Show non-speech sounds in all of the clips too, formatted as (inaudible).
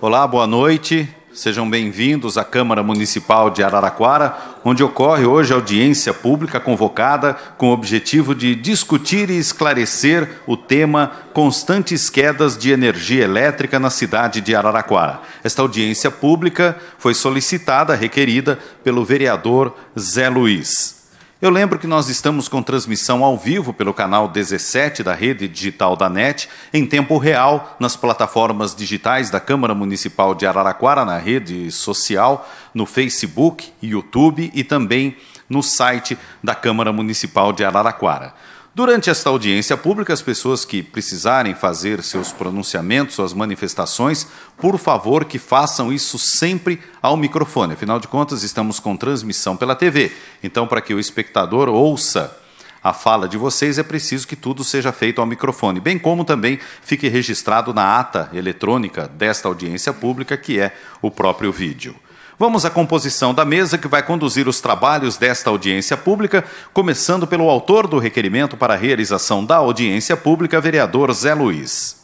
Olá, boa noite. Sejam bem-vindos à Câmara Municipal de Araraquara, onde ocorre hoje a audiência pública convocada com o objetivo de discutir e esclarecer o tema constantes quedas de energia elétrica na cidade de Araraquara. Esta audiência pública foi solicitada, requerida pelo vereador Zé Luiz. Eu lembro que nós estamos com transmissão ao vivo pelo canal 17 da rede digital da NET, em tempo real, nas plataformas digitais da Câmara Municipal de Araraquara, na rede social, no Facebook, YouTube e também no site da Câmara Municipal de Araraquara. Durante esta audiência pública, as pessoas que precisarem fazer seus pronunciamentos, suas manifestações, por favor, que façam isso sempre ao microfone. Afinal de contas, estamos com transmissão pela TV. Então, para que o espectador ouça a fala de vocês, é preciso que tudo seja feito ao microfone, bem como também fique registrado na ata eletrônica desta audiência pública, que é o próprio vídeo. Vamos à composição da mesa que vai conduzir os trabalhos desta audiência pública, começando pelo autor do requerimento para a realização da audiência pública, vereador Zé Luiz.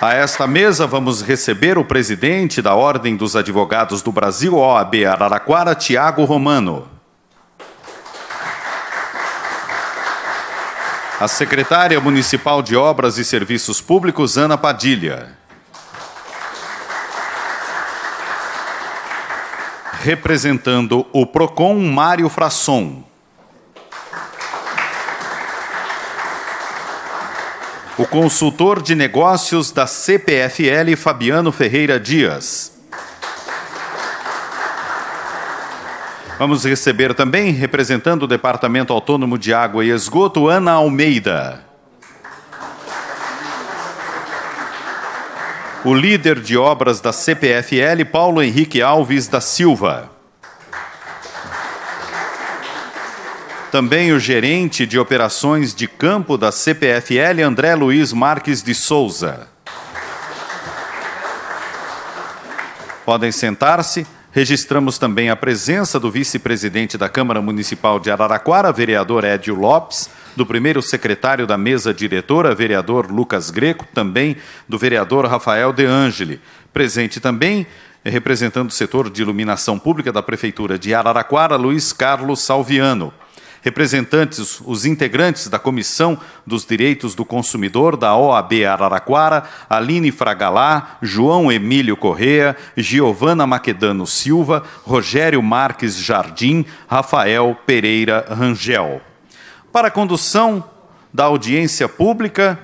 A esta mesa vamos receber o presidente da Ordem dos Advogados do Brasil, OAB Araraquara, Tiago Romano. a secretária municipal de Obras e Serviços Públicos, Ana Padilha. Representando o PROCON, Mário Frasson. O consultor de negócios da CPFL, Fabiano Ferreira Dias. Vamos receber também, representando o Departamento Autônomo de Água e Esgoto, Ana Almeida. O líder de obras da CPFL, Paulo Henrique Alves da Silva. Também o gerente de operações de campo da CPFL, André Luiz Marques de Souza. Podem sentar-se. Registramos também a presença do vice-presidente da Câmara Municipal de Araraquara, vereador Edio Lopes, do primeiro secretário da mesa diretora, vereador Lucas Greco, também do vereador Rafael De Angeli. Presente também, eh, representando o setor de iluminação pública da Prefeitura de Araraquara, Luiz Carlos Salviano. Representantes, os integrantes da Comissão dos Direitos do Consumidor da OAB Araraquara, Aline Fragalá, João Emílio Correa, Giovana Maquedano Silva, Rogério Marques Jardim, Rafael Pereira Rangel. Para a condução da audiência pública,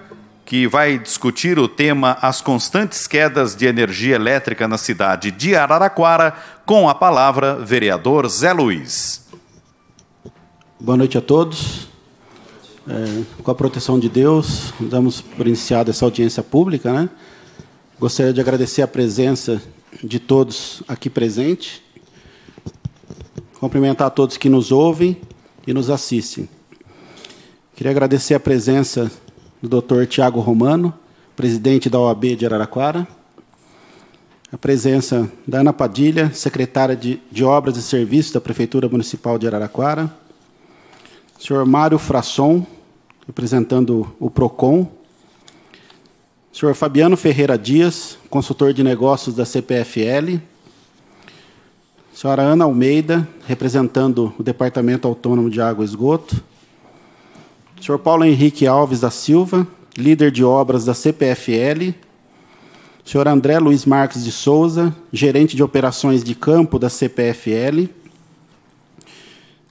que vai discutir o tema As constantes quedas de energia elétrica na cidade de Araraquara, com a palavra vereador Zé Luiz. Boa noite a todos. É, com a proteção de Deus, damos por iniciada essa audiência pública. Né? Gostaria de agradecer a presença de todos aqui presentes. Cumprimentar a todos que nos ouvem e nos assistem. Queria agradecer a presença do Dr. Tiago Romano, presidente da OAB de Araraquara. A presença da Ana Padilha, secretária de, de Obras e Serviços da Prefeitura Municipal de Araraquara senhor Mário Frasson, representando o PROCON, senhor Fabiano Ferreira Dias, consultor de negócios da CPFL, senhora Ana Almeida, representando o Departamento Autônomo de Água e Esgoto, senhor Paulo Henrique Alves da Silva, líder de obras da CPFL, senhor André Luiz Marques de Souza, gerente de operações de campo da CPFL.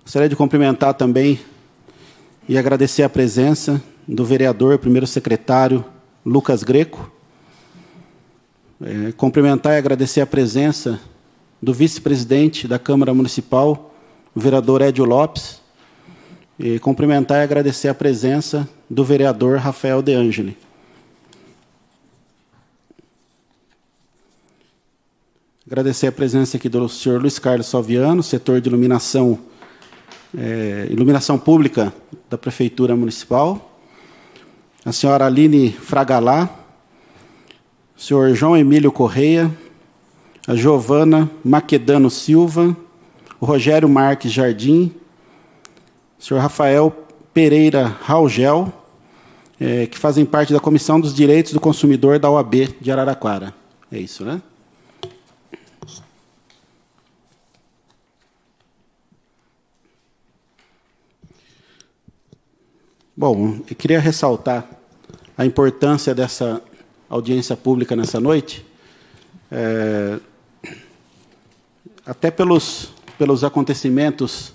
Gostaria de cumprimentar também e agradecer a presença do vereador, primeiro secretário Lucas Greco. É, cumprimentar e agradecer a presença do vice-presidente da Câmara Municipal, o vereador Edio Lopes. E cumprimentar e agradecer a presença do vereador Rafael De Angeli. Agradecer a presença aqui do senhor Luiz Carlos Salviano, setor de iluminação é, iluminação pública da Prefeitura Municipal, a senhora Aline Fragalá, o senhor João Emílio Correia, a Giovana Maquedano Silva, o Rogério Marques Jardim, o senhor Rafael Pereira Raugel, é, que fazem parte da Comissão dos Direitos do Consumidor da OAB de Araraquara. É isso, né? Bom, eu queria ressaltar a importância dessa audiência pública nessa noite, é, até pelos, pelos acontecimentos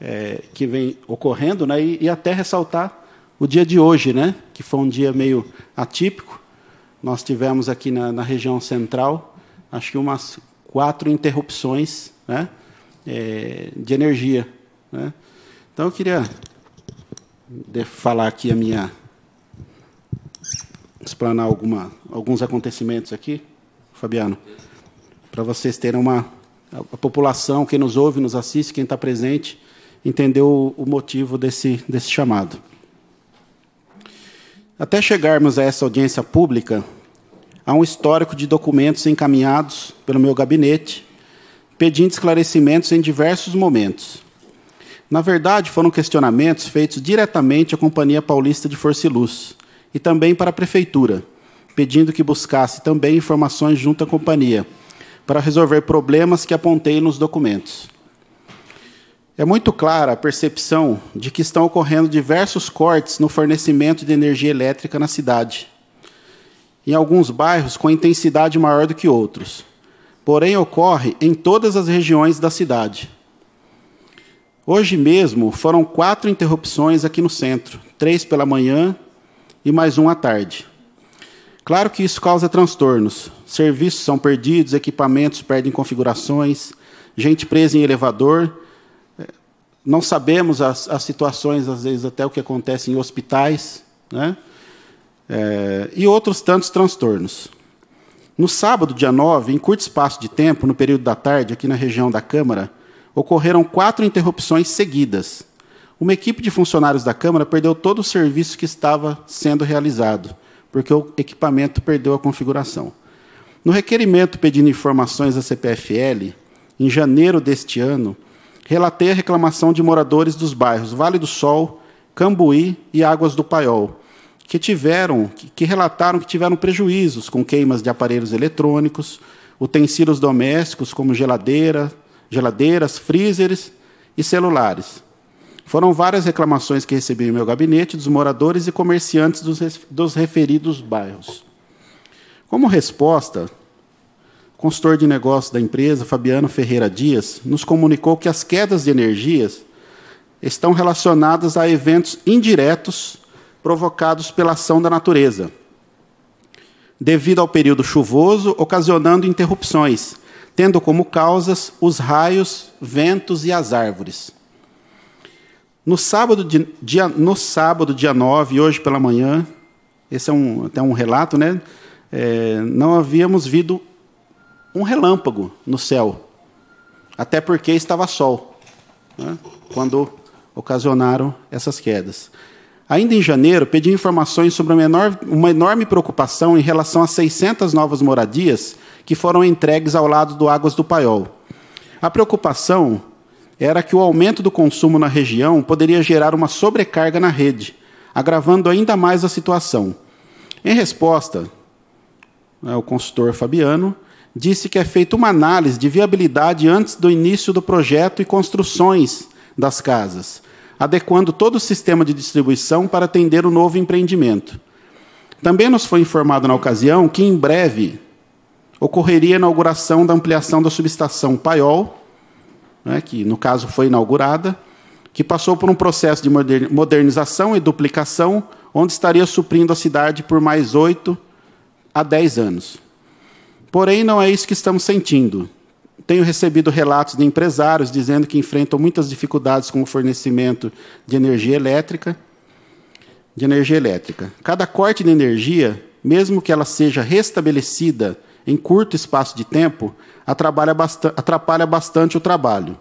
é, que vem ocorrendo, né, e, e, até ressaltar o dia de hoje, né, que foi um dia meio atípico. Nós tivemos aqui na, na região central, acho que umas quatro interrupções né, é, de energia. Né. Então, eu queria de falar aqui a minha explanar alguma, alguns acontecimentos aqui, Fabiano, para vocês terem uma a população, quem nos ouve, nos assiste, quem está presente, entendeu o, o motivo desse, desse chamado. Até chegarmos a essa audiência pública, há um histórico de documentos encaminhados pelo meu gabinete, pedindo esclarecimentos em diversos momentos. Na verdade, foram questionamentos feitos diretamente à Companhia Paulista de Força e Luz e também para a Prefeitura, pedindo que buscasse também informações junto à companhia para resolver problemas que apontei nos documentos. É muito clara a percepção de que estão ocorrendo diversos cortes no fornecimento de energia elétrica na cidade, em alguns bairros com intensidade maior do que outros. Porém, ocorre em todas as regiões da cidade. Hoje mesmo foram quatro interrupções aqui no centro, três pela manhã e mais um à tarde. Claro que isso causa transtornos. Serviços são perdidos, equipamentos perdem configurações, gente presa em elevador. É, não sabemos as, as situações, às vezes, até o que acontece em hospitais, né? É, e outros tantos transtornos. No sábado, dia 9, em curto espaço de tempo, no período da tarde, aqui na região da Câmara, ocorreram quatro interrupções seguidas. Uma equipe de funcionários da Câmara perdeu todo o serviço que estava sendo realizado, porque o equipamento perdeu a configuração. No requerimento pedindo informações à CPFL, em janeiro deste ano, relatei a reclamação de moradores dos bairros Vale do Sol, Cambuí e Águas do Paiol, que tiveram, que relataram que tiveram prejuízos com queimas de aparelhos eletrônicos, utensílios domésticos como geladeira, geladeiras, freezers e celulares. Foram várias reclamações que recebi em meu gabinete dos moradores e comerciantes dos, referidos bairros. Como resposta, o consultor de negócios da empresa, Fabiano Ferreira Dias, nos comunicou que as quedas de energias estão relacionadas a eventos indiretos provocados pela ação da natureza, devido ao período chuvoso, ocasionando interrupções, tendo como causas os raios, ventos e as árvores. No sábado, dia, no sábado, dia 9, hoje pela manhã, esse é um, até um relato, né? É, não havíamos visto um relâmpago no céu, até porque estava sol, né? quando ocasionaram essas quedas. Ainda em janeiro, pedi informações sobre uma enorme, uma enorme preocupação em relação a 600 novas moradias que foram entregues ao lado do Águas do Paiol. A preocupação era que o aumento do consumo na região poderia gerar uma sobrecarga na rede, agravando ainda mais a situação. Em resposta, né, o consultor Fabiano disse que é feita uma análise de viabilidade antes do início do projeto e construções das casas, adequando todo o sistema de distribuição para atender o novo empreendimento. Também nos foi informado na ocasião que, em breve, ocorreria a inauguração da ampliação da subestação Paiol, né, que, no caso, foi inaugurada, que passou por um processo de modernização e duplicação, onde estaria suprindo a cidade por mais oito a dez anos. Porém, não é isso que estamos sentindo. Tenho recebido relatos de empresários dizendo que enfrentam muitas dificuldades com o fornecimento de energia elétrica. De energia elétrica. Cada corte de energia, mesmo que ela seja restabelecida em curto espaço de tempo, atrapalha, bastante, atrapalha bastante o trabalho,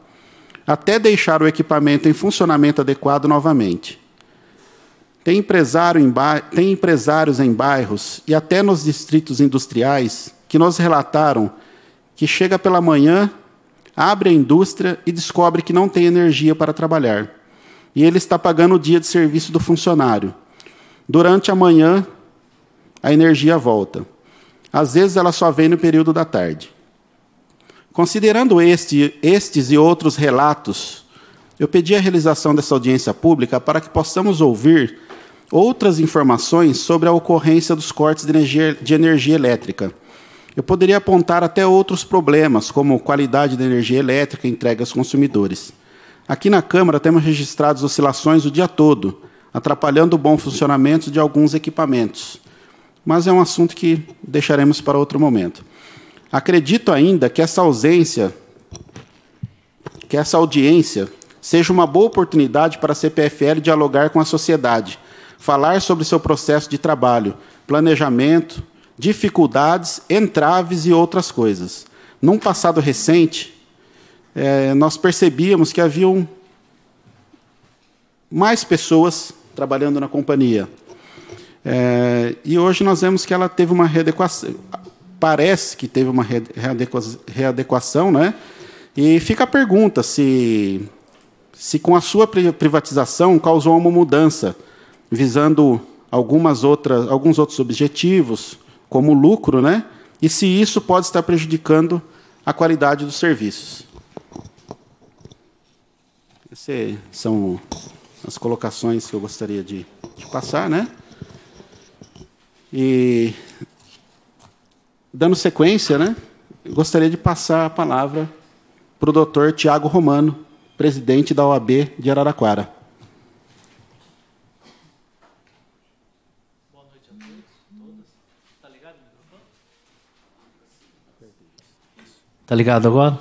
até deixar o equipamento em funcionamento adequado novamente. Tem, empresário em tem empresários em bairros e até nos distritos industriais que nos relataram que chega pela manhã, abre a indústria e descobre que não tem energia para trabalhar. E ele está pagando o dia de serviço do funcionário. Durante a manhã, a energia volta. Às vezes ela só vem no período da tarde. Considerando este, estes e outros relatos, eu pedi a realização dessa audiência pública para que possamos ouvir outras informações sobre a ocorrência dos cortes de energia, de energia elétrica eu poderia apontar até outros problemas, como qualidade da energia elétrica entregue aos consumidores. Aqui na Câmara temos registrados oscilações o dia todo, atrapalhando o bom funcionamento de alguns equipamentos. Mas é um assunto que deixaremos para outro momento. Acredito ainda que essa ausência, que essa audiência, seja uma boa oportunidade para a CPFL dialogar com a sociedade, falar sobre seu processo de trabalho, planejamento, dificuldades, entraves e outras coisas. Num passado recente, é, nós percebíamos que haviam mais pessoas trabalhando na companhia. É, e hoje nós vemos que ela teve uma readequação. Parece que teve uma readequação, readequação né? E fica a pergunta se, se com a sua privatização causou uma mudança, visando algumas outras, alguns outros objetivos, como lucro, né? E se isso pode estar prejudicando a qualidade dos serviços. Essas são as colocações que eu gostaria de, de passar, né? E dando sequência, né? Eu gostaria de passar a palavra para o doutor Tiago Romano, presidente da OAB de Araraquara. Tá ligado agora?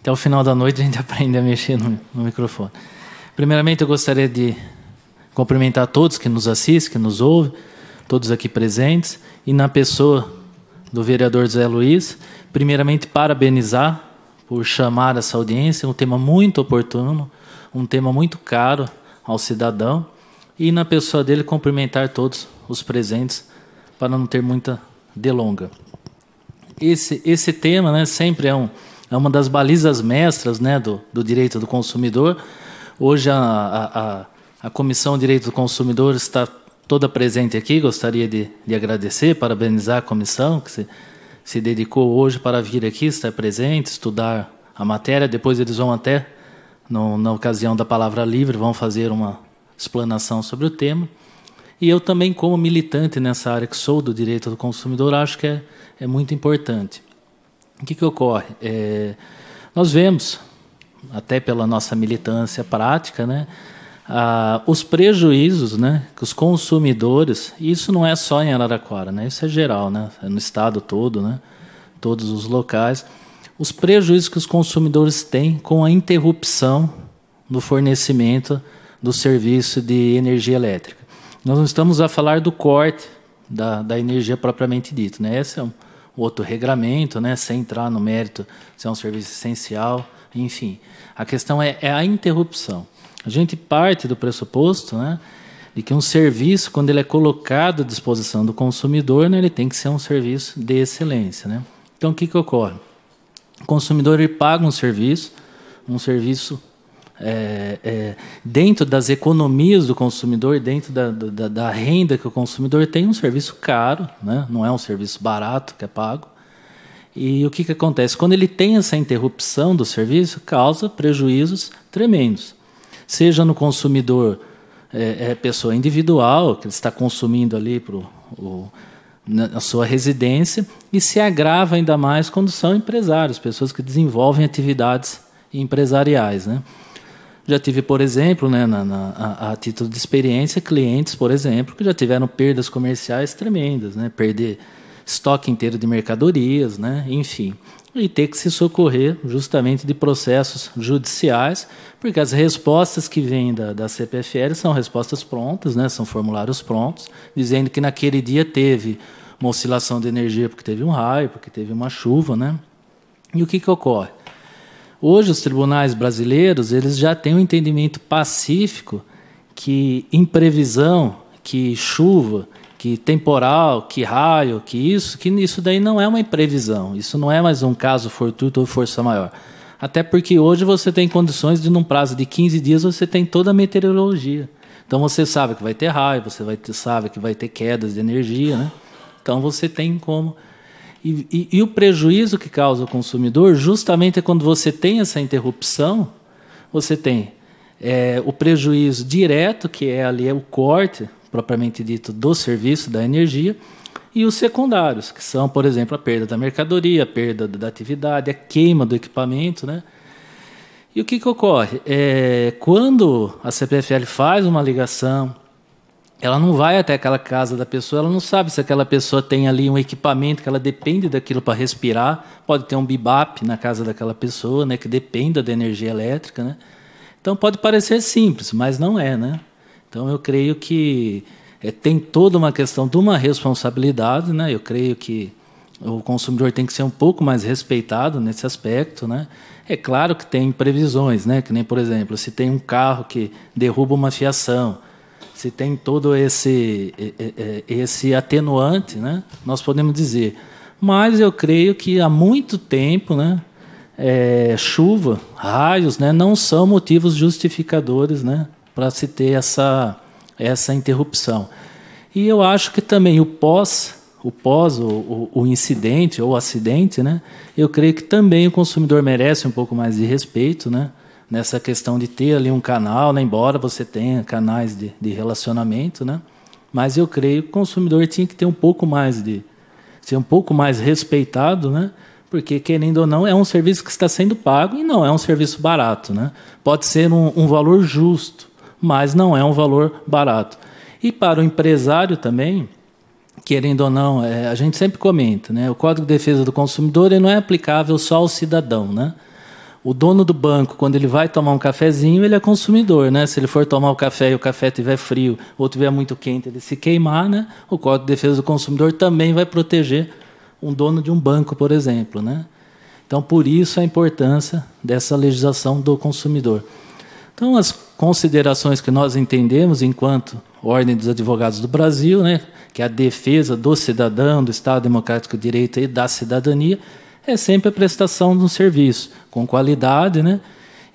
Até o final da noite a gente (laughs) aprende a mexer no, no microfone. Primeiramente, eu gostaria de cumprimentar todos que nos assistem, que nos ouvem, todos aqui presentes, e na pessoa do vereador Zé Luiz, primeiramente parabenizar por chamar essa audiência, um tema muito oportuno, um tema muito caro ao cidadão, e na pessoa dele cumprimentar todos os presentes para não ter muita delonga esse, esse tema né, sempre é, um, é uma das balizas mestras né, do, do direito do consumidor. Hoje a, a, a, a Comissão de Direito do Consumidor está toda presente aqui. Gostaria de, de agradecer, parabenizar a comissão que se, se dedicou hoje para vir aqui, estar presente, estudar a matéria. Depois eles vão até, no, na ocasião da palavra livre, vão fazer uma explanação sobre o tema. E eu também, como militante nessa área que sou do direito do consumidor, acho que é, é muito importante. O que, que ocorre? É, nós vemos, até pela nossa militância prática, né, a, os prejuízos né, que os consumidores, isso não é só em Araraquara, né, isso é geral, né, é no estado todo, né, todos os locais, os prejuízos que os consumidores têm com a interrupção do fornecimento do serviço de energia elétrica. Nós não estamos a falar do corte da, da energia propriamente dito, né? Esse é um outro regramento, né? Sem entrar no mérito se é um serviço essencial, enfim. A questão é, é a interrupção. A gente parte do pressuposto, né? de que um serviço, quando ele é colocado à disposição do consumidor, né, ele tem que ser um serviço de excelência. Né? Então, o que, que ocorre? O consumidor ele paga um serviço, um serviço é, é, dentro das economias do consumidor, dentro da, da, da, renda que o consumidor tem, um serviço caro, né? não é um serviço barato que é pago. E o que, que acontece? Quando ele tem essa interrupção do serviço, causa prejuízos tremendos. Seja no consumidor, é, é pessoa individual, que ele está consumindo ali para o na sua residência e se agrava ainda mais quando são empresários, pessoas que desenvolvem atividades empresariais, né? Já tive, por exemplo, né, na, na a, a, título de experiência, clientes, por exemplo, que já tiveram perdas comerciais tremendas, né? Perder estoque inteiro de mercadorias, né? Enfim. E ter que se socorrer justamente de processos judiciais, porque as respostas que vêm da, da CPFL são respostas prontas, né? são formulários prontos, dizendo que naquele dia teve uma oscilação de energia porque teve um raio, porque teve uma chuva. Né? E o que, que ocorre? Hoje os tribunais brasileiros eles já têm um entendimento pacífico que imprevisão, que chuva, que temporal, que raio, que isso, que isso daí não é uma imprevisão. Isso não é mais um caso fortuito ou força maior. Até porque hoje você tem condições de, num prazo de 15 dias, você tem toda a meteorologia. Então você sabe que vai ter raio, você vai ter, sabe que vai ter quedas de energia, né? Então você tem como e, e, e o prejuízo que causa o consumidor, justamente é quando você tem essa interrupção, você tem é, o prejuízo direto, que é ali é o corte, propriamente dito, do serviço, da energia, e os secundários, que são, por exemplo, a perda da mercadoria, a perda da atividade, a queima do equipamento. Né? E o que, que ocorre? É, quando a CPFL faz uma ligação, ela não vai até aquela casa da pessoa, ela não sabe se aquela pessoa tem ali um equipamento que ela depende daquilo para respirar. Pode ter um bibap na casa daquela pessoa, né, que dependa da energia elétrica, né? Então pode parecer simples, mas não é, né? Então eu creio que é, tem toda uma questão de uma responsabilidade, né? Eu creio que o consumidor tem que ser um pouco mais respeitado nesse aspecto, né? É claro que tem previsões, né? Que nem, por exemplo, se tem um carro que derruba uma fiação, se tem todo esse, esse atenuante, né, nós podemos dizer. Mas eu creio que há muito tempo, né, é, chuva, raios, né, não são motivos justificadores né, para se ter essa, essa interrupção. E eu acho que também o pós, o pós, o, o, o incidente ou acidente, né, eu creio que também o consumidor merece um pouco mais de respeito, né, nessa questão de ter ali um canal, né? embora você tenha canais de, de relacionamento, né? Mas eu creio que o consumidor tinha que ter um pouco mais de ser um pouco mais respeitado, né? Porque querendo ou não é um serviço que está sendo pago e não é um serviço barato, né? Pode ser um, um valor justo, mas não é um valor barato. E para o empresário também, querendo ou não, é, a gente sempre comenta, né? O Código de Defesa do Consumidor ele não é aplicável só ao cidadão, né? o dono do banco, quando ele vai tomar um cafezinho, ele é consumidor, né? Se ele for tomar o café e o café tiver frio ou tiver muito quente, ele se queimar, né? O Código de Defesa do Consumidor também vai proteger um dono de um banco, por exemplo, né? Então, por isso a importância dessa legislação do consumidor. Então, as considerações que nós entendemos enquanto Ordem dos Advogados do Brasil, né, que é a defesa do cidadão, do Estado Democrático de Direito e da cidadania, é sempre a prestação de um serviço com qualidade, né?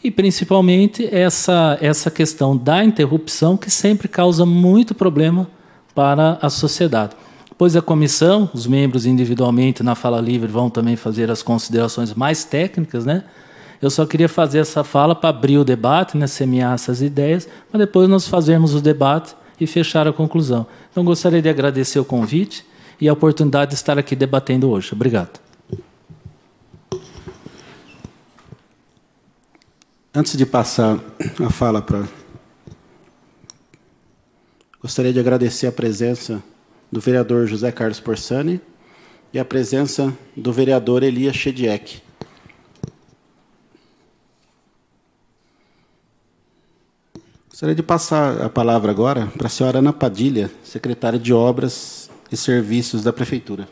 E principalmente essa essa questão da interrupção que sempre causa muito problema para a sociedade. Pois a comissão, os membros individualmente na fala livre vão também fazer as considerações mais técnicas, né? Eu só queria fazer essa fala para abrir o debate, né, semear essas ideias, para depois nós fazermos o debate e fechar a conclusão. Então gostaria de agradecer o convite e a oportunidade de estar aqui debatendo hoje. Obrigado. Antes de passar a fala para. Gostaria de agradecer a presença do vereador José Carlos Porsani e a presença do vereador Elias Chediek. Gostaria de passar a palavra agora para a senhora Ana Padilha, secretária de Obras e Serviços da Prefeitura.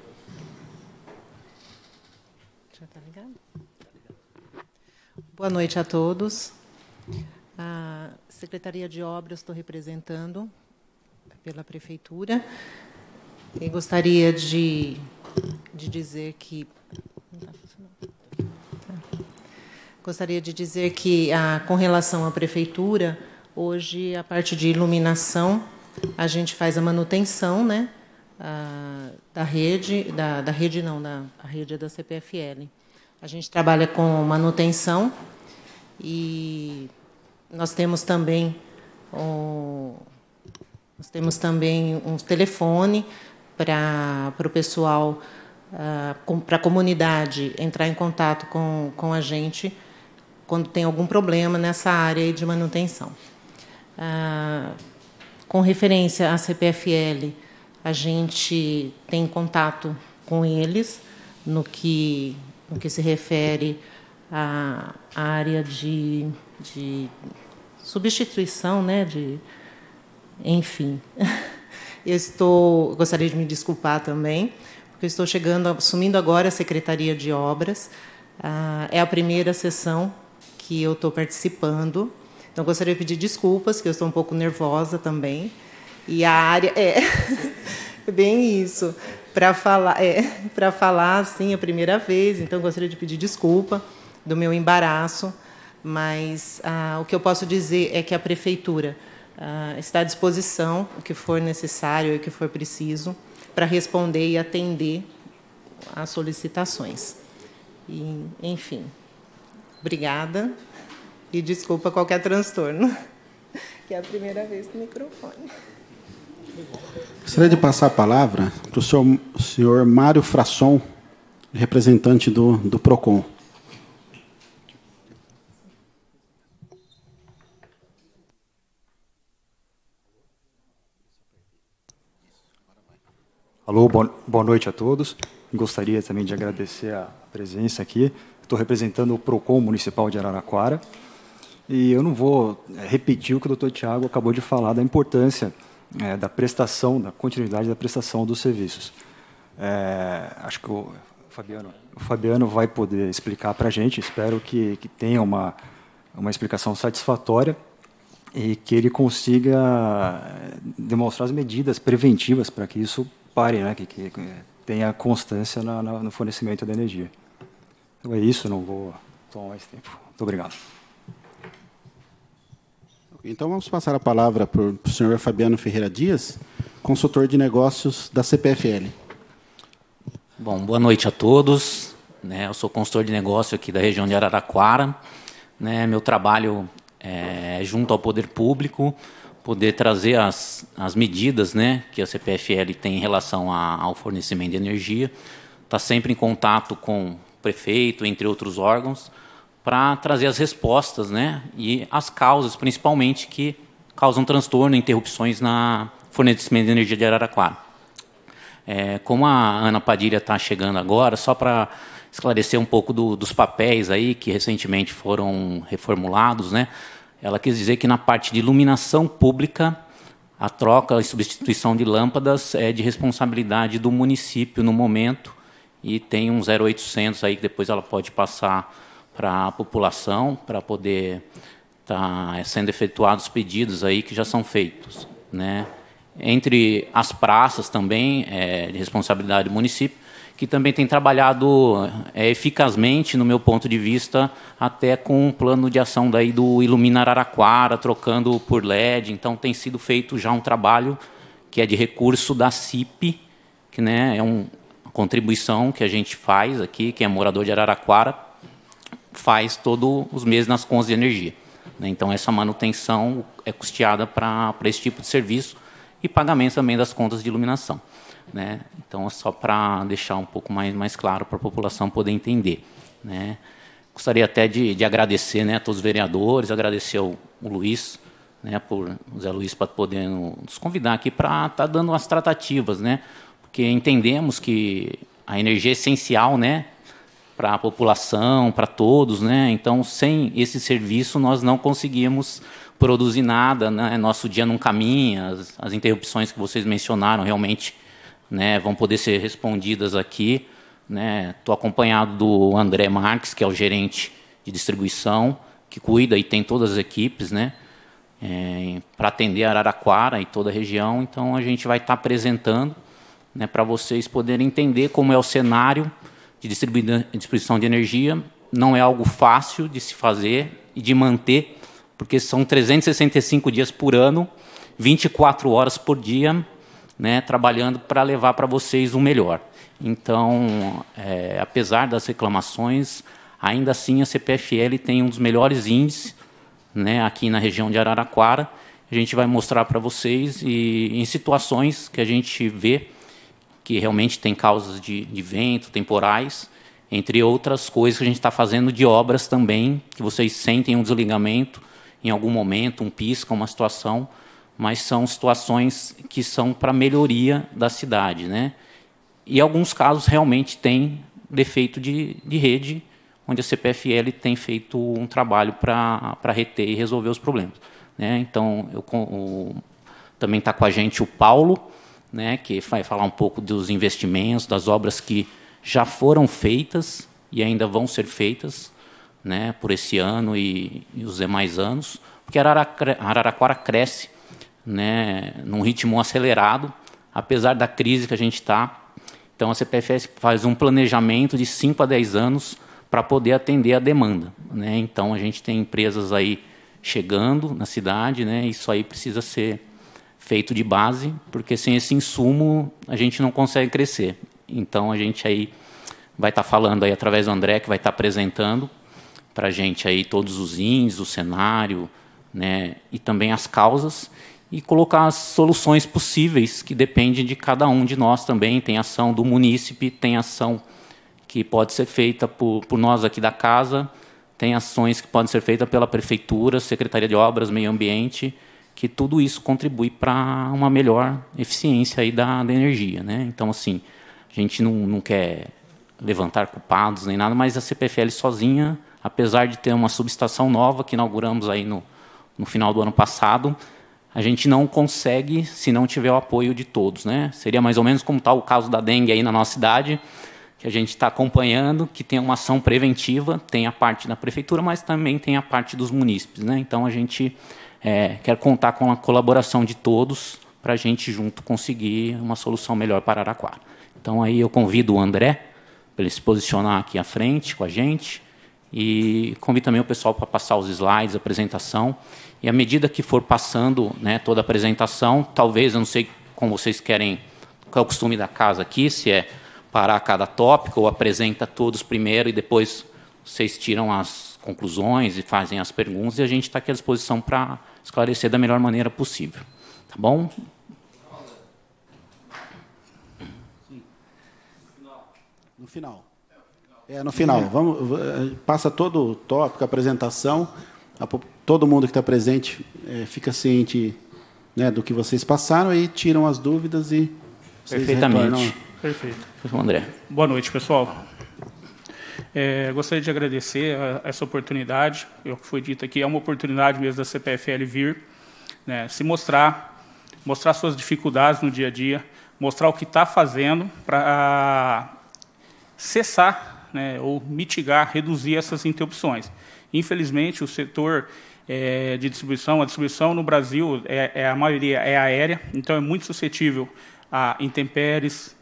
Boa noite a todos. A Secretaria de Obras estou representando pela Prefeitura. E gostaria de, de dizer que. Tá tá. Gostaria de dizer que, a, com relação à Prefeitura, hoje a parte de iluminação, a gente faz a manutenção né, a, da rede, da, da rede não, da, a rede é da CPFL. A gente trabalha com manutenção e nós temos também um, nós temos também um telefone para, o pessoal, ah, para a comunidade entrar em contato com, com a gente quando tem algum problema nessa área de manutenção. Ah, com referência à CPFL, a gente tem contato com eles no que no que se refere à área de, de substituição, né, de, enfim. (laughs) Eu estou, gostaria de me desculpar também, porque estou chegando, assumindo agora a Secretaria de Obras. Ah, é a primeira sessão que eu estou participando, então gostaria de pedir desculpas, que eu estou um pouco nervosa também. E a área é, (laughs) é bem isso para falar, é, (laughs) para falar assim a primeira vez. Então gostaria de pedir desculpa do meu embaraço, mas ah, o que eu posso dizer é que a prefeitura ah, está à disposição o que for necessário e o que for preciso para responder e atender às solicitações. E, enfim, obrigada e desculpa qualquer transtorno, (laughs) que é a primeira vez no microfone. Gostaria de passar a palavra para o senhor, senhor Mário Frasson, representante do, do PROCON. Alô, boa noite a todos. Gostaria também de agradecer a presença aqui. Estou representando o PROCON Municipal de Araraquara. E eu não vou é, repetir o que o doutor Tiago acabou de falar da importância é, da prestação, da continuidade da prestação dos serviços. É, acho que o Fabiano, o Fabiano vai poder explicar para a gente, espero que, que tenha uma, uma explicação satisfatória e que ele consiga é, demonstrar as medidas preventivas para que isso pare, né? que, que tenha constância na, na, no fornecimento da energia. Então é isso, não vou tomar mais tempo. Muito obrigado. Então vamos passar a palavra para o senhor Fabiano Ferreira Dias, consultor de negócios da CPFL. Bom, boa noite a todos. Né? Eu sou consultor de negócio aqui da região de Araraquara. Né? Meu trabalho é junto ao poder público, poder trazer as, as medidas né, que a CPFL tem em relação a, ao fornecimento de energia, está sempre em contato com o prefeito, entre outros órgãos, para trazer as respostas né, e as causas, principalmente, que causam transtorno e interrupções na fornecimento de energia de Araraquara. É, como a Ana Padilha está chegando agora, só para esclarecer um pouco do, dos papéis aí que recentemente foram reformulados, né? Ela quis dizer que na parte de iluminação pública a troca e substituição de lâmpadas é de responsabilidade do município no momento e tem um 0800 aí que depois ela pode passar para a população, para poder estar tá sendo efetuados pedidos aí que já são feitos. Né? Entre as praças também, é, de responsabilidade do município, que também tem trabalhado é, eficazmente, no meu ponto de vista, até com um plano de ação daí do Ilumina Araraquara, trocando por LED. Então, tem sido feito já um trabalho que é de recurso da CIP, que né, é uma contribuição que a gente faz aqui, que é morador de Araraquara, faz todos os meses nas contas de energia. Né? Então, essa manutenção é custeada para esse tipo de serviço e pagamento também das contas de iluminação. Né? Então, é só para deixar um pouco mais, mais claro para a população poder entender. Né? Gostaria até de, de agradecer né, a todos os vereadores, agradecer ao, ao Luiz, né, por o Zé Luiz, para poder nos convidar aqui para estar tá dando as tratativas, né? porque entendemos que a energia é essencial né, para a população, para todos, né? Então, sem esse serviço, nós não conseguimos produzir nada, né? Nosso dia não caminha, as, as interrupções que vocês mencionaram realmente, né, vão poder ser respondidas aqui, né? Tô acompanhado do André Marques, que é o gerente de distribuição, que cuida e tem todas as equipes, né? É, para atender Araraquara e toda a região, então a gente vai estar tá apresentando né, para vocês poderem entender como é o cenário de distribuição de energia. Não é algo fácil de se fazer e de manter, porque são 365 dias por ano, 24 horas por dia, né, trabalhando para levar para vocês o melhor. Então, é, apesar das reclamações, ainda assim a CPFL tem um dos melhores índices né, aqui na região de Araraquara. A gente vai mostrar para vocês e em situações que a gente vê que realmente tem causas de, de vento, temporais, entre outras coisas que a gente está fazendo de obras também, que vocês sentem um desligamento em algum momento, um pisca, uma situação, mas são situações que são para melhoria da cidade. Né? E alguns casos realmente têm defeito de, de rede, onde a CPFL tem feito um trabalho para reter e resolver os problemas. Né? Então, eu, o, também está com a gente o Paulo, né, que vai falar um pouco dos investimentos, das obras que já foram feitas e ainda vão ser feitas né, por esse ano e, e os demais anos, porque Araraquara cresce né, num ritmo acelerado, apesar da crise que a gente está. Então, a CPFS faz um planejamento de 5 a 10 anos para poder atender a demanda. Né? Então, a gente tem empresas aí chegando na cidade, né? isso aí precisa ser feito de base, porque sem esse insumo a gente não consegue crescer. Então a gente aí vai estar tá falando aí através do André que vai estar tá apresentando para a gente aí todos os índices, o cenário, né, e também as causas e colocar as soluções possíveis que dependem de cada um de nós também. Tem ação do munícipe, tem ação que pode ser feita por, por nós aqui da casa, tem ações que podem ser feitas pela prefeitura, secretaria de obras, meio ambiente que tudo isso contribui para uma melhor eficiência aí da, da, energia. Né? Então, assim, a gente não, não quer levantar culpados nem nada, mas a CPFL sozinha, apesar de ter uma subestação nova que inauguramos aí no, no final do ano passado, a gente não consegue se não tiver o apoio de todos. Né? Seria mais ou menos como está o caso da dengue aí na nossa cidade, que a gente está acompanhando, que tem uma ação preventiva, tem a parte da prefeitura, mas também tem a parte dos munícipes. Né? Então, a gente é, quero contar com a colaboração de todos para a gente junto conseguir uma solução melhor para Araraquara. Então aí eu convido o André para ele se posicionar aqui à frente com a gente e convido também o pessoal para passar os slides, a apresentação. E à medida que for passando né, toda a apresentação, talvez, eu não sei como vocês querem, qual é o costume da casa aqui, se é parar cada tópico ou apresenta todos primeiro e depois vocês tiram as conclusões e fazem as perguntas, e a gente está aqui à disposição para esclarecer da melhor maneira possível. Tá bom? No final. É, no final. Vamos, passa todo o tópico, a apresentação. A, todo mundo que está presente é, fica ciente né, do que vocês passaram e tiram as dúvidas e. Perfeitamente. Retornam. Perfeito. André. Boa noite, pessoal. É, gostaria de agradecer a, a essa oportunidade. o que foi dito aqui, é uma oportunidade mesmo da CPFL vir, né, se mostrar, mostrar suas dificuldades no dia a dia, mostrar o que está fazendo para cessar né, ou mitigar, reduzir essas interrupções. Infelizmente, o setor é, de distribuição, a distribuição no Brasil, é, é, a maioria é aérea, então é muito suscetível a intempéries,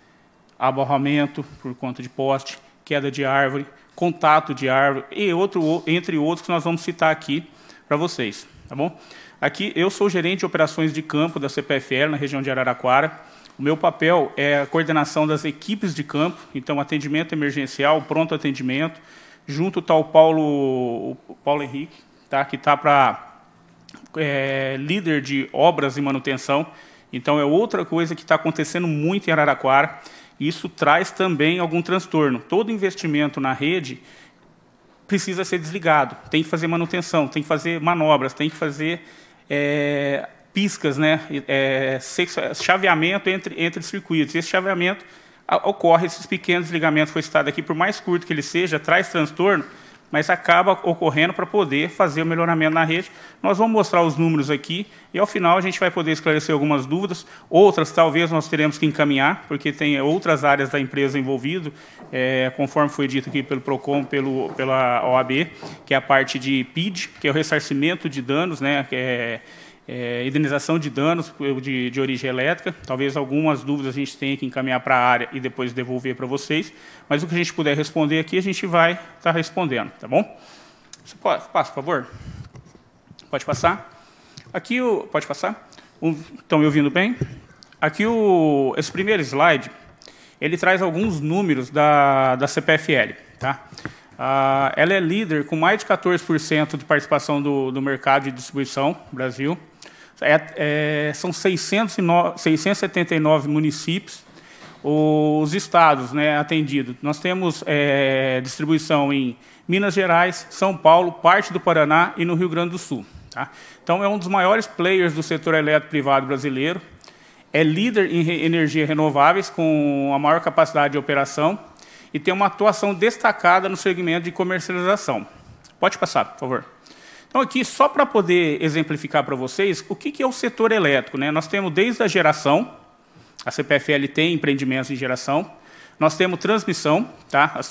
aborramento por conta de poste, queda de árvore, contato de árvore e outro, entre outros que nós vamos citar aqui para vocês, tá bom? Aqui eu sou gerente de operações de campo da CPFL na região de Araraquara. O meu papel é a coordenação das equipes de campo, então atendimento emergencial, pronto atendimento. Junto está o Paulo, o Paulo Henrique, tá? que está para é, líder de obras e manutenção. Então é outra coisa que está acontecendo muito em Araraquara. Isso traz também algum transtorno. Todo investimento na rede precisa ser desligado, tem que fazer manutenção, tem que fazer manobras, tem que fazer é, piscas, né, é, chaveamento entre, entre circuitos. Esse chaveamento ocorre, esses pequenos desligamentos foi citado aqui, por mais curto que ele seja, traz transtorno, mas acaba ocorrendo para poder fazer o melhoramento na rede. Nós vamos mostrar os números aqui e, ao final, a gente vai poder esclarecer algumas dúvidas. Outras, talvez, nós teremos que encaminhar, porque tem outras áreas da empresa envolvidas, é, conforme foi dito aqui pelo PROCON, pelo, pela OAB, que é a parte de PID, que é o ressarcimento de danos, né, que é, é, indenização de danos de, de, origem elétrica. Talvez algumas dúvidas a gente tenha que encaminhar para a área e depois devolver para vocês, mas o que a gente puder responder aqui, a gente vai estar tá respondendo, tá bom? Você pode, passa, por favor. Pode passar. Aqui o... Pode passar? Estão me ouvindo bem? Aqui o, esse primeiro slide, ele traz alguns números da, da CPFL, tá? Ah, ela é líder com mais de 14% de participação do, do mercado de distribuição no Brasil. É, é, são 609, 679 municípios os estados né, atendidos. Nós temos é, distribuição em Minas Gerais, São Paulo, parte do Paraná e no Rio Grande do Sul. Tá? Então, é um dos maiores players do setor elétrico privado brasileiro, é líder em re energias renováveis, com a maior capacidade de operação, e tem uma atuação destacada no segmento de comercialização. Pode passar, por favor. Então, aqui, só para poder exemplificar para vocês, o que, que é o setor elétrico? Né? Nós temos desde a geração, a CPFL tem empreendimentos em geração, nós temos transmissão, tá? as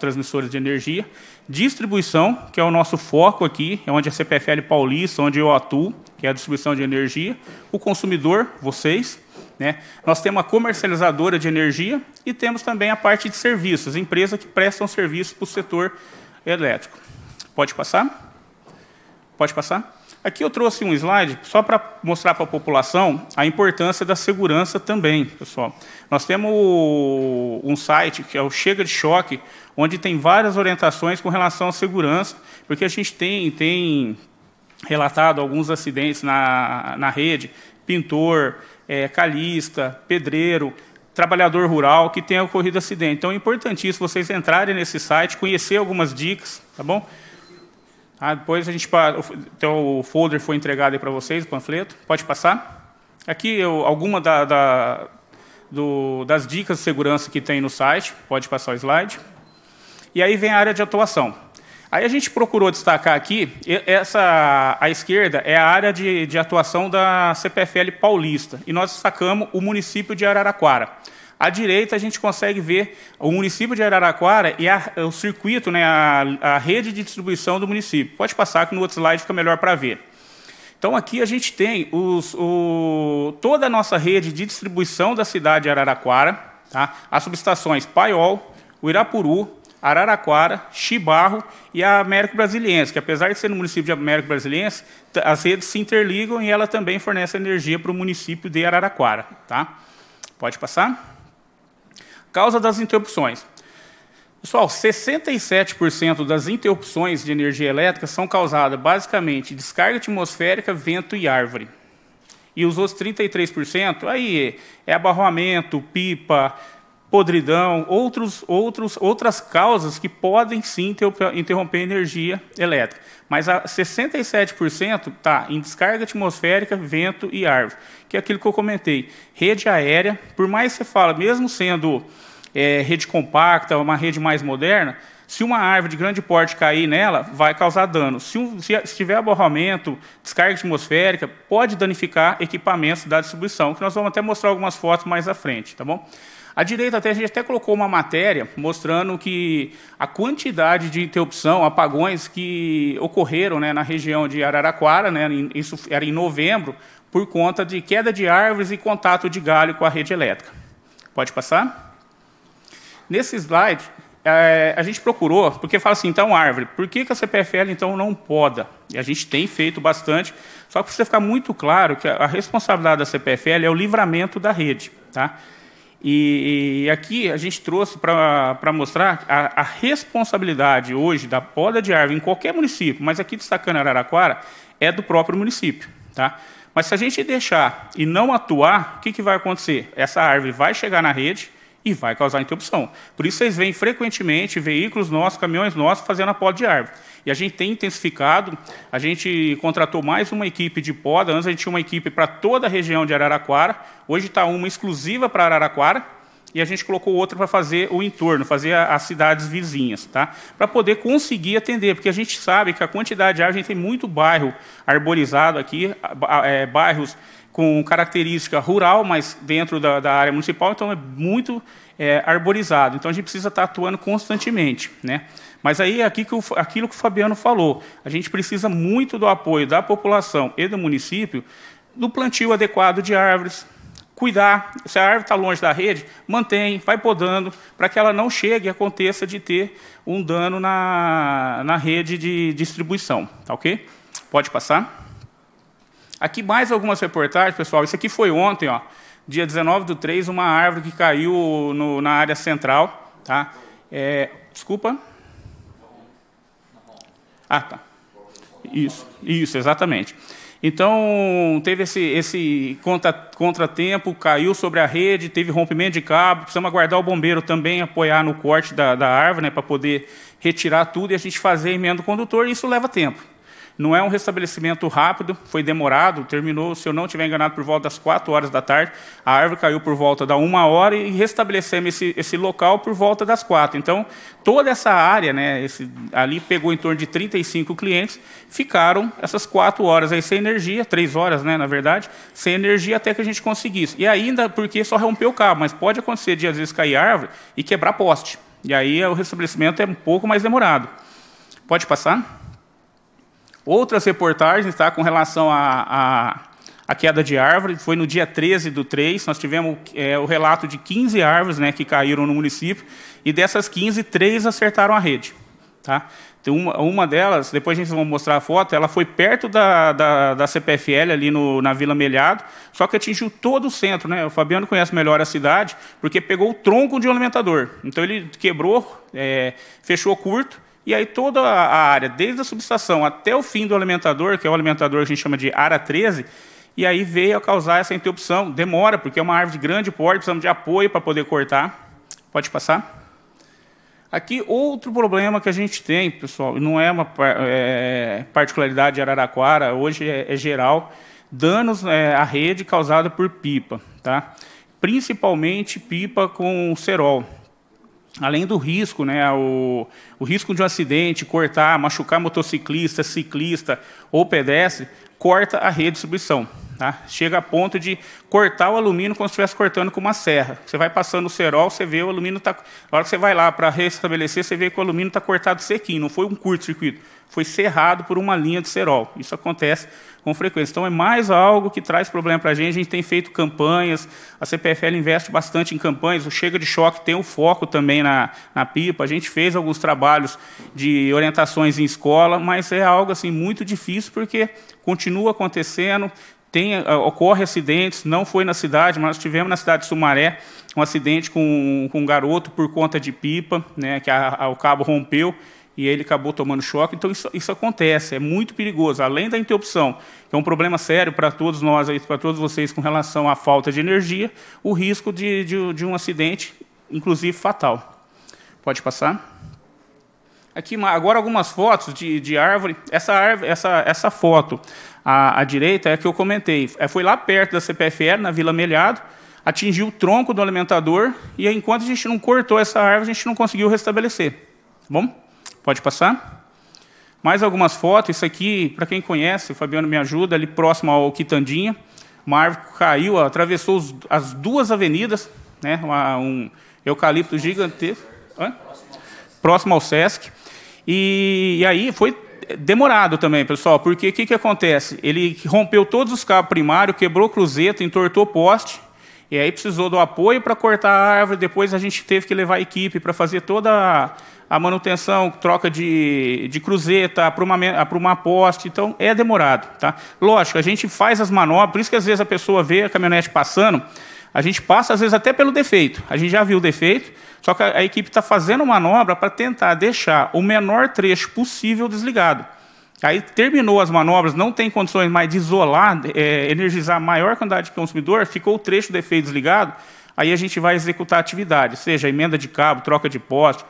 transmissoras de energia, distribuição, que é o nosso foco aqui, é onde a CPFL Paulista, onde eu atuo, que é a distribuição de energia, o consumidor, vocês, né? Nós temos a comercializadora de energia e temos também a parte de serviços, empresas que prestam serviços para o setor elétrico. Pode passar? Pode passar? Aqui eu trouxe um slide só para mostrar para a população a importância da segurança também, pessoal. Nós temos um site que é o Chega de Choque, onde tem várias orientações com relação à segurança, porque a gente tem, tem relatado alguns acidentes na, na rede, pintor, é, calista, pedreiro, trabalhador rural que tenha ocorrido acidente. Então é importantíssimo vocês entrarem nesse site, conhecer algumas dicas, tá bom? Ah, depois a gente então, o folder foi entregado para vocês, o panfleto. Pode passar. Aqui eu, alguma da, da, do, das dicas de segurança que tem no site. Pode passar o slide. E aí vem a área de atuação. Aí a gente procurou destacar aqui, essa à esquerda é a área de, de atuação da CPFL paulista, e nós destacamos o município de Araraquara. À direita, a gente consegue ver o município de Araraquara e a, o circuito, né, a, a, rede de distribuição do município. Pode passar que no outro slide fica melhor para ver. Então, aqui a gente tem os, o, toda a nossa rede de distribuição da cidade de Araraquara, tá? as subestações Paiol, Uirapuru, Araraquara, Chibarro e a Américo Brasiliense, que apesar de ser no município de Américo Brasiliense, as redes se interligam e ela também fornece energia para o município de Araraquara. Tá? Pode passar? Causa das interrupções. Pessoal, 67% das interrupções de energia elétrica são causadas basicamente descarga atmosférica, vento e árvore. E os outros 33%, aí é abarroamento, pipa, podridão, outros, outros, outras causas que podem sim interromper a energia elétrica. Mas a 67% está em descarga atmosférica, vento e árvore, que é aquilo que eu comentei. Rede aérea, por mais que você fale, mesmo sendo é, rede compacta, uma rede mais moderna, se uma árvore de grande porte cair nela, vai causar dano. Se, se, se tiver aborramento, descarga atmosférica, pode danificar equipamentos da distribuição, que nós vamos até mostrar algumas fotos mais à frente, tá bom? A direita até a gente até colocou uma matéria mostrando que a quantidade de interrupção, apagões que ocorreram né, na região de Araraquara, né, isso era em novembro, por conta de queda de árvores e contato de galho com a rede elétrica. Pode passar? Nesse slide, é, a gente procurou, porque fala assim, então, árvore, por que, que a CPFL, então, não poda? E a gente tem feito bastante, só que precisa ficar muito claro que a responsabilidade da CPFL é o livramento da rede. Tá? E, e aqui a gente trouxe para mostrar a, a, responsabilidade hoje da poda de árvore em qualquer município, mas aqui destacando Araraquara, é do próprio município. Tá? Mas se a gente deixar e não atuar, o que, que vai acontecer? Essa árvore vai chegar na rede, e vai causar interrupção. Por isso vocês veem frequentemente veículos nossos, caminhões nossos fazendo a poda de árvore. E a gente tem intensificado, a gente contratou mais uma equipe de poda, antes a gente tinha uma equipe para toda a região de Araraquara, hoje está uma exclusiva para Araraquara, e a gente colocou outra para fazer o entorno, fazer as cidades vizinhas, tá? Para poder conseguir atender, porque a gente sabe que a quantidade de árvore, a gente tem muito bairro arborizado aqui, é, bairros com característica rural, mas dentro da, da área municipal, então é muito é, arborizado. Então a gente precisa estar atuando constantemente. Né? Mas aí é aqui que o, aquilo que o Fabiano falou, a gente precisa muito do apoio da população e do município do plantio adequado de árvores, cuidar. Se a árvore está longe da rede, mantém, vai podando, para que ela não chegue e aconteça de ter um dano na, na rede de distribuição. Tá ok? Pode passar. Aqui mais algumas reportagens, pessoal. Isso aqui foi ontem, ó, dia 19 do 3, uma árvore que caiu no, na área central. Tá? É, desculpa. Ah, tá. Isso, isso, exatamente. Então, teve esse, esse contra, contratempo, caiu sobre a rede, teve rompimento de cabo, precisamos aguardar o bombeiro também apoiar no corte da, da árvore, né, para poder retirar tudo e a gente fazer a emenda do condutor, e isso leva tempo. Não é um restabelecimento rápido, foi demorado, terminou, se eu não tiver enganado, por volta das 4 horas da tarde. A árvore caiu por volta da 1 hora e restabelecemos esse, esse local por volta das 4. Então, toda essa área, né, esse, ali pegou em torno de 35 clientes, ficaram essas 4 horas aí sem energia, 3 horas, né, na verdade, sem energia até que a gente conseguisse. E ainda porque só rompeu o cabo, mas pode acontecer de às vezes cair árvore e quebrar poste. E aí o restabelecimento é um pouco mais demorado. Pode passar? Outras reportagens tá, com relação à a, queda de árvore, foi no dia 13 do 3, nós tivemos é, o relato de 15 árvores né, que caíram no município, e dessas 15, três acertaram a rede. Tá? Então, uma, uma delas, depois a gente vai mostrar a foto, ela foi perto da, da, da CPFL, ali no, na Vila Melhado, só que atingiu todo o centro. Né? O Fabiano conhece melhor a cidade, porque pegou o tronco de um alimentador. Então, ele quebrou, é, fechou curto, e aí toda a área, desde a subestação até o fim do alimentador, que é o alimentador que a gente chama de área 13, e aí veio a causar essa interrupção. Demora, porque é uma árvore de grande porte, precisamos de apoio para poder cortar. Pode passar. Aqui, outro problema que a gente tem, pessoal, não é uma é, particularidade de Araraquara, hoje é, é geral, danos é, à rede causada por pipa, tá? principalmente pipa com cerol além do risco, né, o, o, risco de um acidente, cortar, machucar motociclista, ciclista ou pedestre, corta a rede de redistribuição. Tá? Chega a ponto de cortar o alumínio como se estivesse cortando com uma serra. Você vai passando o cerol, você vê o alumínio está. Na hora que você vai lá para restabelecer, você vê que o alumínio está cortado sequinho, não foi um curto-circuito, foi cerrado por uma linha de cerol. Isso acontece com frequência. Então é mais algo que traz problema para a gente. A gente tem feito campanhas, a CPFL investe bastante em campanhas, o Chega de Choque tem o um foco também na, na pipa. A gente fez alguns trabalhos de orientações em escola, mas é algo assim muito difícil porque continua acontecendo, tem, ah, ocorre acidentes, não foi na cidade, mas tivemos na cidade de Sumaré um acidente com, com um garoto por conta de pipa, né, que a, a, o cabo rompeu e ele acabou tomando choque. Então, isso, isso acontece, é muito perigoso. Além da interrupção, que é um problema sério para todos nós, para todos vocês, com relação à falta de energia, o risco de, de, de um acidente, inclusive fatal. Pode passar? Aqui, agora algumas fotos de, de árvore. Essa, árvore, essa, essa foto à, à direita é que eu comentei. É, foi lá perto da CPFL, na Vila Melhado, atingiu o tronco do alimentador e enquanto a gente não cortou essa árvore, a gente não conseguiu restabelecer. Tá bom, pode passar. Mais algumas fotos. Isso aqui, para quem conhece, o Fabiano me ajuda, ali próximo ao Quitandinha. Uma árvore caiu, atravessou os, as duas avenidas, né? um eucalipto gigantesco. Próximo ao SESC. E, e aí foi demorado também, pessoal, porque o que, que acontece? Ele rompeu todos os cabos primários, quebrou cruzeta, entortou poste, e aí precisou do apoio para cortar a árvore, depois a gente teve que levar a equipe para fazer toda a manutenção, troca de, de cruzeta, aprumar, aprumar poste, então é demorado. Tá? Lógico, a gente faz as manobras, por isso que às vezes a pessoa vê a caminhonete passando, a gente passa, às vezes, até pelo defeito. A gente já viu o defeito, só que a, a equipe está fazendo manobra para tentar deixar o menor trecho possível desligado. Aí terminou as manobras, não tem condições mais de isolar, é, energizar a maior quantidade de consumidor, ficou o trecho defeito desligado, aí a gente vai executar a atividade, seja emenda de cabo, troca de poste,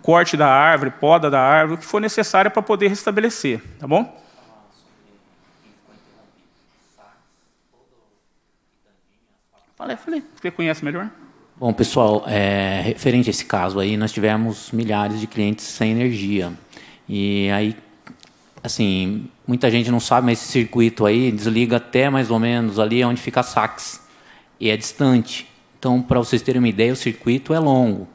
corte da árvore, poda da árvore, o que for necessário para poder restabelecer, tá bom? Falei, falei, você conhece melhor? Bom, pessoal, é, referente a esse caso aí, nós tivemos milhares de clientes sem energia. E aí, assim, muita gente não sabe, mas esse circuito aí desliga até mais ou menos ali onde fica a Sax. E é distante. Então, para vocês terem uma ideia, o circuito é longo.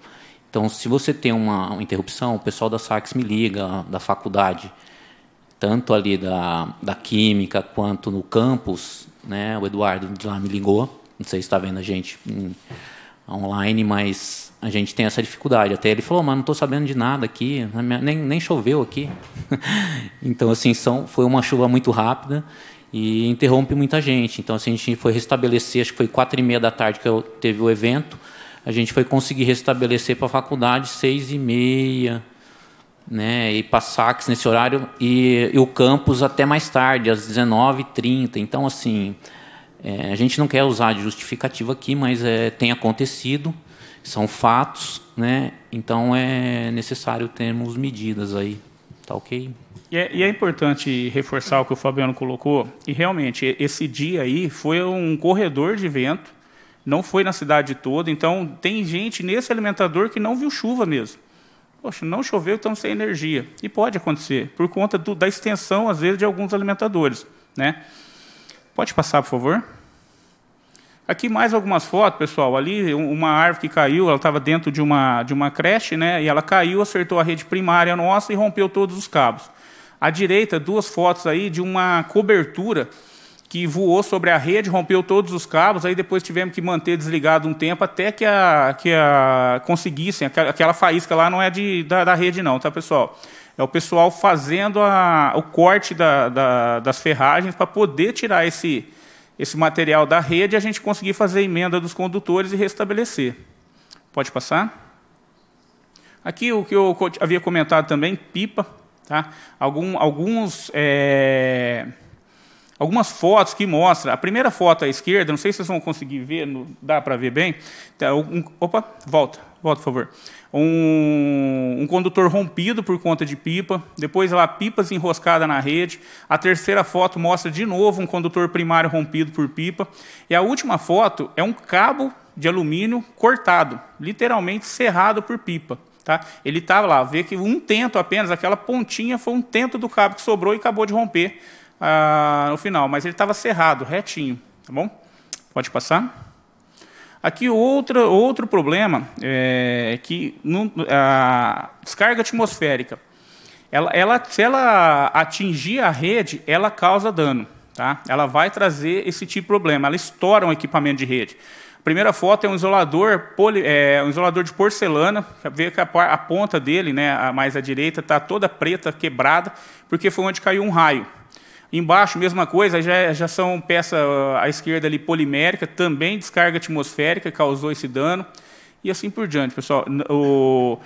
Então, se você tem uma, uma interrupção, o pessoal da Sax me liga, da faculdade, tanto ali da, da Química quanto no campus, né? O Eduardo de lá me ligou não sei se está vendo a gente hum, online, mas a gente tem essa dificuldade. Até ele falou, mas não estou sabendo de nada aqui, né, nem, nem choveu aqui. (laughs) então, assim, são, foi uma chuva muito rápida e interrompe muita gente. Então, assim, a gente foi restabelecer, acho que foi quatro e meia da tarde que eu, teve o evento, a gente foi conseguir restabelecer para a faculdade seis e meia, né, e passar nesse horário, e, e o campus até mais tarde, às 19h30. Então, assim, é, a gente não quer usar de justificativa aqui, mas é, tem acontecido, são fatos, né? Então é necessário termos medidas aí, tá ok? E é, e é, importante reforçar o que o Fabiano colocou. E realmente esse dia aí foi um corredor de vento, não foi na cidade toda. Então tem gente nesse alimentador que não viu chuva mesmo. Poxa, não choveu, estamos sem energia. E pode acontecer por conta do, da extensão às vezes de alguns alimentadores, né? Pode passar, por favor. Aqui mais algumas fotos, pessoal. Ali uma árvore que caiu, ela estava dentro de uma, de uma creche, né? E ela caiu, acertou a rede primária nossa e rompeu todos os cabos. À direita, duas fotos aí de uma cobertura que voou sobre a rede, rompeu todos os cabos, aí depois tivemos que manter desligado um tempo até que a, que a conseguissem. Aquela, aquela faísca lá não é de, da, da rede, não, tá, pessoal? É o pessoal fazendo a, o corte da, da, das ferragens para poder tirar esse, esse material da rede e a gente conseguir fazer emenda dos condutores e restabelecer. Pode passar? Aqui o que eu havia comentado também, pipa. Tá? Algum, alguns, é, algumas fotos que mostram. A primeira foto à esquerda, não sei se vocês vão conseguir ver, não dá para ver bem. Tá, um, opa, volta. Volta, por favor. Um, um, condutor rompido por conta de pipa, depois lá pipas enroscadas na rede. A terceira foto mostra de novo um condutor primário rompido por pipa. E a última foto é um cabo de alumínio cortado, literalmente serrado por pipa. Tá? Ele estava lá, vê que um tento apenas, aquela pontinha foi um tento do cabo que sobrou e acabou de romper ah, no final, mas ele estava serrado, retinho, tá bom? Pode passar. Aqui outra, outro problema é, é que no, a descarga atmosférica, ela, ela, se ela atingir a rede, ela causa dano. Tá? Ela vai trazer esse tipo de problema, ela estoura um equipamento de rede. A primeira foto é um isolador, poli, é, um isolador de porcelana, vê que a, a ponta dele, né, a mais à direita, está toda preta, quebrada, porque foi onde caiu um raio. Embaixo, mesma coisa, já, já são peça ah, à esquerda ali polimérica, também descarga atmosférica, causou esse dano, e assim por diante, pessoal. O,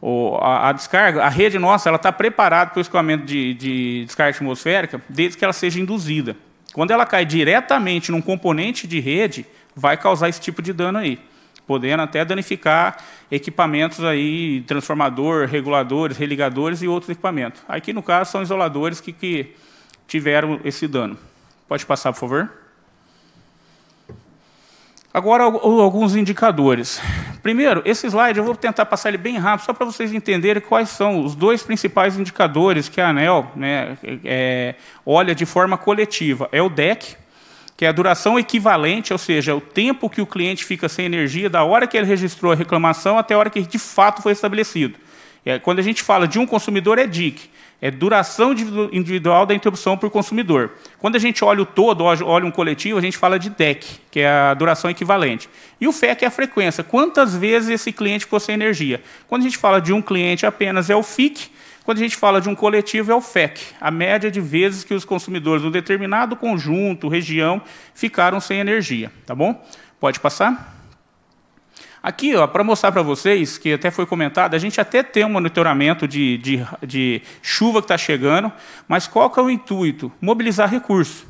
o, a, a, descarga, a rede nossa, ela está preparada para o escoamento de, de descarga atmosférica desde que ela seja induzida. Quando ela cai diretamente num componente de rede, vai causar esse tipo de dano aí podendo até danificar equipamentos aí, transformador, reguladores, religadores e outros equipamentos. Aqui no caso são isoladores que, que tiveram esse dano. Pode passar, por favor. Agora, alguns indicadores. Primeiro, esse slide eu vou tentar passar ele bem rápido, só para vocês entenderem quais são os dois principais indicadores que a ANEL né, é, olha de forma coletiva. É o DEC, que é a duração equivalente, ou seja, o tempo que o cliente fica sem energia, da hora que ele registrou a reclamação até a hora que de fato foi estabelecido. É, quando a gente fala de um consumidor, é DIC é duração individual da interrupção por consumidor. Quando a gente olha o todo, olha um coletivo, a gente fala de DEC, que é a duração equivalente. E o FEC é a frequência, quantas vezes esse cliente ficou sem energia. Quando a gente fala de um cliente apenas, é o FIC. Quando a gente fala de um coletivo, é o FEC, a média de vezes que os consumidores de um determinado conjunto, região, ficaram sem energia. Tá bom? Pode passar? Aqui, para mostrar para vocês, que até foi comentado, a gente até tem um monitoramento de, de, de chuva que está chegando, mas qual que é o intuito? Mobilizar recursos.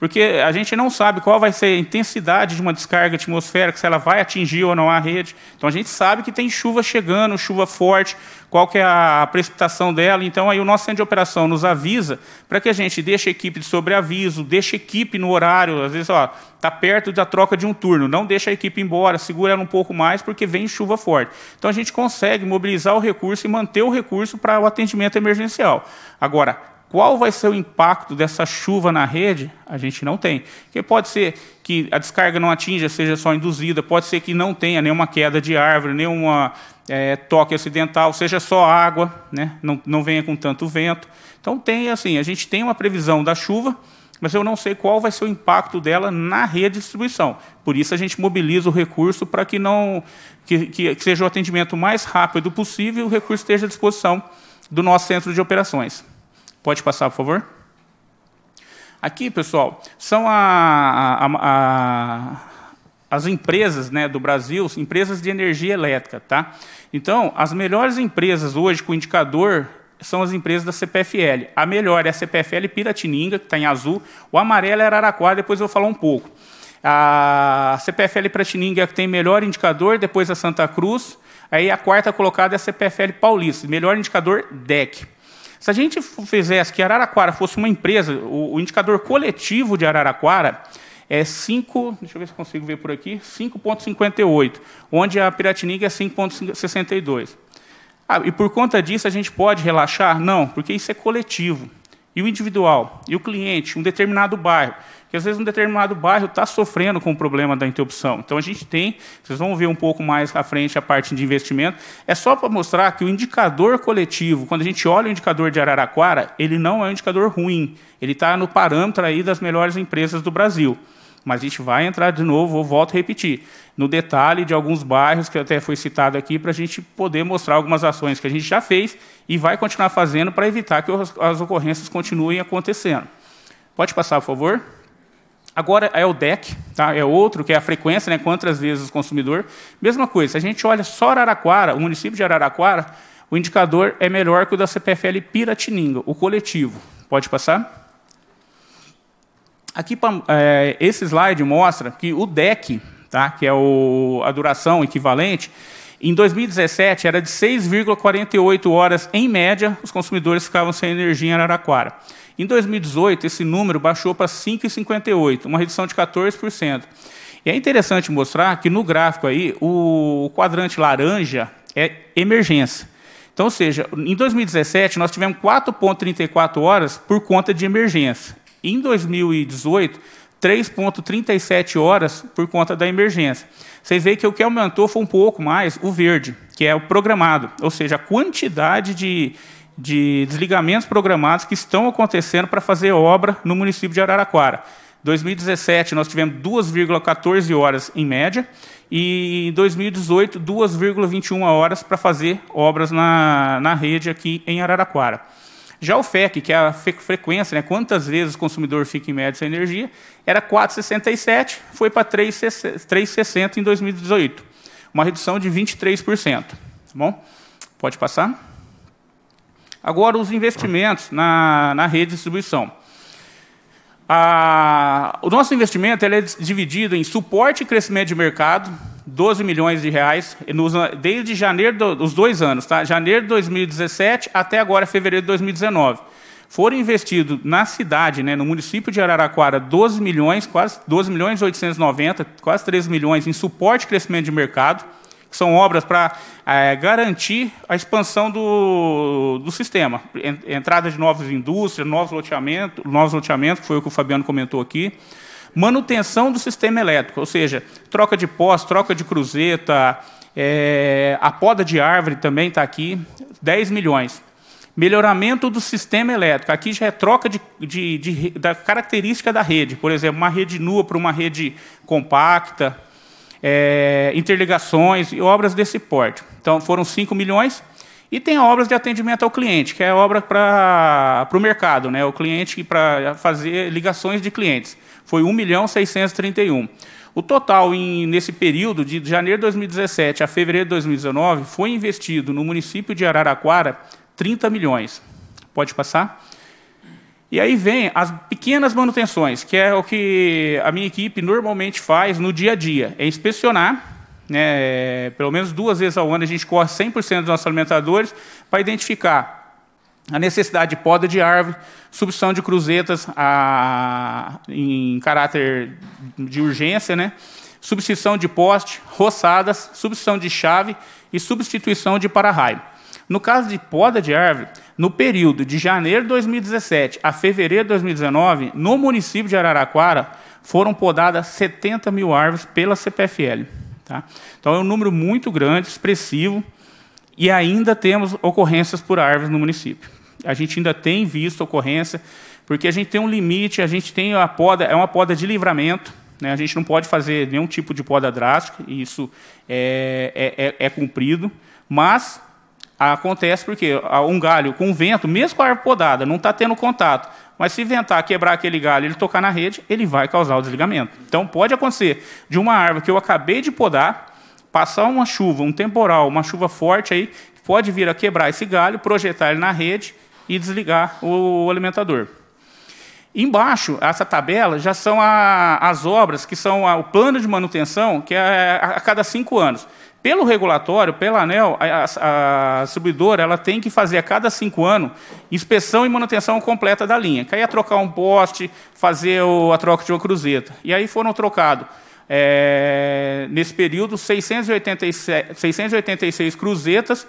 Porque a gente não sabe qual vai ser a intensidade de uma descarga atmosférica, se ela vai atingir ou não a rede. Então a gente sabe que tem chuva chegando, chuva forte, qual que é a precipitação dela. Então aí o nosso centro de operação nos avisa para que a gente deixe a equipe de sobreaviso, deixe a equipe no horário, às vezes, está perto da troca de um turno, não deixa a equipe embora, segura ela um pouco mais, porque vem chuva forte. Então a gente consegue mobilizar o recurso e manter o recurso para o atendimento emergencial. Agora, qual vai ser o impacto dessa chuva na rede? A gente não tem. Porque pode ser que a descarga não atinja, seja só induzida, pode ser que não tenha nenhuma queda de árvore, nenhuma é, toque acidental, seja só água, né? não, não venha com tanto vento. Então tem assim, a gente tem uma previsão da chuva, mas eu não sei qual vai ser o impacto dela na rede de distribuição. Por isso a gente mobiliza o recurso para que não que, que, seja o atendimento mais rápido possível e o recurso esteja à disposição do nosso centro de operações. Pode passar, por favor. Aqui, pessoal, são a, a, a, as empresas né, do Brasil, empresas de energia elétrica. Tá? Então, as melhores empresas hoje com indicador são as empresas da CPFL. A melhor é a CPFL Piratininga, que está em azul. O amarelo é Araraquara, depois eu vou falar um pouco. A CPFL Piratininga é a que tem melhor indicador, depois a Santa Cruz. Aí a quarta colocada é a CPFL Paulista, melhor indicador DEC. Se a gente fizesse que Araraquara fosse uma empresa, o, o indicador coletivo de Araraquara é 5, deixa eu ver se consigo ver por aqui, 5.58, onde a Piratininga é 5.62. Ah, e por conta disso a gente pode relaxar? Não, porque isso é coletivo. E o individual, e o cliente, um determinado bairro que às vezes um determinado bairro está sofrendo com o problema da interrupção. Então a gente tem, vocês vão ver um pouco mais à frente a parte de investimento, é só para mostrar que o indicador coletivo, quando a gente olha o indicador de Araraquara, ele não é um indicador ruim, ele está no parâmetro aí das melhores empresas do Brasil. Mas a gente vai entrar de novo, ou volto a repetir, no detalhe de alguns bairros que até foi citado aqui, para a gente poder mostrar algumas ações que a gente já fez e vai continuar fazendo para evitar que as ocorrências continuem acontecendo. Pode passar, por favor. Agora é o DEC, tá? é outro, que é a frequência, né? quantas vezes o consumidor. Mesma coisa, se a gente olha só Araraquara, o município de Araraquara, o indicador é melhor que o da CPFL Piratininga, o coletivo. Pode passar? Aqui, é, esse slide mostra que o DEC, tá? que é o, a duração equivalente, em 2017, era de 6,48 horas em média, os consumidores ficavam sem energia em Araraquara. Em 2018, esse número baixou para 5,58, uma redução de 14%. E é interessante mostrar que no gráfico aí, o quadrante laranja é emergência. Então, ou seja, em 2017 nós tivemos 4,34 horas por conta de emergência. Em 2018, 3,37 horas por conta da emergência. Vocês veem que o que aumentou foi um pouco mais o verde, que é o programado, ou seja, a quantidade de, de desligamentos programados que estão acontecendo para fazer obra no município de Araraquara. 2017 nós tivemos 2,14 horas em média e em 2018 2,21 horas para fazer obras na, na rede aqui em Araraquara. Já o FEC, que é a frequência, né, quantas vezes o consumidor fica em média sem energia, era 4,67, foi para 3,60 em 2018, uma redução de 23%. Tá bom? Pode passar. Agora, os investimentos na, na rede de distribuição. A, o nosso investimento é dividido em suporte e crescimento de mercado, 12 milhões de reais, nos, desde janeiro do, dos dois anos, tá? janeiro de 2017 até agora, fevereiro de 2019. Foram investidos na cidade, né, no município de Araraquara, 12 milhões, quase 12 milhões 890, quase 13 milhões em suporte e crescimento de mercado são obras para é, garantir a expansão do, do sistema, entrada de novas indústrias, novos loteamentos, novos loteamentos, que foi o que o Fabiano comentou aqui, manutenção do sistema elétrico, ou seja, troca de pós, troca de cruzeta, é, a poda de árvore também está aqui, 10 milhões. Melhoramento do sistema elétrico. Aqui já é troca de, de, de, da característica da rede. Por exemplo, uma rede nua para uma rede compacta, é, interligações e obras desse porte. Então, foram 5 milhões. E tem obras de atendimento ao cliente, que é obra para o mercado, né? o cliente para fazer ligações de clientes. Foi 1 milhão 631. O total em, nesse período, de janeiro de 2017 a fevereiro de 2019, foi investido no município de Araraquara 30 milhões. Pode passar? E aí vem as pequenas manutenções, que é o que a minha equipe normalmente faz no dia a dia. É inspecionar, né, pelo menos duas vezes ao ano, a gente corre 100% dos nossos alimentadores para identificar a necessidade de poda de árvore, substituição de cruzetas a, em caráter de urgência, né? substituição de poste, roçadas, substituição de chave e substituição de para-raio. No caso de poda de árvore, no período de janeiro de 2017 a fevereiro de 2019, no município de Araraquara, foram podadas 70 mil árvores pela CPFL. Tá? Então é um número muito grande, expressivo, e ainda temos ocorrências por árvores no município. A gente ainda tem visto ocorrência, porque a gente tem um limite, a gente tem a poda, é uma poda de livramento, né? a gente não pode fazer nenhum tipo de poda drástica, e isso é, é, é, é cumprido, mas Acontece porque ah, um galho com vento, mesmo com a árvore podada, não está tendo contato, mas se ventar, quebrar aquele galho, ele tocar na rede, ele vai causar o desligamento. Então pode acontecer de uma árvore que eu acabei de podar, passar uma chuva, um temporal, uma chuva forte aí, pode vir a quebrar esse galho, projetar ele na rede e desligar o alimentador. Embaixo, essa tabela, já são a, as obras que são a, o plano de manutenção, que é a, a cada cinco anos. Pelo regulatório, pela ANEL, a, a, a, distribuidora ela tem que fazer a cada cinco anos inspeção e manutenção completa da linha. Que aí é trocar um poste, fazer o, a troca de uma cruzeta. E aí foram trocados, é, nesse período, 687, 686 cruzetas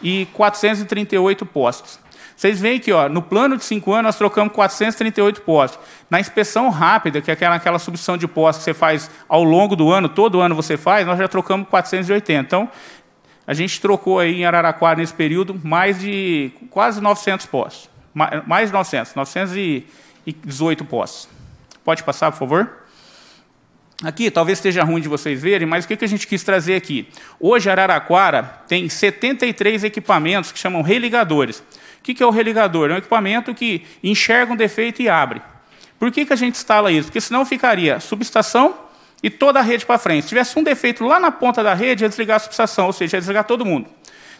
e 438 postes. Vocês veem que, ó, no plano de cinco anos, nós trocamos 438 postes. Na inspeção rápida, que é aquela, aquela subção de postes que você faz ao longo do ano, todo ano você faz, nós já trocamos 480. Então, a gente trocou aí em Araraquara, nesse período, mais de quase 900 postes. Mais de 900, 918 postes. Pode passar, por favor? Aqui, talvez esteja ruim de vocês verem, mas o que a gente quis trazer aqui? Hoje, Araraquara tem 73 equipamentos que chamam religadores. O que é o religador? É um equipamento que enxerga um defeito e abre. Por que, que a gente instala isso? Porque senão ficaria subestação e toda a rede para frente. Se tivesse um defeito lá na ponta da rede, ia desligar a subestação, ou seja, ia desligar todo mundo.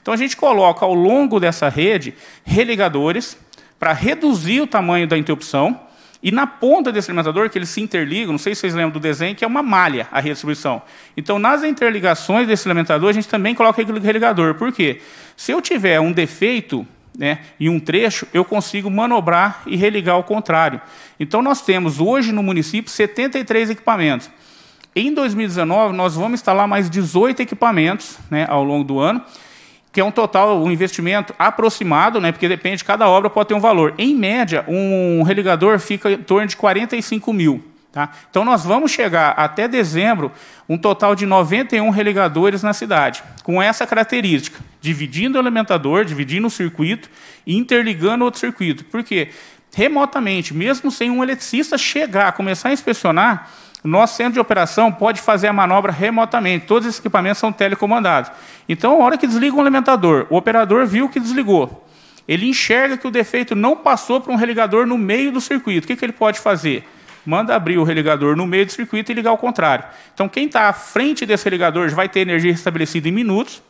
Então a gente coloca ao longo dessa rede religadores para reduzir o tamanho da interrupção. E na ponta desse alimentador, que eles se interligam, não sei se vocês lembram do desenho, que é uma malha a redistribuição. Então, nas interligações desse alimentador, a gente também coloca religador. Por quê? Se eu tiver um defeito né, em um trecho, eu consigo manobrar e religar ao contrário. Então, nós temos hoje no município 73 equipamentos. Em 2019, nós vamos instalar mais 18 equipamentos né, ao longo do ano, que é um total, um investimento aproximado, né, porque depende, cada obra pode ter um valor. Em média, um religador fica em torno de 45 mil. Tá? Então, nós vamos chegar até dezembro um total de 91 religadores na cidade, com essa característica, dividindo o alimentador, dividindo o circuito e interligando outro circuito. Por quê? Remotamente, mesmo sem um eletricista chegar, começar a inspecionar, o nosso centro de operação pode fazer a manobra remotamente. Todos esses equipamentos são telecomandados. Então, a hora que desliga o alimentador, o operador viu que desligou. Ele enxerga que o defeito não passou para um religador no meio do circuito. O que, que ele pode fazer? manda abrir o religador no meio do circuito e ligar ao contrário. Então, quem está à frente desse religador já vai ter energia restabelecida em minutos,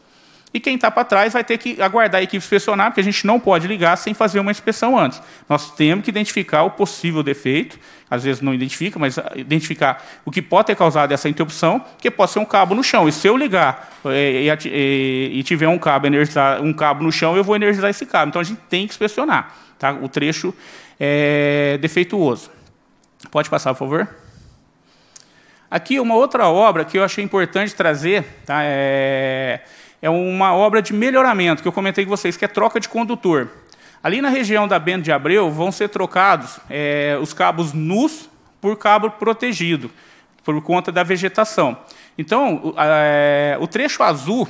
e quem está para trás vai ter que aguardar a equipe inspecionar, porque a gente não pode ligar sem fazer uma inspeção antes. Nós temos que identificar o possível defeito, às vezes não identifica, mas ah, identificar o que pode ter causado essa interrupção, que pode ser um cabo no chão. E se eu ligar eh, e, eh, e tiver um cabo, energizar, um cabo no chão, eu vou energizar esse cabo. Então a gente tem que inspecionar tá? o trecho é, defeituoso. Pode passar, por favor. Aqui uma outra obra que eu achei importante trazer, tá? é, é uma obra de melhoramento que eu comentei com vocês, que é troca de condutor. Ali na região da Bento de Abreu vão ser trocados é, os cabos nus por cabo protegido, por conta da vegetação. Então, é, o trecho azul,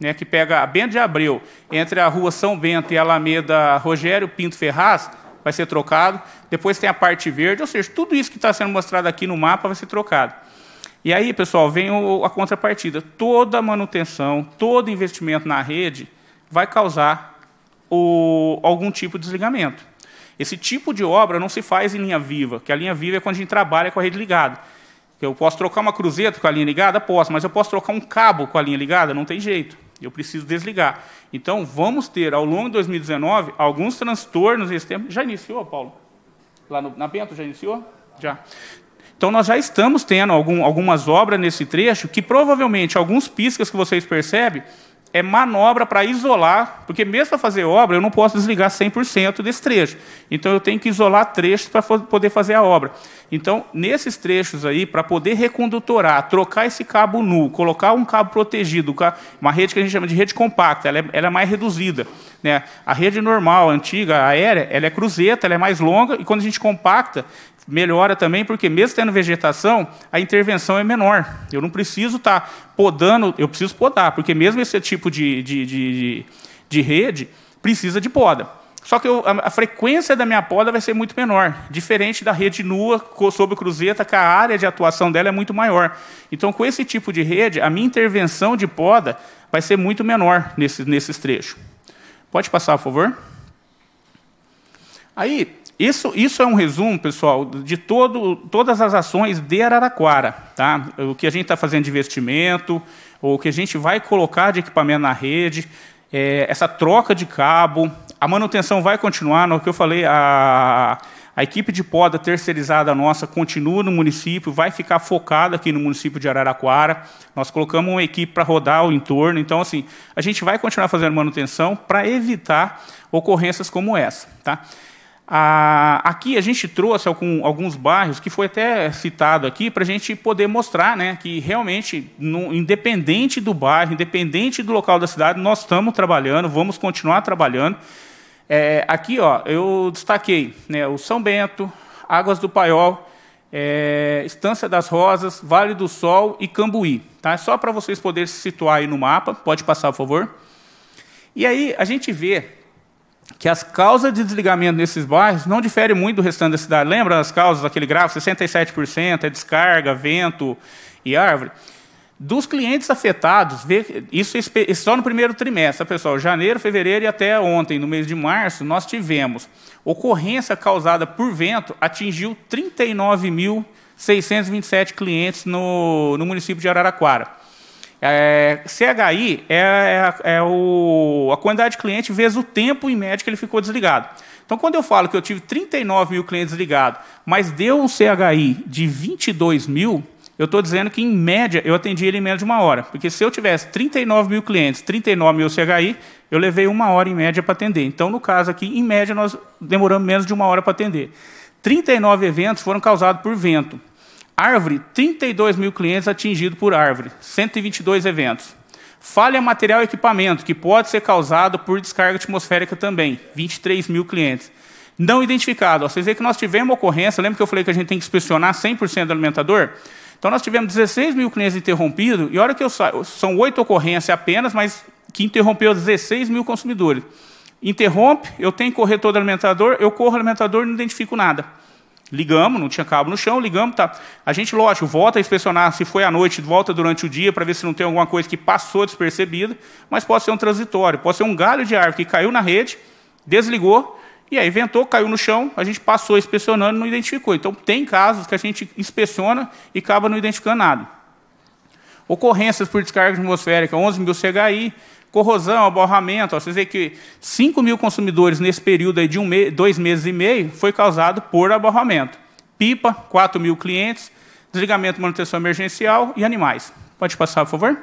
né, que pega a Bento de Abreu, entre a rua São Bento e a Alameda Rogério Pinto Ferraz, vai ser trocado. Depois tem a parte verde, ou seja, tudo isso que está sendo mostrado aqui no mapa vai ser trocado. E aí, pessoal, vem a contrapartida. Toda manutenção, todo investimento na rede vai causar o, algum tipo de desligamento. Esse tipo de obra não se faz em linha viva, que a linha viva é quando a gente trabalha com a rede ligada. Eu posso trocar uma cruzeta com a linha ligada? Posso, mas eu posso trocar um cabo com a linha ligada? Não tem jeito. Eu preciso desligar. Então, vamos ter, ao longo de 2019, alguns transtornos nesse tempo. Já iniciou, Paulo? Lá no, na Bento, já iniciou? Já. Então, nós já estamos tendo algum, algumas obras nesse trecho que provavelmente alguns piscas que vocês percebem é manobra para isolar, porque mesmo para fazer obra, eu não posso desligar 100% desse trecho. Então, eu tenho que isolar trechos para poder fazer a obra. Então, nesses trechos aí, para poder recondutorar, trocar esse cabo nu, colocar um cabo protegido, uma rede que a gente chama de rede compacta, ela é, ela é mais reduzida. Né? A rede normal, antiga, aérea, ela é cruzeta, ela é mais longa, e quando a gente compacta, Melhora também porque, mesmo tendo vegetação, a intervenção é menor. Eu não preciso estar tá podando, eu preciso podar, porque mesmo esse tipo de, de, de, de rede precisa de poda. Só que eu, a, a, frequência da minha poda vai ser muito menor, diferente da rede nua sobre cruzeta, que a área de atuação dela é muito maior. Então, com esse tipo de rede, a minha intervenção de poda vai ser muito menor nesse, nesses trechos. Pode passar, por favor? Aí, isso, isso é um resumo, pessoal, de todo, todas as ações de Araraquara. Tá? O que a gente está fazendo de investimento, o que a gente vai colocar de equipamento na rede, é, essa troca de cabo, a manutenção vai continuar, no que eu falei, a, a equipe de poda terceirizada nossa continua no município, vai ficar focada aqui no município de Araraquara. Nós colocamos uma equipe para rodar o entorno, então assim, a gente vai continuar fazendo manutenção para evitar ocorrências como essa, tá? Ah, aqui a gente trouxe algum, alguns bairros que foi até citado aqui para a gente poder mostrar né, que realmente, no, independente do bairro, independente do local da cidade, nós estamos trabalhando, vamos continuar trabalhando. É, aqui ó, eu destaquei né, o São Bento, Águas do Paiol, é, Estância das Rosas, Vale do Sol e Cambuí. Tá? Só para vocês poderem se situar aí no mapa, pode passar, por favor. E aí a gente vê que as causas de desligamento nesses bairros não diferem muito do restante da cidade. Lembra as causas daquele gráfico? 67% é descarga, vento e árvore. Dos clientes afetados, isso é só no primeiro trimestre, tá, pessoal, janeiro, fevereiro e até ontem, no mês de março, nós tivemos ocorrência causada por vento atingiu 39.627 clientes no, no município de Araraquara. É, CHI é, é, é o, a quantidade de cliente vezes o tempo em média que ele ficou desligado. Então, quando eu falo que eu tive 39 mil clientes ligados, mas deu um CHI de 22 mil, eu estou dizendo que, em média, eu atendi ele em menos de uma hora. Porque se eu tivesse 39 mil clientes, 39 mil CHI, eu levei uma hora em média para atender. Então, no caso aqui, em média, nós demoramos menos de uma hora para atender. 39 eventos foram causados por vento. Árvore, 32 mil clientes atingidos por árvore, 122 eventos. Falha material e equipamento, que pode ser causado por descarga atmosférica também, 23 mil clientes. Não identificado, vocês veem que nós tivemos uma ocorrência, lembra que eu falei que a gente tem que inspecionar 100% do alimentador? Então nós tivemos 16 mil clientes interrompidos, e a hora que eu saio, são oito ocorrências apenas, mas que interrompeu 16 mil consumidores. Interrompe, eu tenho corretor do alimentador, eu corro alimentador e não identifico nada. Ligamos, não tinha cabo no chão, ligamos, tá. A gente, lógico, volta a inspecionar se foi à noite, volta durante o dia para ver se não tem alguma coisa que passou despercebida, mas pode ser um transitório, pode ser um galho de árvore que caiu na rede, desligou, e aí ventou, caiu no chão, a gente passou inspecionando e não identificou. Então tem casos que a gente inspeciona e acaba não identificando nada. Ocorrências por descarga atmosférica, 11 mil CHI, corrosão, aborramento. Ó, vocês veem que 5 mil consumidores nesse período aí de um me dois meses e meio foi causado por aborramento. Pipa, 4 mil clientes, desligamento, manutenção emergencial e animais. Pode passar, por favor?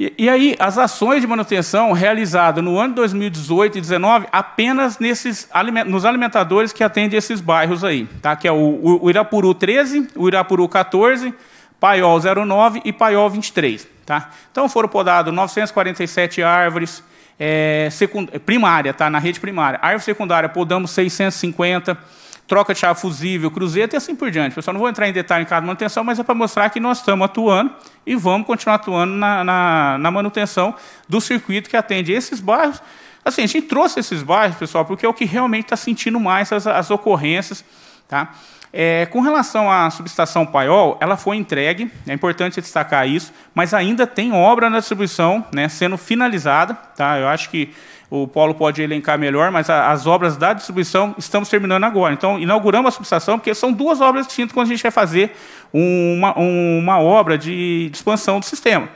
E, e aí, as ações de manutenção realizadas no ano de 2018 e 2019 apenas nesses, nos alimentadores que atendem esses bairros aí, tá? que é o, o Irapuru 13, o Irapuru 14, Paiol 09 e Paiol 23. Tá? Então foram podados 947 árvores é, é, primária, tá? na rede primária. Árvore secundária, podamos 650, troca de chave fusível, cruzeta e assim por diante. Pessoal, não vou entrar em detalhe em cada manutenção, mas é para mostrar que nós estamos atuando e vamos continuar atuando na, na, na manutenção do circuito que atende esses bairros. Assim, a gente trouxe esses bairros, pessoal, porque é o que realmente está sentindo mais as, as ocorrências. Tá? É, com relação à subestação Paiol, ela foi entregue, é importante destacar isso, mas ainda tem obra na distribuição né, sendo finalizada. Tá? Eu acho que o Paulo pode elencar melhor, mas a, as obras da distribuição estamos terminando agora. Então, inauguramos a subestação, porque são duas obras distintas quando a gente vai fazer uma, uma obra de, de expansão do sistema: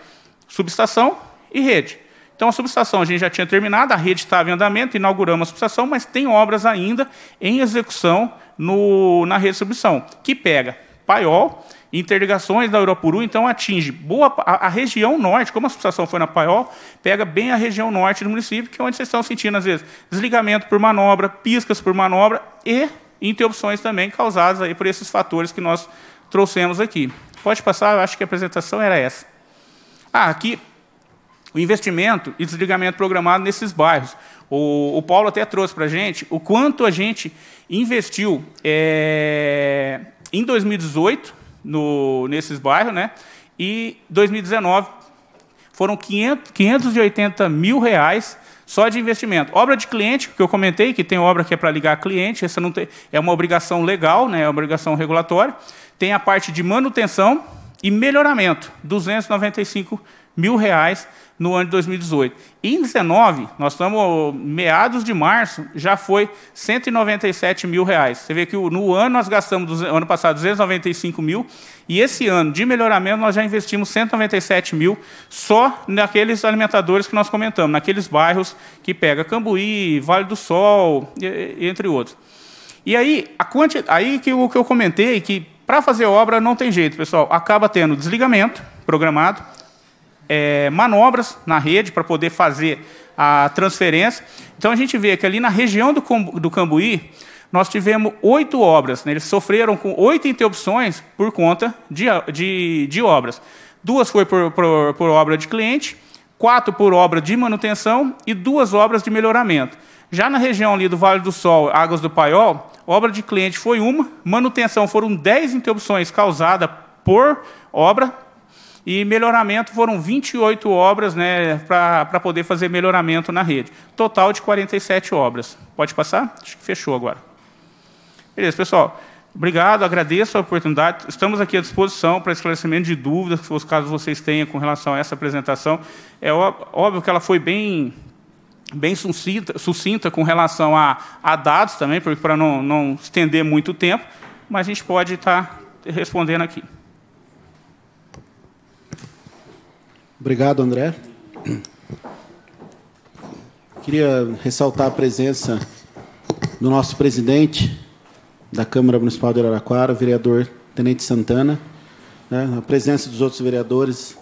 subestação e rede. Então, a subestação a gente já tinha terminado, a rede estava em andamento, inauguramos a subestação, mas tem obras ainda em execução no, na rede de subestação, que pega Paiol, interligações da Uropuru, então atinge boa a, a, região norte, como a subestação foi na Paiol, pega bem a região norte do município, que é onde vocês estão sentindo, às vezes, desligamento por manobra, piscas por manobra e interrupções também causadas aí por esses fatores que nós trouxemos aqui. Pode passar, eu acho que a apresentação era essa. Ah, aqui o investimento e desligamento programado nesses bairros. O, o Paulo até trouxe para a gente o quanto a gente investiu é, em 2018 no, nesses bairros, né? E 2019 foram 500, 580 mil reais só de investimento. Obra de cliente, que eu comentei, que tem obra que é para ligar cliente, essa não tem, é uma obrigação legal, né, é uma obrigação regulatória. Tem a parte de manutenção e melhoramento, 295 mil reais no ano de 2018. Em 19, nós estamos meados de março, já foi 197 mil reais. Você vê que no ano nós gastamos, ano passado, 295 mil, e esse ano de melhoramento nós já investimos 197 mil só naqueles alimentadores que nós comentamos, naqueles bairros que pega Cambuí, Vale do Sol, entre outros. E aí, a quanti... aí que o que eu comentei, que para fazer obra não tem jeito, pessoal, acaba tendo desligamento programado, é, manobras na rede para poder fazer a transferência. Então a gente vê que ali na região do, do Cambuí, nós tivemos oito obras. Né? Eles sofreram com oito interrupções por conta de, de, de obras. Duas foi por, por, por obra de cliente, quatro por obra de manutenção e duas obras de melhoramento. Já na região ali do Vale do Sol, Águas do Paiol, obra de cliente foi uma, manutenção foram dez interrupções causadas por obra e melhoramento foram 28 obras né, para poder fazer melhoramento na rede. Total de 47 obras. Pode passar? Acho que fechou agora. Beleza, pessoal. Obrigado, agradeço a oportunidade. Estamos aqui à disposição para esclarecimento de dúvidas, caso vocês tenham com relação a essa apresentação. É óbvio que ela foi bem bem sucinta, sucinta com relação a, a dados também, para não, não estender muito tempo, mas a gente pode estar tá respondendo aqui. Obrigado, André. Queria ressaltar a presença do nosso presidente da Câmara Municipal de Araraquara, vereador Tenente Santana, né, a presença dos outros vereadores,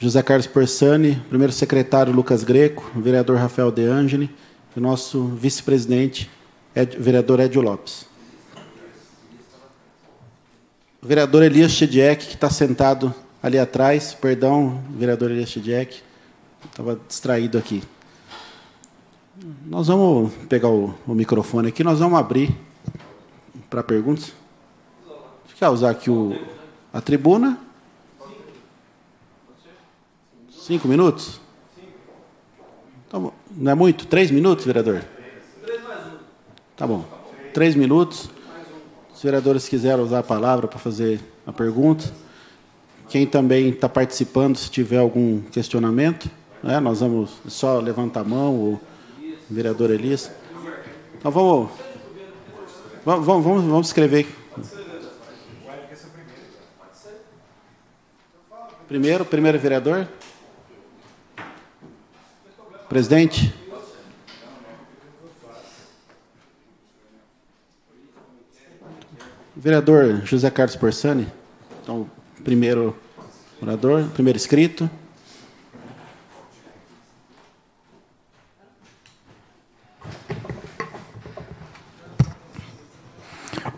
José Carlos Persani, primeiro secretário Lucas Greco, o vereador Rafael De Angeli, e nosso vice-presidente, o vereador Edio Lopes. O vereador Elias Chediek, que está sentado ali atrás. Perdão, vereador Elias Jack, estava distraído aqui. Nós vamos pegar o, o microfone aqui, nós vamos abrir para perguntas. Quer usar aqui o, a tribuna? Cinco minutos? Então, não é muito? Três minutos, vereador? Três mais um. Tá bom. Três minutos. Se os vereadores quiserem usar a palavra para fazer a pergunta. Quem também está participando, se tiver algum questionamento, né, nós vamos só levantar a mão, o vereador Elias. Então vamos, vamos, vamos, vamos escrever. Primeiro, primeiro vereador. Presidente. Vereador José Carlos Persani. Então, primeiro orador, primeiro escrito.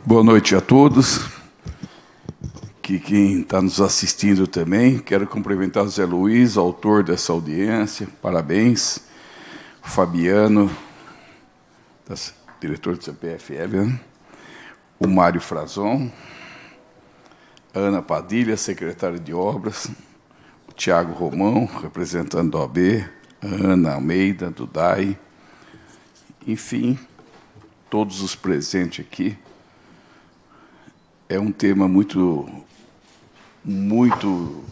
Boa noite a todos. Que quem está nos assistindo também. Quero cumprimentar o Zé Luiz, autor dessa audiência. Parabéns. Fabiano, diretor do CPFL. Né? O Mário Frazon, Ana Padilha, secretária de Obras, o Tiago Romão, representante a OAB, Ana Almeida, do DAI, enfim, todos os presentes aqui. É um tema muito, muito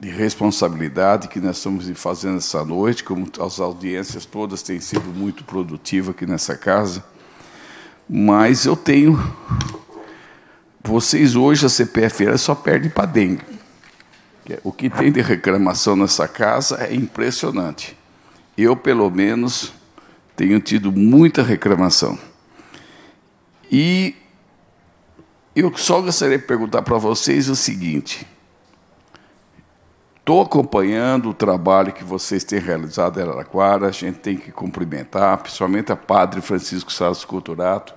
de responsabilidade que nós estamos fazendo essa noite, como as audiências todas têm sido muito produtivas aqui nessa casa, mas eu tenho vocês hoje, a CPFL, só perdem para dengue. O que tem de reclamação nessa casa é impressionante. Eu, pelo menos, tenho tido muita reclamação. E eu só gostaria de perguntar para vocês o seguinte: estou acompanhando o trabalho que vocês têm realizado em Araraquara, a gente tem que cumprimentar, principalmente a Padre Francisco Salles Culturato,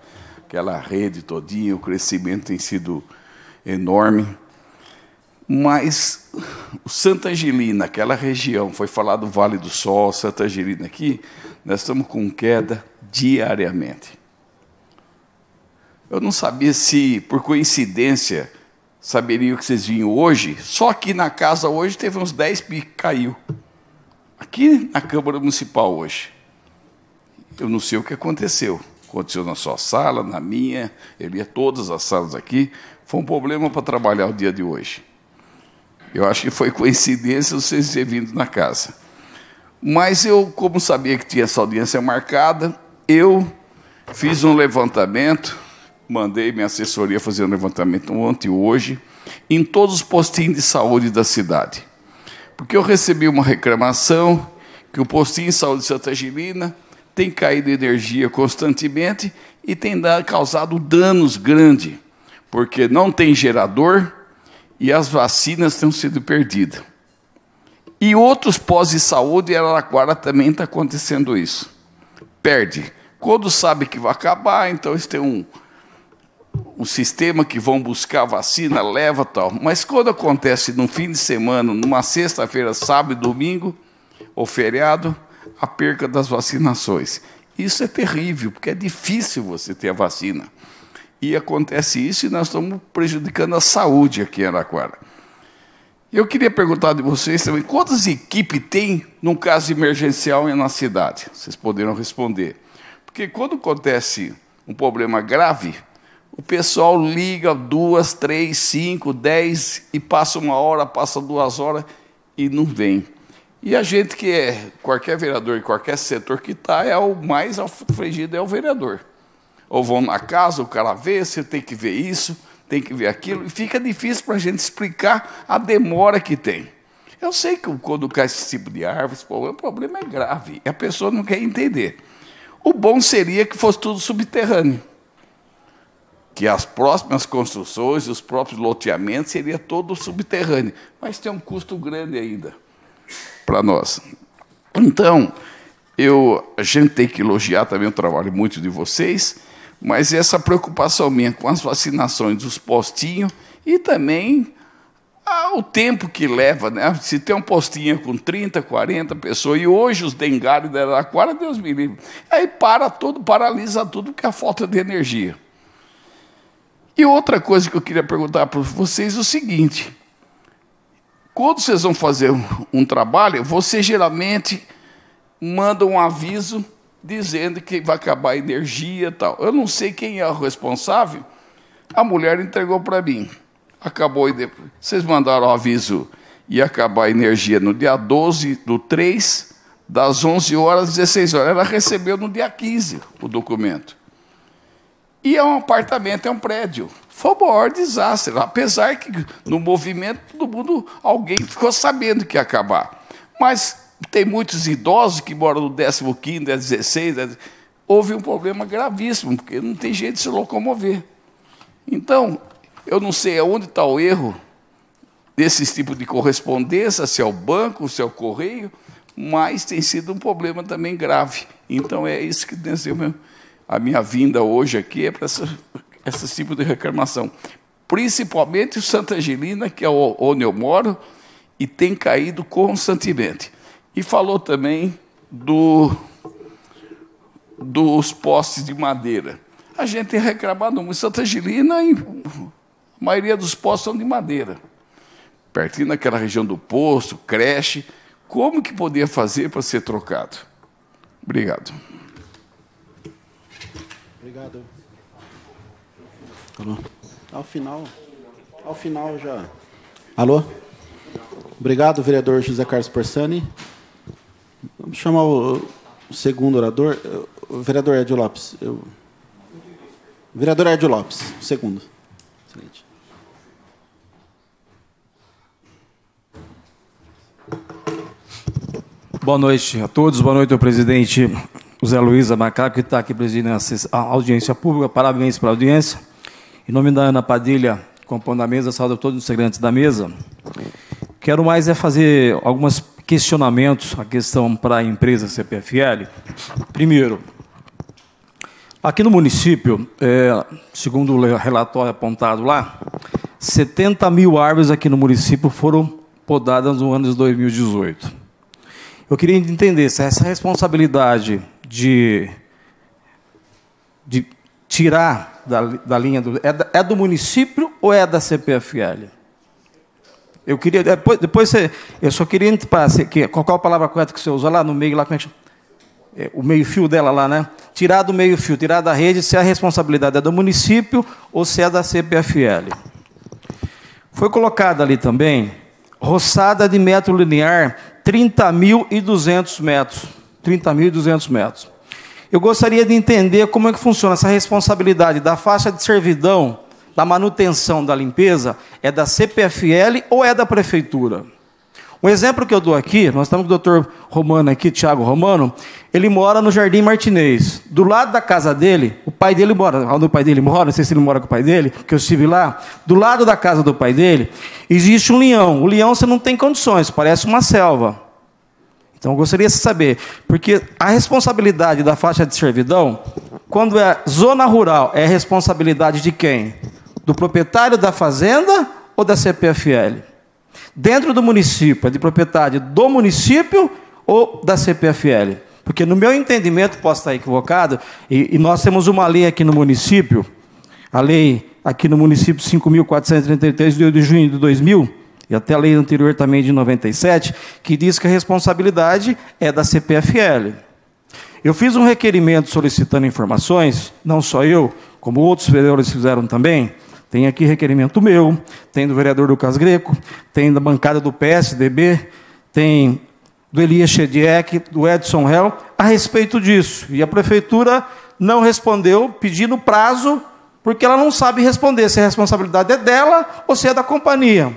aquela rede todinha, o crescimento tem sido enorme. Mas o Santa Angelina, aquela região, foi falado o Vale do Sol, Santa Angelina aqui, nós estamos com queda diariamente. Eu não sabia se, por coincidência, saberia o que vocês vinham hoje, só que na casa hoje teve uns 10 que caiu. Aqui na Câmara Municipal hoje. Eu não sei o que aconteceu. Aconteceu na sua sala, na minha, ele ia todas as salas aqui. Foi um problema para trabalhar o dia de hoje. Eu acho que foi coincidência vocês terem vindo na casa. Mas eu, como sabia que tinha essa audiência marcada, eu fiz um levantamento, mandei minha assessoria fazer um levantamento ontem e hoje, em todos os postinhos de saúde da cidade. Porque eu recebi uma reclamação que o postinho de saúde de Santa Angelina tem caído energia constantemente e tem causado danos grandes, porque não tem gerador e as vacinas têm sido perdidas. E outros pós de saúde, em Araraquara também está acontecendo isso. Perde. Quando sabe que vai acabar, então eles têm um, um sistema que vão buscar vacina, leva tal. Mas quando acontece no fim de semana, numa sexta-feira, sábado domingo, ou feriado, a perca das vacinações. Isso é terrível, porque é difícil você ter a vacina. E acontece isso e nós estamos prejudicando a saúde aqui em Araquara. Eu queria perguntar de vocês também, quantas equipes tem num caso emergencial na cidade? Vocês poderão responder. Porque quando acontece um problema grave, o pessoal liga duas, três, cinco, dez e passa uma hora, passa duas horas e não vem. E a gente que é, qualquer vereador, em qualquer setor que está, é o mais afligido é o vereador. Ou vão na casa, o cara vê, você tem que ver isso, tem que ver aquilo, e fica difícil para a gente explicar a demora que tem. Eu sei que quando cai esse tipo de árvore, o problema é grave, e a pessoa não quer entender. O bom seria que fosse tudo subterrâneo, que as próximas construções, os próprios loteamentos, seria todo subterrâneo, mas tem um custo grande ainda para nós. Então, eu, a gente tem que elogiar também o trabalho muito de vocês, mas essa preocupação minha com as vacinações dos postinhos e também ah, o tempo que leva, né? Se tem um postinho com 30, 40 pessoas, e hoje os dengários da Araraquara, Deus me livre. Aí para tudo, paralisa tudo, porque é a falta de energia. E outra coisa que eu queria perguntar para vocês é o seguinte: quando vocês vão fazer um, um trabalho, você geralmente manda um aviso dizendo que vai acabar a energia e tal. Eu não sei quem é o responsável. A mulher entregou para mim. Acabou. Vocês mandaram o aviso e acabar a energia no dia 12 do 3, das 11 horas às 16 horas. Ela recebeu no dia 15 o documento. E é um apartamento, é um prédio foi o maior desastre. Apesar que no movimento todo mundo, alguém ficou sabendo que ia acabar. Mas tem muitos idosos que moram no 15 16 é é houve um problema gravíssimo, porque não tem jeito de se locomover. Então, eu não sei aonde está o erro desses tipos de correspondência, se é o banco, se é o correio, mas tem sido um problema também grave. Então, é isso que tem a minha vinda hoje aqui, é para esse tipo de reclamação. Principalmente Santa Angelina, que é onde eu moro, e tem caído constantemente. E falou também do, dos postes de madeira. A gente tem reclamado muito. Santa Angelina, a maioria dos postes são de madeira. Pertinho daquela região do posto, creche. Como que poderia fazer para ser trocado? Obrigado. Obrigado. Alô? Ao final, ao final já. Alô? Obrigado, vereador José Carlos Persani. Vamos chamar o segundo orador. O vereador Edio Lopes. Eu... Vereador Edio Lopes, segundo. Excelente. Boa noite a todos. Boa noite ao presidente José Luiz Abacá, que está aqui presidindo a audiência pública. Parabéns pela audiência. Em nome da Ana Padilha, compondo a mesa, saúdo a todos os integrantes da mesa. Quero mais é fazer alguns questionamentos, a questão para a empresa CPFL. Primeiro, aqui no município, é, segundo o relatório apontado lá, 70 mil árvores aqui no município foram podadas no ano de 2018. Eu queria entender se essa responsabilidade de, de tirar da, da linha do. É, é, do município ou é da CPFL? Eu queria. Depois, depois você, eu só queria entrar. Que, qual a palavra correta que você usa lá no meio, lá como é que é, o meio-fio dela lá, né? Tirar do meio-fio, tirar da rede, se a responsabilidade é do município ou se é da CPFL. Foi colocada ali também roçada de metro linear 30.200 metros. 30.200 metros. Eu gostaria de entender como é que funciona essa responsabilidade da faixa de servidão, da manutenção da limpeza, é da CPFL ou é da prefeitura? Um exemplo que eu dou aqui, nós estamos com o doutor Romano aqui, Tiago Romano, ele mora no Jardim Martinez. Do lado da casa dele, o pai dele mora, onde o pai dele mora, não sei se ele mora com o pai dele, que eu estive lá, do lado da casa do pai dele, existe um leão. O leão você não tem condições, parece uma selva. Então eu gostaria de saber, porque a responsabilidade da faixa de servidão, quando é zona rural, é responsabilidade de quem? Do proprietário da fazenda ou da CPFL? Dentro do município, é de propriedade do município ou da CPFL? Porque no meu entendimento, posso estar equivocado, e, e nós temos uma lei aqui no município, a lei aqui no município 5.433 de junho de 2000, e até a lei anterior também de 97, que diz que a responsabilidade é da CPFL. Eu fiz um requerimento solicitando informações, não só eu, como outros vereadores fizeram também. Tem aqui requerimento meu, tem do vereador Lucas Greco, tem da bancada do PSDB, tem do Elias Chediek, do Edson Hell, a respeito disso. E a prefeitura não respondeu pedindo prazo, porque ela não sabe responder se a responsabilidade é dela ou se é da companhia.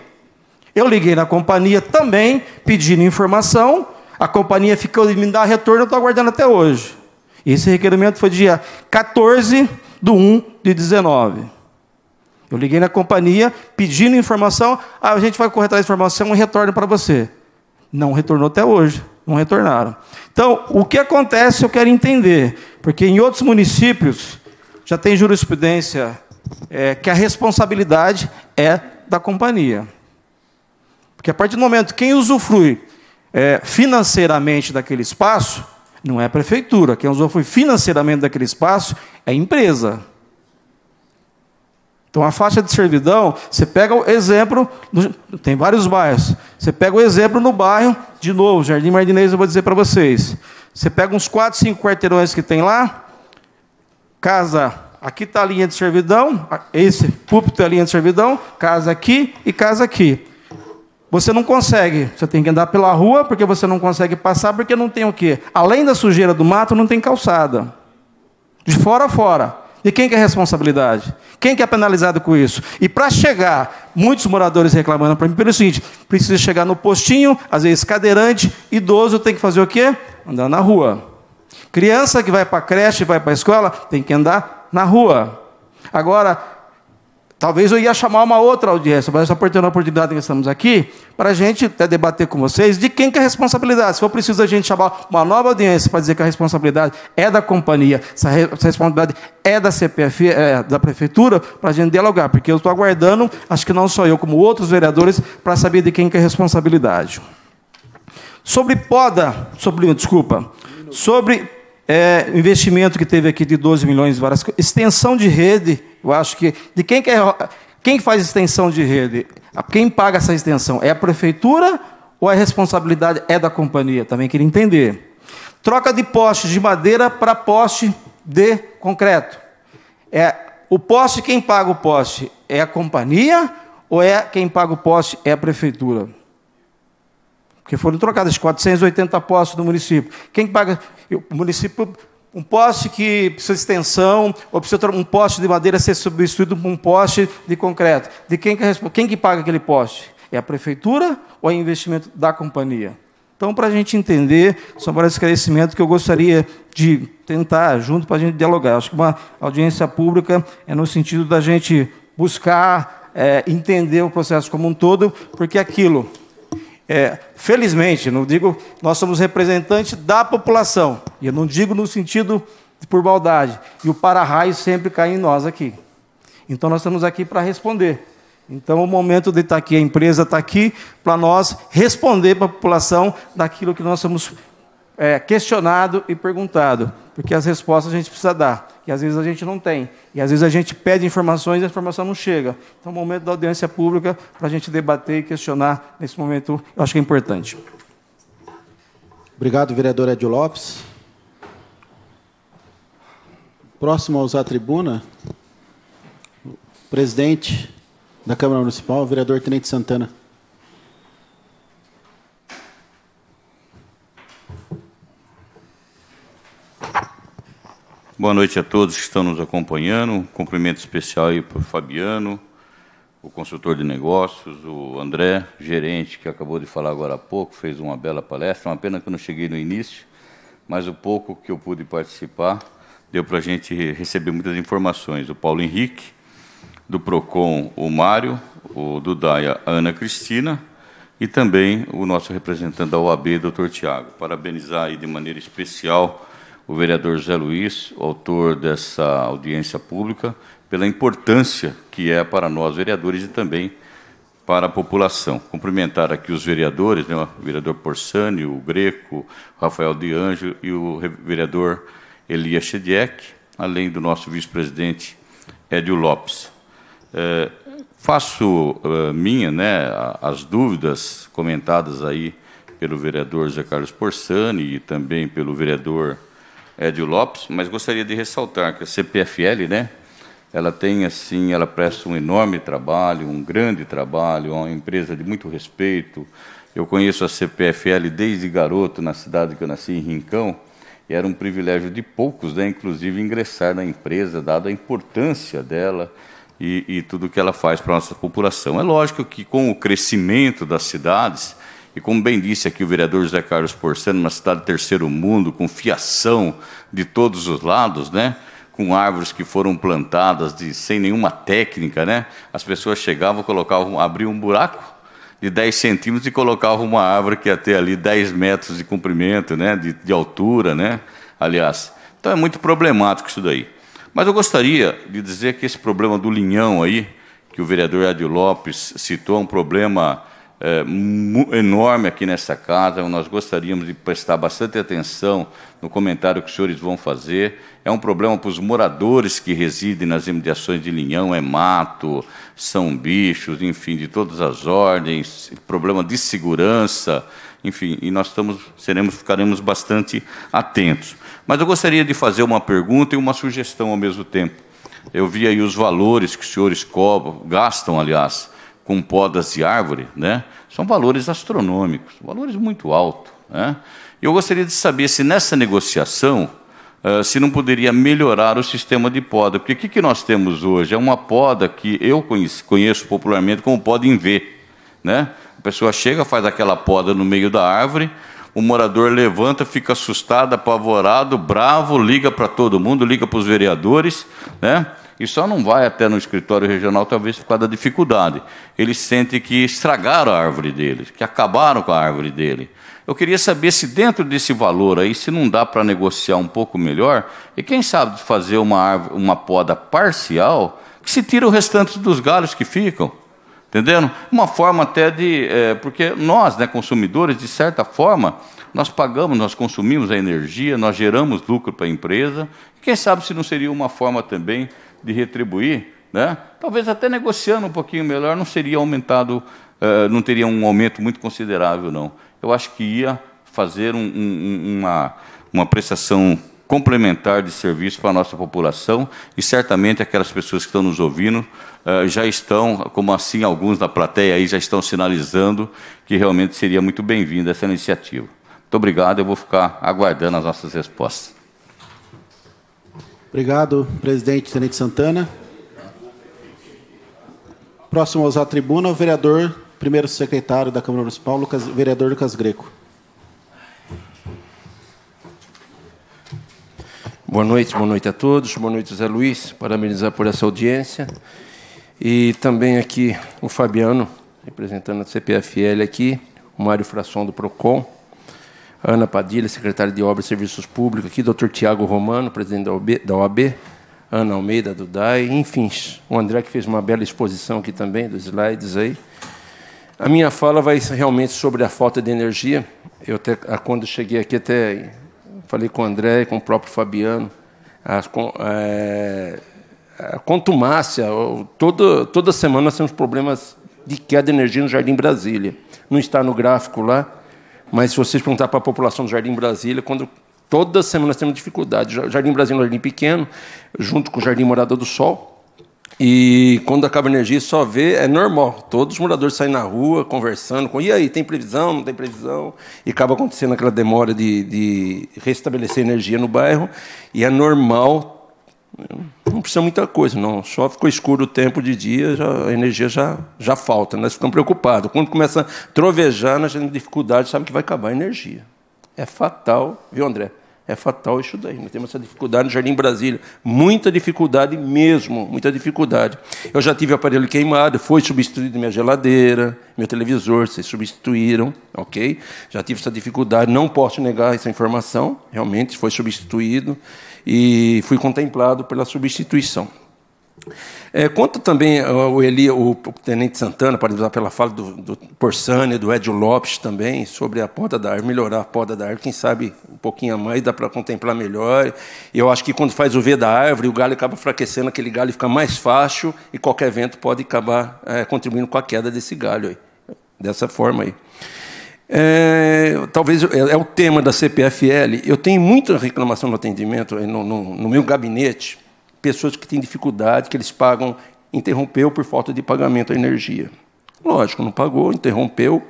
Eu liguei na companhia também, pedindo informação, a companhia ficou de me dar retorno, eu estou aguardando até hoje. Esse requerimento foi dia 14 de 1 de 19. Eu liguei na companhia pedindo informação, ah, a gente vai corretar a informação e retorna para você. Não retornou até hoje, não retornaram. Então, o que acontece eu quero entender, porque em outros municípios já tem jurisprudência é, que a responsabilidade é da companhia. Porque a partir do momento quem usufrui é, financeiramente daquele espaço, não é a prefeitura. Quem usufrui financeiramente daquele espaço é a empresa. Então, a faixa de servidão, você pega o exemplo, tem vários bairros. Você pega o exemplo no bairro, de novo, Jardim Martinez, eu vou dizer para vocês. Você pega uns 4, 5 quarteirões que tem lá, casa, aqui está a linha de servidão, esse púlpito é a linha de servidão, casa aqui e casa aqui. Você não consegue. Você tem que andar pela rua porque você não consegue passar porque não tem o quê? Além da sujeira do mato, não tem calçada. De fora a fora. E quem que é a responsabilidade? Quem que é penalizado com isso? E para chegar, muitos moradores reclamando para mim pelo seguinte: precisa chegar no postinho, às vezes cadeirante, idoso tem que fazer o quê? Andar na rua. Criança que vai para a creche, vai para a escola, tem que andar na rua. Agora, Talvez eu ia chamar uma outra audiência, mas essa oportunidade que estamos aqui, para a gente até debater com vocês de quem que é a responsabilidade. Se for preciso a gente chamar uma nova audiência para dizer que a responsabilidade é da companhia, essa responsabilidade é da CPF, é, da prefeitura, para a gente dialogar, porque eu estou aguardando, acho que não só eu, como outros vereadores, para saber de quem que é a responsabilidade. Sobre poda, sobre, desculpa, sobre é, investimento que teve aqui de 12 milhões de várias Extensão de rede, eu acho que. De quem quer. Quem faz extensão de rede? Quem paga essa extensão? É a prefeitura ou a responsabilidade é da companhia? Também queria entender. Troca de poste de madeira para poste de concreto. É o poste quem paga o poste é a companhia ou é quem paga o poste é a prefeitura? Porque foram trocadas 480 postes do município. Quem paga? O município, um poste que precisa de extensão, ou precisa um poste de madeira ser substituído por um poste de concreto. De quem que, quem que paga aquele poste? É a prefeitura ou é investimento da companhia? Então, para a gente entender, são vários esclarecimentos que eu gostaria de tentar, junto, para a gente dialogar. Acho que uma audiência pública é no sentido da gente buscar é, entender o processo como um todo, porque é aquilo é, felizmente, não digo nós somos representantes da população, e eu não digo no sentido de por maldade, e o para-raio sempre cai em nós aqui. Então nós estamos aqui para responder. Então, é o momento de estar tá aqui, a empresa está aqui para nós responder para a população daquilo que nós somos é, questionado e perguntado, porque as respostas a gente precisa dar, e às vezes a gente não tem, e às vezes a gente pede informações e a informação não chega. Então, o é momento da audiência pública para a gente debater e questionar nesse momento, eu acho que é importante. Obrigado, vereador Edil Lopes. Próximo a usar a tribuna, o presidente da Câmara Municipal, o vereador Tenente Santana. Boa noite a todos que estão nos acompanhando. Um cumprimento especial aí para o Fabiano, o consultor de negócios, o André, gerente, que acabou de falar agora há pouco, fez uma bela palestra. Uma pena que eu não cheguei no início, mas o pouco que eu pude participar deu para a gente receber muitas informações. O Paulo Henrique, do PROCON, o Mário, o do DAIA, a Ana Cristina, e também o nosso representante da OAB, doutor Tiago. Parabenizar aí de maneira especial o vereador José Luiz, autor dessa audiência pública, pela importância que é para nós vereadores e também para a população. Cumprimentar aqui os vereadores, né, o vereador Porsani, o Greco, Rafael de Anjo e o vereador Elias Chediek, além do nosso vice-presidente Edio Lopes. É, faço uh, minha né, as dúvidas comentadas aí pelo vereador Zé Carlos Porsani e também pelo vereador de Lopes, mas gostaria de ressaltar que a CPFL, né, ela tem assim, ela presta um enorme trabalho, um grande trabalho, é uma empresa de muito respeito. Eu conheço a CPFL desde garoto na cidade que eu nasci em Rincão, e era um privilégio de poucos, né, inclusive ingressar na empresa, dada a importância dela e, e tudo que ela faz para a nossa população. É lógico que com o crescimento das cidades, e como bem disse aqui o vereador José Carlos Porcento, uma cidade do terceiro mundo, com fiação de todos os lados, né? com árvores que foram plantadas de, sem nenhuma técnica, né? as pessoas chegavam, colocavam, abriam um buraco de 10 centímetros e colocavam uma árvore que ia ter ali 10 metros de comprimento, né? de, de altura, né? aliás. Então é muito problemático isso daí. Mas eu gostaria de dizer que esse problema do linhão aí, que o vereador Adil Lopes citou, é um problema é, enorme aqui nessa casa. Nós gostaríamos de prestar bastante atenção no comentário que os senhores vão fazer. É um problema para os moradores que residem nas imediações de Linhão, é mato, são bichos, enfim, de todas as ordens, problema de segurança, enfim, e nós estamos, seremos, ficaremos bastante atentos. Mas eu gostaria de fazer uma pergunta e uma sugestão ao mesmo tempo. Eu vi aí os valores que os senhores cobram, gastam, aliás, com podas de árvore, né? São valores astronômicos, valores muito altos. Né? Eu gostaria de saber se nessa negociação Uh, se não poderia melhorar o sistema de poda. Porque o que, que nós temos hoje? É uma poda que eu conheço, conheço popularmente como poda em V. Né? A pessoa chega, faz aquela poda no meio da árvore, o morador levanta, fica assustado, apavorado, bravo, liga para todo mundo, liga para os vereadores, né? e só não vai até no escritório regional, talvez por causa da dificuldade. Ele sente que estragaram a árvore dele, que acabaram com a árvore dele. Eu queria saber se dentro desse valor aí, se não dá para negociar um pouco melhor, e quem sabe fazer uma, árvore, uma poda parcial, que se tira o restante dos galhos que ficam. entendendo? Uma forma até de. É, porque nós, né, consumidores, de certa forma, nós pagamos, nós consumimos a energia, nós geramos lucro para a empresa. Quem sabe se não seria uma forma também de retribuir, né? talvez até negociando um pouquinho melhor, não seria aumentado, uh, não teria um aumento muito considerável, não. Eu acho que ia fazer um, um, uma, uma prestação complementar de serviço para a nossa população e certamente aquelas pessoas que estão nos ouvindo uh, já estão, como assim alguns da plateia aí, já estão sinalizando que realmente seria muito bem-vinda essa iniciativa. Muito obrigado, eu vou ficar aguardando as nossas respostas. Obrigado, presidente Tenente Santana. Próximo a usar a tribuna, o vereador, primeiro secretário da Câmara Municipal, Lucas, vereador Lucas Greco. Boa noite, boa noite a todos. Boa noite, Zé Luiz. Parabenizar por essa audiência. E também aqui o Fabiano, representando a CPFL aqui, o Mário Fração do PROCON. Ana Padilha, secretária de Obras e Serviços Públicos, aqui, doutor Tiago Romano, presidente da OAB, da OAB, Ana Almeida, do DAE, enfim, o André que fez uma bela exposição aqui também, dos slides aí. A minha fala vai realmente sobre a falta de energia. Eu até, quando cheguei aqui, até falei com o André, com o próprio Fabiano, a, é, a contumácia, toda, toda semana nós temos problemas de queda de energia no Jardim Brasília. Não está no gráfico lá, mas se vocês perguntar para a população do Jardim Brasília, quando toda semana nós temos dificuldade. Jardim Brasília é um jardim pequeno, junto com o Jardim Morada do Sol. E quando acaba a energia, só vê, é normal. Todos os moradores saem na rua conversando com, e aí, tem previsão, não tem previsão? E acaba acontecendo aquela demora de, de restabelecer energia no bairro. E é normal não precisa muita coisa, não. Só ficou escuro o tempo de dia, já, a energia já, já falta. Né? Nós ficamos preocupados. Quando começa a trovejar, nós temos dificuldade, sabe que vai acabar a energia. É fatal, viu, André? É fatal isso daí. Nós temos essa dificuldade no Jardim Brasília. Muita dificuldade mesmo, muita dificuldade. Eu já tive aparelho queimado, foi substituído minha geladeira, meu televisor, vocês substituíram, ok? Já tive essa dificuldade, não posso negar essa informação, realmente foi substituído e fui contemplado pela substituição. É, conta também o, Eli, o, Tenente Santana, para usar pela fala do, do Porsani, do Edio Lopes também, sobre a poda da árvore, melhorar a poda da árvore. Quem sabe um pouquinho a mais dá para contemplar melhor. E eu acho que quando faz o V da árvore, o galho acaba enfraquecendo, aquele galho fica mais fácil e qualquer vento pode acabar é, contribuindo com a queda desse galho aí, dessa forma aí. É, talvez é, é, o tema da CPFL. Eu tenho muita reclamação no atendimento, eh, no, no, no meu gabinete, pessoas que têm dificuldade, que eles pagam, interrompeu por falta de pagamento a energia. Lógico, não pagou, interrompeu.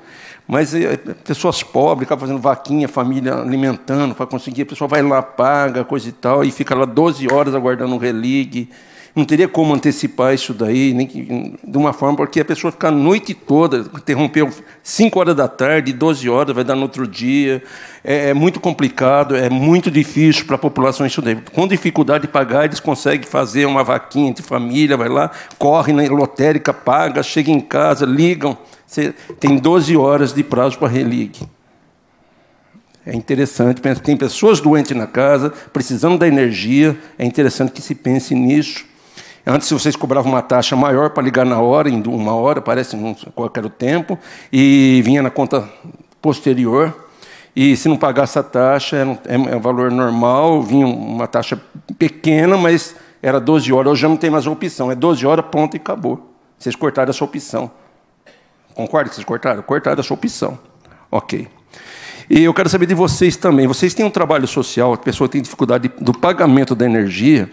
Mas é, pessoas pobres, acabam fazendo vaquinha, família alimentando para conseguir. A pessoa vai lá, paga, coisa e tal, e fica lá 12 horas aguardando um religue. Não teria como antecipar isso daí, nem que, de uma forma, porque a pessoa fica a noite toda, interrompeu 5 horas da tarde, 12 horas, vai dar no outro dia. É, é muito complicado, é muito difícil para a população isso daí. Com dificuldade de pagar, eles conseguem fazer uma vaquinha de família, vai lá, corre na lotérica, paga, chega em casa, ligam. Você tem 12 horas de prazo para religue. É interessante, tem pessoas doentes na casa, precisando da energia, é interessante que se pense nisso Antes vocês cobravam uma taxa maior para ligar na hora, em uma hora, parece qualquer tempo, e vinha na conta posterior. E se não pagasse a taxa, é um, é um valor normal, vinha uma taxa pequena, mas era 12 horas. Hoje já não tem mais opção, é 12 horas, ponto e acabou. Vocês cortaram essa opção. Concorda que vocês cortaram? Cortaram essa opção. Ok. E eu quero saber de vocês também. Vocês têm um trabalho social, a pessoa tem dificuldade do pagamento da energia.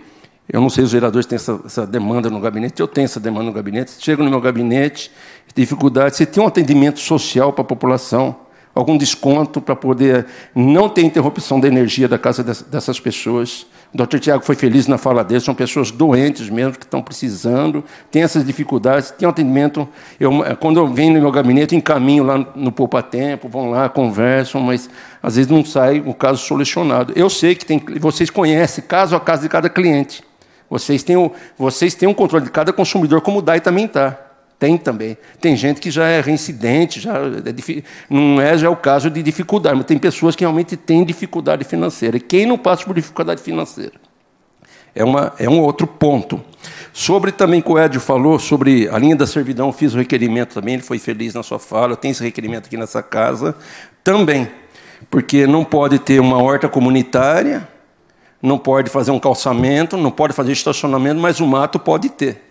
Eu não sei se os vereadores têm essa, essa, demanda no gabinete, eu tenho essa demanda no gabinete. Chego no meu gabinete, dificuldade. Você tem um atendimento social para a população, algum desconto para poder não ter interrupção da energia da casa dessas pessoas. O doutor Tiago foi feliz na fala dele, são pessoas doentes mesmo, que estão precisando, têm essas dificuldades, tem um atendimento. Eu, é, quando eu venho no meu gabinete, encaminho lá no, no Poupa Tempo, vão lá, conversam, mas às vezes não sai o caso solucionado. Eu sei que tem, vocês conhecem caso a caso de cada cliente. Vocês têm, o, vocês têm um controle de cada consumidor, como o DAI também está. Tem também. Tem gente que já é reincidente, já é, não é já é o caso de dificuldade, mas tem pessoas que realmente têm dificuldade financeira. E quem não passa por dificuldade financeira? É, uma, é um outro ponto. Sobre também que o Edio falou, sobre a linha da servidão, fiz o requerimento também, ele foi feliz na sua fala, tem esse requerimento aqui nessa casa também. Porque não pode ter uma horta comunitária, não pode fazer um calçamento, não pode fazer estacionamento, mas o mato pode ter.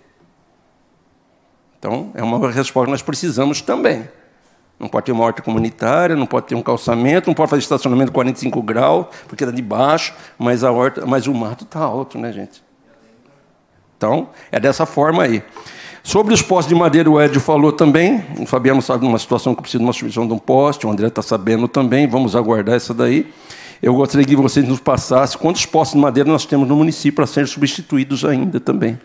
Então, é uma resposta que nós precisamos também. Não pode ter uma horta comunitária, não pode ter um calçamento, não pode fazer estacionamento 45 graus, porque está de baixo, mas, a horta, mas o mato está alto, né, gente? Então, é dessa forma aí. Sobre os postes de madeira, o Edio falou também. O Fabiano sabe de uma situação que precisa de uma substituição de um poste, o André está sabendo também. Vamos aguardar essa daí. Eu gostaria que vocês nos passassem quantos postes de madeira nós temos no município para serem substituídos ainda também.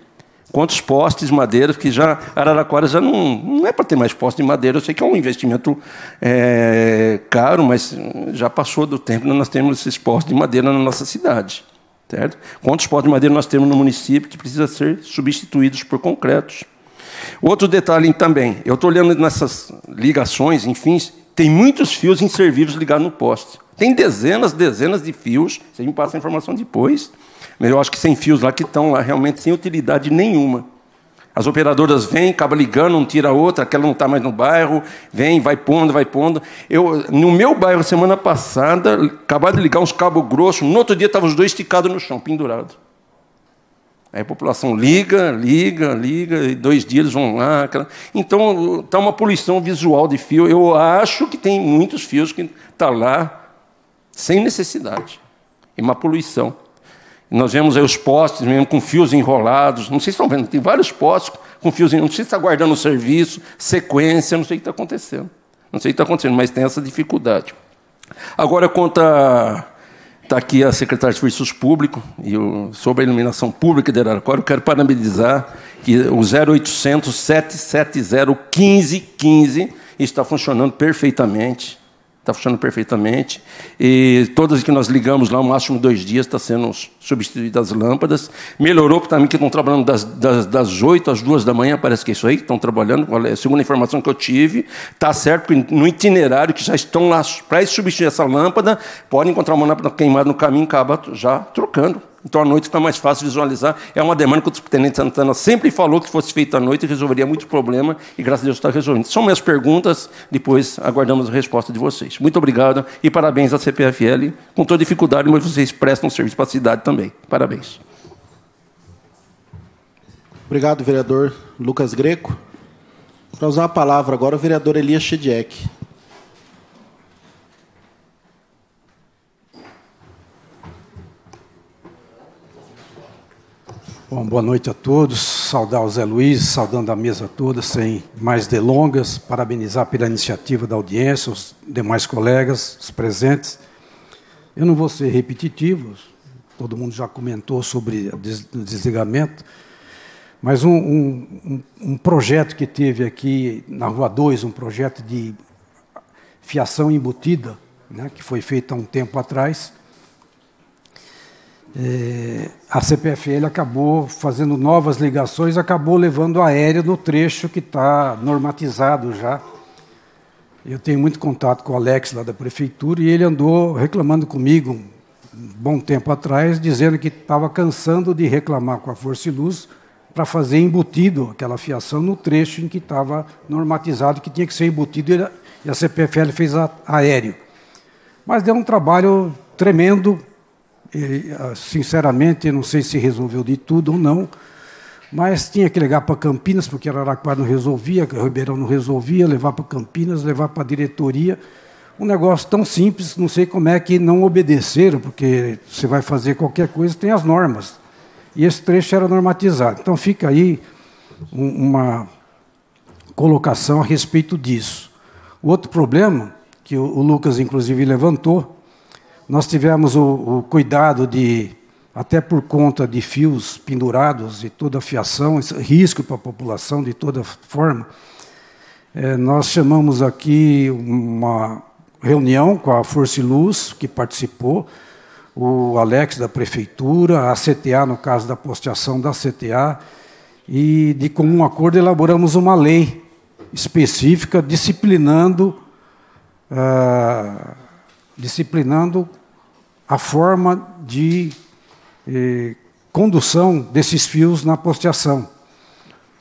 Quantos postes de madeira, que já Araraquara já não, não é para ter mais postes de madeira. Eu sei que é um investimento é, caro, mas já passou do tempo né, nós temos esses postes de madeira na nossa cidade. Certo? Quantos postes de madeira nós temos no município que precisa ser substituídos por concretos? Outro detalhe também, eu estou olhando nessas ligações, enfim, tem muitos fios inservíveis ligados no poste. Tem dezenas, dezenas de fios, vocês me passam a informação depois, mas eu acho que sem fios lá que estão lá realmente sem utilidade nenhuma. As operadoras vêm, acaba ligando, um tira a outra, aquela não está mais no bairro, vem, vai pondo, vai pondo. Eu, no meu bairro, semana passada, acabaram de ligar uns cabos grossos, no outro dia estavam os dois esticados no chão, pendurados. Aí a população liga, liga, liga, e dois dias eles vão lá. Aquela... Então, está uma poluição visual de fio. Eu acho que tem muitos fios que estão tá lá sem necessidade. E uma poluição. Nós vemos aí os postes mesmo com fios enrolados. Não sei se estão vendo, tem vários postes com fios enrolados. Não sei se está guardando o serviço, sequência, não sei o que está acontecendo. Não sei o que está acontecendo, mas tem essa dificuldade. Agora, conta Está aqui a secretária de Serviços Públicos, e eu, sobre a iluminação pública de Araraquara, eu quero parabenizar que o 0800 770 1515 está funcionando perfeitamente está funcionando perfeitamente. E todas que nós ligamos lá, no máximo dois dias, está sendo substituídas as lâmpadas. Melhorou também que estão trabalhando das, das, das 8 às 2 da manhã, parece que é isso aí, que estão trabalhando, segundo é a informação que eu tive. Está certo no itinerário que já estão lá para substituir essa lâmpada, podem encontrar uma lâmpada queimada no caminho, acaba já trocando. Então à noite está mais fácil visualizar. É uma demanda que o tenente Santana sempre falou que fosse feita à noite e resolveria muito problema, e graças a Deus está resolvendo. São minhas perguntas, depois aguardamos a resposta de vocês. Muito obrigado e parabéns à CPFL. Com toda dificuldade, mas vocês prestam serviço para a cidade também. Parabéns. Obrigado, vereador Lucas Greco. Para usar a palavra agora, o vereador Elias Chediek. Bom, boa noite a todos. Saudar o Zé Luiz, saudando a mesa toda, sem mais delongas. Parabenizar pela iniciativa da audiência, os demais colegas, os presentes. Eu não vou ser repetitivo, todo mundo já comentou sobre o desligamento, mas um, um, um projeto que teve aqui na Rua 2, um projeto de fiação embutida, né, que foi feito há um tempo atrás, é, a CPFL acabou fazendo novas ligações, acabou levando aéreo no trecho que está normatizado já. Eu tenho muito contato com o Alex lá da prefeitura e ele andou reclamando comigo um bom tempo atrás, dizendo que estava cansando de reclamar com a Força e Luz para fazer embutido aquela fiação no trecho em que estava normatizado que tinha que ser embutido e a CPFL fez a, aéreo. Mas deu um trabalho tremendo ah, sinceramente, não sei se resolveu de tudo ou não, mas tinha que ligar para Campinas, porque Araraquara não resolvia, Ribeirão não resolvia, levar para Campinas, levar para a diretoria. Um negócio tão simples, não sei como é que não obedeceram, porque você vai fazer qualquer coisa, tem as normas. E esse trecho era normatizado. Então fica aí uma colocação a respeito disso. O outro problema, que o Lucas inclusive levantou, nós tivemos o, o cuidado de, até por conta de fios pendurados e toda a fiação, risco para a população de toda forma, é, nós chamamos aqui uma reunião com a Força e Luz, que participou, o Alex da Prefeitura, a CTA, no caso da posteação da CTA, e de comum acordo elaboramos uma lei específica disciplinando uh, disciplinando a forma de eh, condução desses fios na posteação.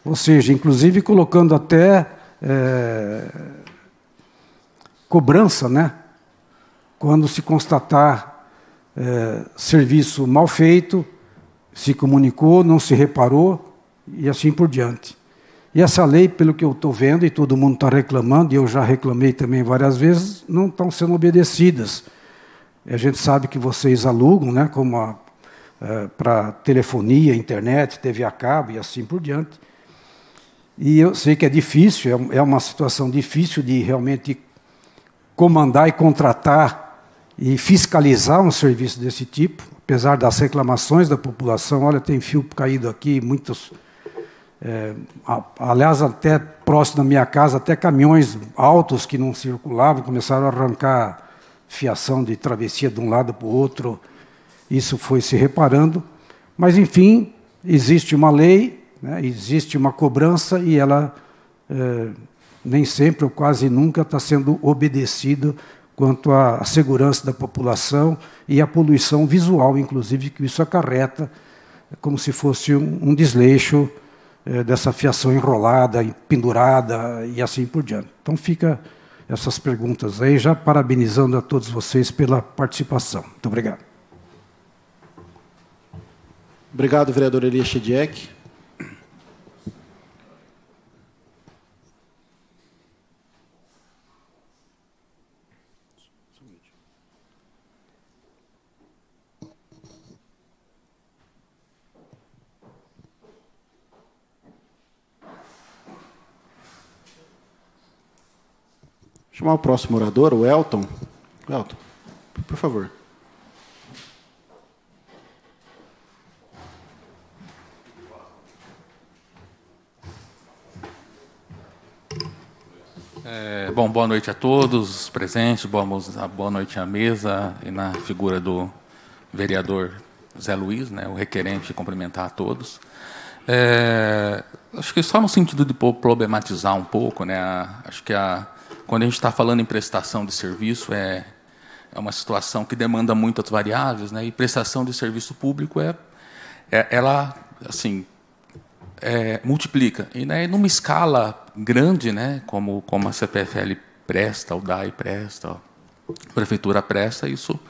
Ou seja, inclusive colocando até eh, cobrança, né? Quando se constatar eh, serviço mal feito, se comunicou, não se reparou e assim por diante. E essa lei, pelo que eu estou vendo, e todo mundo está reclamando, e eu já reclamei também várias vezes, não estão sendo obedecidas. A gente sabe que vocês alugam, né, como é, para telefonia, internet, TV a cabo e assim por diante. E eu sei que é difícil, é, é uma situação difícil de realmente comandar e contratar e fiscalizar um serviço desse tipo, apesar das reclamações da população, olha, tem fio caído aqui, muitos é, aliás, até próximo da minha casa, até caminhões altos que não circulavam começaram a arrancar fiação de travessia de um lado para o outro. Isso foi se reparando. Mas, enfim, existe uma lei, né, existe uma cobrança e ela é, nem sempre ou quase nunca está sendo obedecido quanto à segurança da população e à poluição visual, inclusive, que isso acarreta, como se fosse um, um desleixo é, dessa fiação enrolada, pendurada e assim por diante. Então fica essas perguntas aí, já parabenizando a todos vocês pela participação. Muito obrigado. Obrigado, vereador Elias Chediek. Chamar o próximo orador, o Elton. Elton, por favor. É, bom, boa noite a todos presentes, boa, boa noite à mesa e na figura do vereador Zé Luiz, né, o requerente, cumprimentar a todos. É, acho que só no sentido de problematizar um pouco, né, a, acho que a, quando a gente está falando em prestação de serviço, é, é uma situação que demanda muitas variáveis, né? e prestação de serviço público é, é ela assim é, multiplica. E né, numa escala grande, né, como, como a CPFL presta, o DAI presta, a prefeitura presta, isso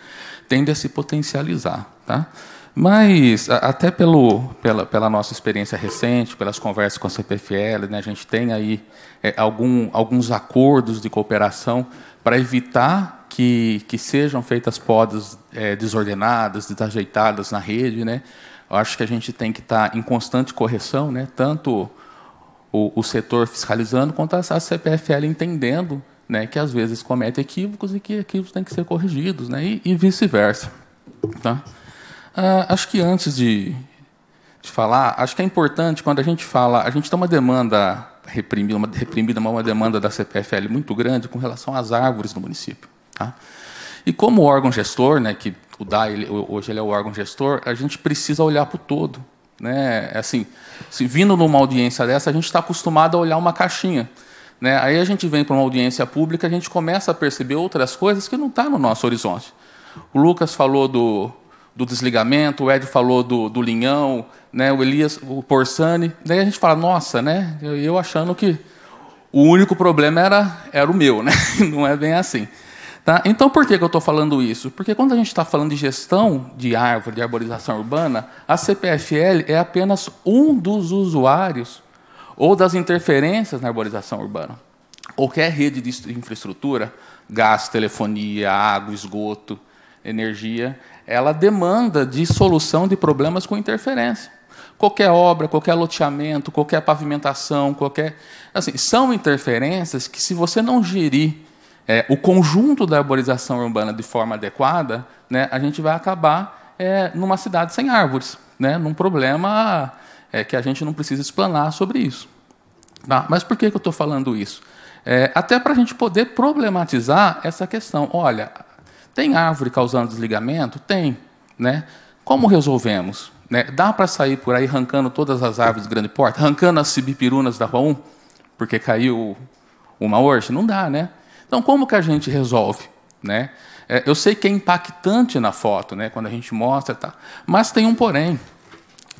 tende a se potencializar. Tá? Mas, até pelo, pela, pela nossa experiência recente, pelas conversas com a CPFL, né, a gente tem aí é, algum, alguns acordos de cooperação para evitar que, que sejam feitas podas é, desordenadas, desajeitadas na rede. Né? Eu acho que a gente tem que estar tá em constante correção, né? tanto o, o setor fiscalizando quanto a, CPFL entendendo né, que às vezes comete equívocos e que equívocos têm que ser corrigidos, né, e, e vice-versa. Tá? Ah, acho que antes de, de falar, acho que é importante quando a gente fala, a gente tem uma demanda reprimida, uma, reprimida, uma demanda da CPFL muito grande com relação às árvores no município. Tá? E como órgão gestor, né, que o DAE, hoje ele é o órgão gestor, a gente precisa olhar para o todo. Né? É assim, se vindo numa audiência dessa, a gente está acostumado a olhar uma caixinha. Né? Aí a gente vem para uma audiência pública, a gente começa a perceber outras coisas que não estão tá no nosso horizonte. O Lucas falou do, do desligamento, o Ed falou do, do Linhão, né, o Elias, o Porsani. Daí a gente fala, nossa, né? Eu, eu achando que o único problema era, era o meu, né? (laughs) Não é bem assim. Tá? Então, por que, que eu estou falando isso? Porque quando a gente está falando de gestão de árvore, de arborização urbana, a CPFL é apenas um dos usuários ou das interferências na arborização urbana. Qualquer rede de infraestrutura, gás, telefonia, água, esgoto, energia, ela demanda de solução de problemas com interferência. Qualquer obra, qualquer loteamento, qualquer pavimentação, qualquer. Assim, são interferências que, se você não gerir é, o conjunto da arborização urbana de forma adequada, né, a gente vai acabar é, numa cidade sem árvores, né, num problema é, que a gente não precisa explanar sobre isso. Tá? Mas por que, que eu estou falando isso? É, até para a gente poder problematizar essa questão. Olha, tem árvore causando desligamento? Tem. Né? Como resolvemos? Né? Dá para sair por aí arrancando todas as árvores de grande porte? Arrancando as cibipirunas da rua 1? Porque caiu uma hoje? Não dá, né? Então, como que a gente resolve? Né? É, eu sei que é impactante na foto, né? quando a gente mostra, tá? mas tem um porém.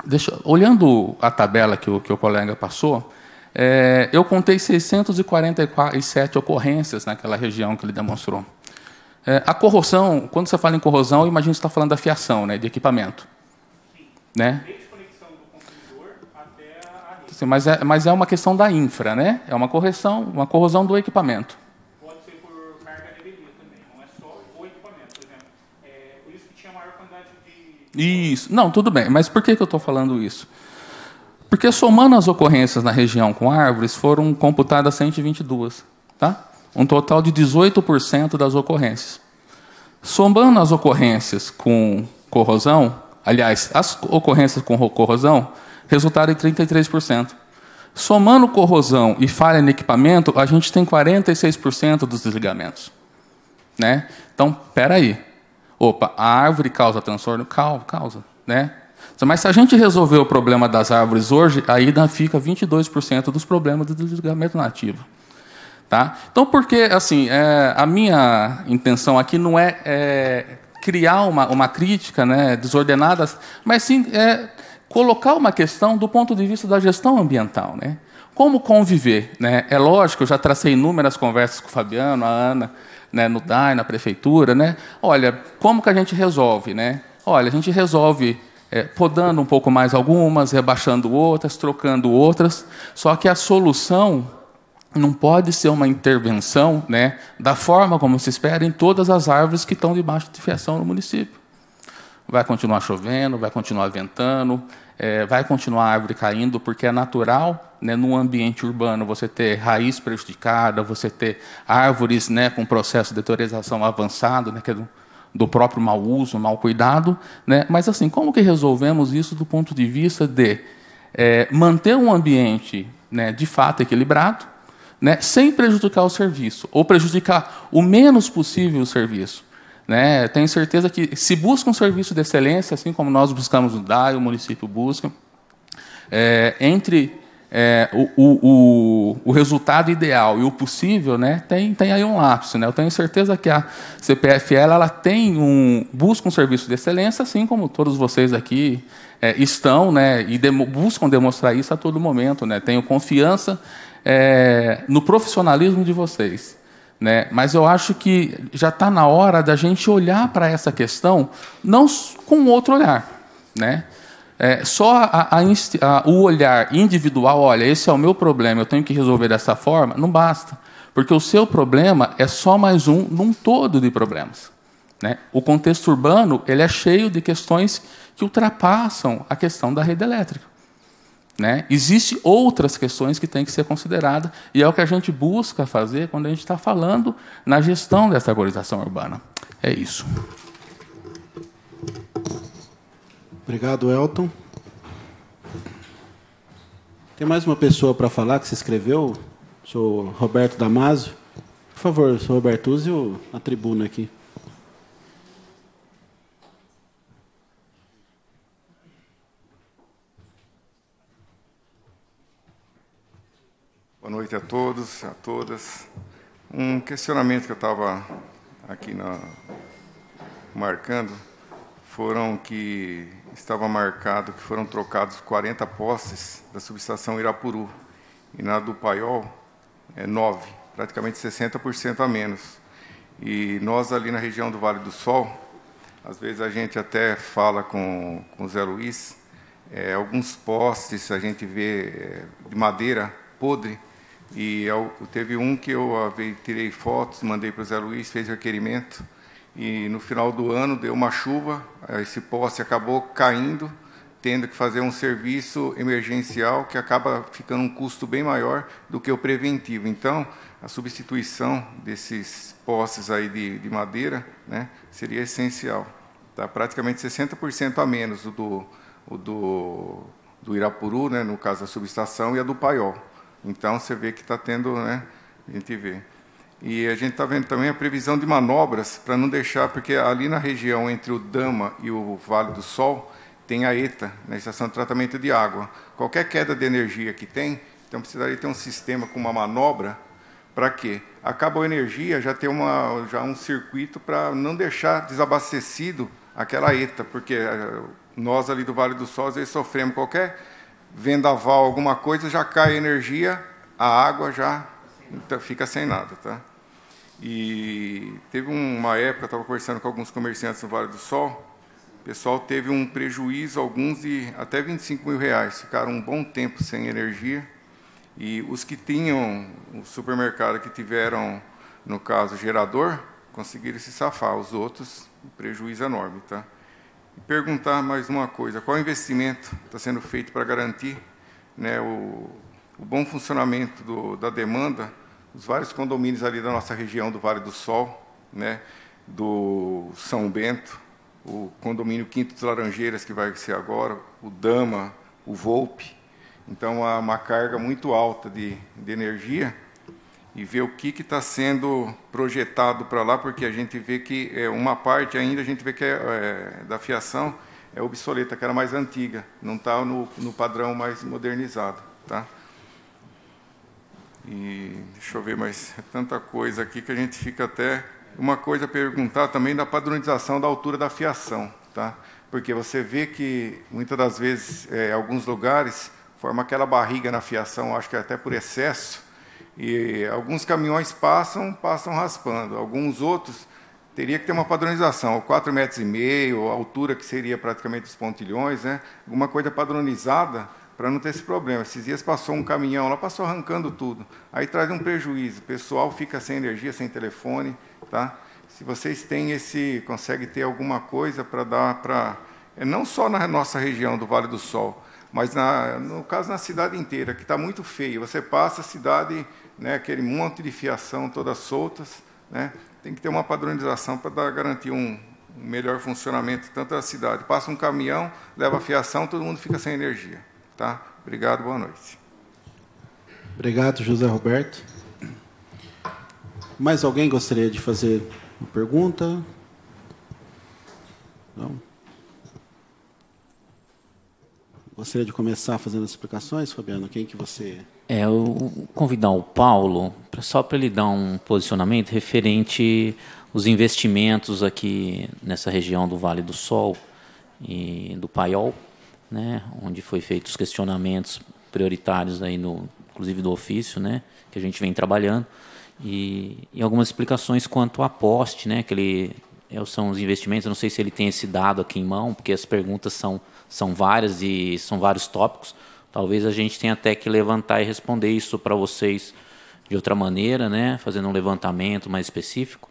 Deixa, olhando a tabela que o, que o colega passou, é, eu contei 647 ocorrências naquela região que ele demonstrou. É, a corrosão, quando você fala em corrosão, imagina imagino que você está falando da fiação, né, de equipamento. Né? Sim. Né? Desde conexão do consumidor até a rede. Mas é, mas é uma questão da infra, né? É uma correção, uma corrosão do equipamento. Pode ser por carga também, não é só o equipamento, por exemplo. É, por isso que tinha maior quantidade de... Isso, não, tudo bem, mas por que, que eu estou falando isso? Porque somando as ocorrências na região com árvores, foram computadas 122, tá? um total de 18% das ocorrências. Somando as ocorrências com corrosão, aliás, as ocorrências com corrosão resultaram em 33%. Somando corrosão e falha em equipamento, a gente tem 46% dos desligamentos. Né? Então, espera aí. Opa, a árvore causa transtorno? Causa, causa, né? Mas se a gente resolver o problema das árvores hoje, aí fica 22% dos problemas do desligamento nativo. Tá? Então, porque assim, é, a minha intenção aqui não é, é criar uma, uma crítica né, desordenada, mas sim é, colocar uma questão do ponto de vista da gestão ambiental. Né? Como conviver? Né? É lógico, eu já tracei inúmeras conversas com o Fabiano, a Ana, né, no DAI, na prefeitura. Né? Olha, como que a gente resolve? Né? Olha, a gente resolve é, podando um pouco mais algumas, rebaixando outras, trocando outras, só que a solução não pode ser uma intervenção né, da forma como se espera em todas as árvores que estão debaixo de fiação no município. Vai continuar chovendo, vai continuar ventando, é, vai continuar a árvore caindo, porque é natural, né, num ambiente urbano, você ter raiz prejudicada, você ter árvores né, com processo de deterioração avançado, né, que é do, do próprio mau uso, mau cuidado. Né? Mas, assim, como que resolvemos isso do ponto de vista de é, manter um ambiente né, de fato equilibrado, né, sem prejudicar o serviço, ou prejudicar o menos possível o serviço. Né? Tenho certeza que se busca um serviço de excelência, assim como nós buscamos no DAI, o município busca, é, entre é, o, o, o, resultado ideal e o possível, né, tem, tem aí um lapso. Né? Eu tenho certeza que a CPFL ela tem um, busca um serviço de excelência, assim como todos vocês aqui é, estão né, e buscam demonstrar isso a todo momento. Né? Tenho confiança é, no profissionalismo de vocês. Né? Mas eu acho que já está na hora da gente olhar para essa questão não com outro olhar. Né? É, só a, a, o olhar individual, olha, esse é o meu problema, eu tenho que resolver dessa forma, não basta. Porque o seu problema é só mais um num todo de problemas. Né? O contexto urbano ele é cheio de questões que ultrapassam a questão da rede elétrica. Né? Existem outras questões que têm que ser consideradas, e é o que a gente busca fazer quando a gente está falando na gestão dessa agorização urbana. É isso. Obrigado, Elton. Tem mais uma pessoa para falar que se inscreveu? Sou Roberto Damasio. Por favor, sou Roberto, use a tribuna aqui. Boa noite a todos, a todas. Um questionamento que eu estava aqui na, marcando foram que estava marcado que foram trocados 40 postes da subestação Irapuru e na do Paiol é 9, praticamente 60% a menos. E nós ali na região do Vale do Sol, às vezes a gente até fala com, com o Zé Luiz, é, alguns postes a gente vê é, de madeira podre, e eu, teve um que eu ah, tirei fotos, mandei para o Zé Luiz, fez requerimento. E no final do ano deu uma chuva, ah, esse poste acabou caindo, tendo que fazer um serviço emergencial que acaba ficando um custo bem maior do que o preventivo. Então, a substituição desses postes aí de, de madeira né, seria essencial. Tá praticamente 60% a menos o do, o do, do Irapuru, né, no caso da subestação, e a do Paiol. Então, você vê que está tendo, né? A gente vê. E a gente está vendo também a previsão de manobras, para não deixar, porque ali na região entre o Dama e o Vale do Sol, tem a ETA, na Estação de Tratamento de Água. Qualquer queda de energia que tem, então precisaria ter um sistema com uma manobra para quê? acaba a energia, já ter uma, já um circuito para não deixar desabastecido aquela ETA, porque eh, nós ali do Vale do Sol, às vezes sofremos qualquer vendaval alguma coisa, já cai a energia, a água já tá, fica sem nada, tá? E teve uma época, estava conversando com alguns comerciantes no Vale do Sol, o pessoal teve um prejuízo, alguns de até 25 mil reais, ficaram um bom tempo sem energia. E os que tinham, o supermercado que tiveram, no caso, gerador, conseguiram se safar, os outros, um prejuízo enorme, tá? E perguntar mais uma coisa: qual investimento está sendo feito para garantir né, o, o, bom funcionamento do, da demanda dos vários condomínios ali da nossa região do Vale do Sol, né, do São Bento, o condomínio Quinto dos Laranjeiras, que vai ser agora, o Dama, o Volpe. Então, há uma carga muito alta de, de energia e ver o que está sendo projetado para lá, porque a gente vê que é, uma parte ainda a gente vê que é, é, da fiação é obsoleta, que era mais antiga, não está no, no, padrão mais modernizado, tá? E deixa eu ver, mas é (laughs) tanta coisa aqui que a gente fica até uma coisa a perguntar também da padronização da altura da fiação, tá? Porque você vê que muitas das vezes, é, alguns lugares forma aquela barriga na fiação, acho que é até por excesso e alguns caminhões passam, passam raspando. Alguns outros teria que ter uma padronização, 4,5 metros e meio, a altura que seria praticamente os pontilhões, né? Alguma coisa padronizada para não ter esse problema. Esses dias passou um caminhão lá, passou arrancando tudo. Aí traz um prejuízo, o pessoal fica sem energia, sem telefone, tá? Se vocês têm esse, consegue ter alguma coisa para dar para é não só na nossa região do Vale do Sol, mas na, no caso na cidade inteira, que está muito feio. Você passa a cidade, né, aquele monte de fiação todas soltas, né, tem que ter uma padronização para garantir um, um melhor funcionamento tanto da cidade. Passa um caminhão, leva a fiação, todo mundo fica sem energia. Tá? Obrigado, boa noite. Obrigado, José Roberto. Mais alguém gostaria de fazer uma pergunta? Não? Gostaria de começar fazendo as explicações, Fabiano. Quem que você. É, é eu convidar o Paulo pra, só para ele dar um posicionamento referente os investimentos aqui nessa região do Vale do Sol e do Paiol, né, onde foi feitos questionamentos prioritários aí no, inclusive do ofício, né, que a gente vem trabalhando e, e algumas explicações quanto à poste, né, que ele é, são os investimentos. não sei se ele tem esse dado aqui em mão, porque as perguntas são são várias e são vários tópicos. Talvez a gente tenha até que levantar e responder isso para vocês de outra maneira, né? Fazendo um levantamento mais específico.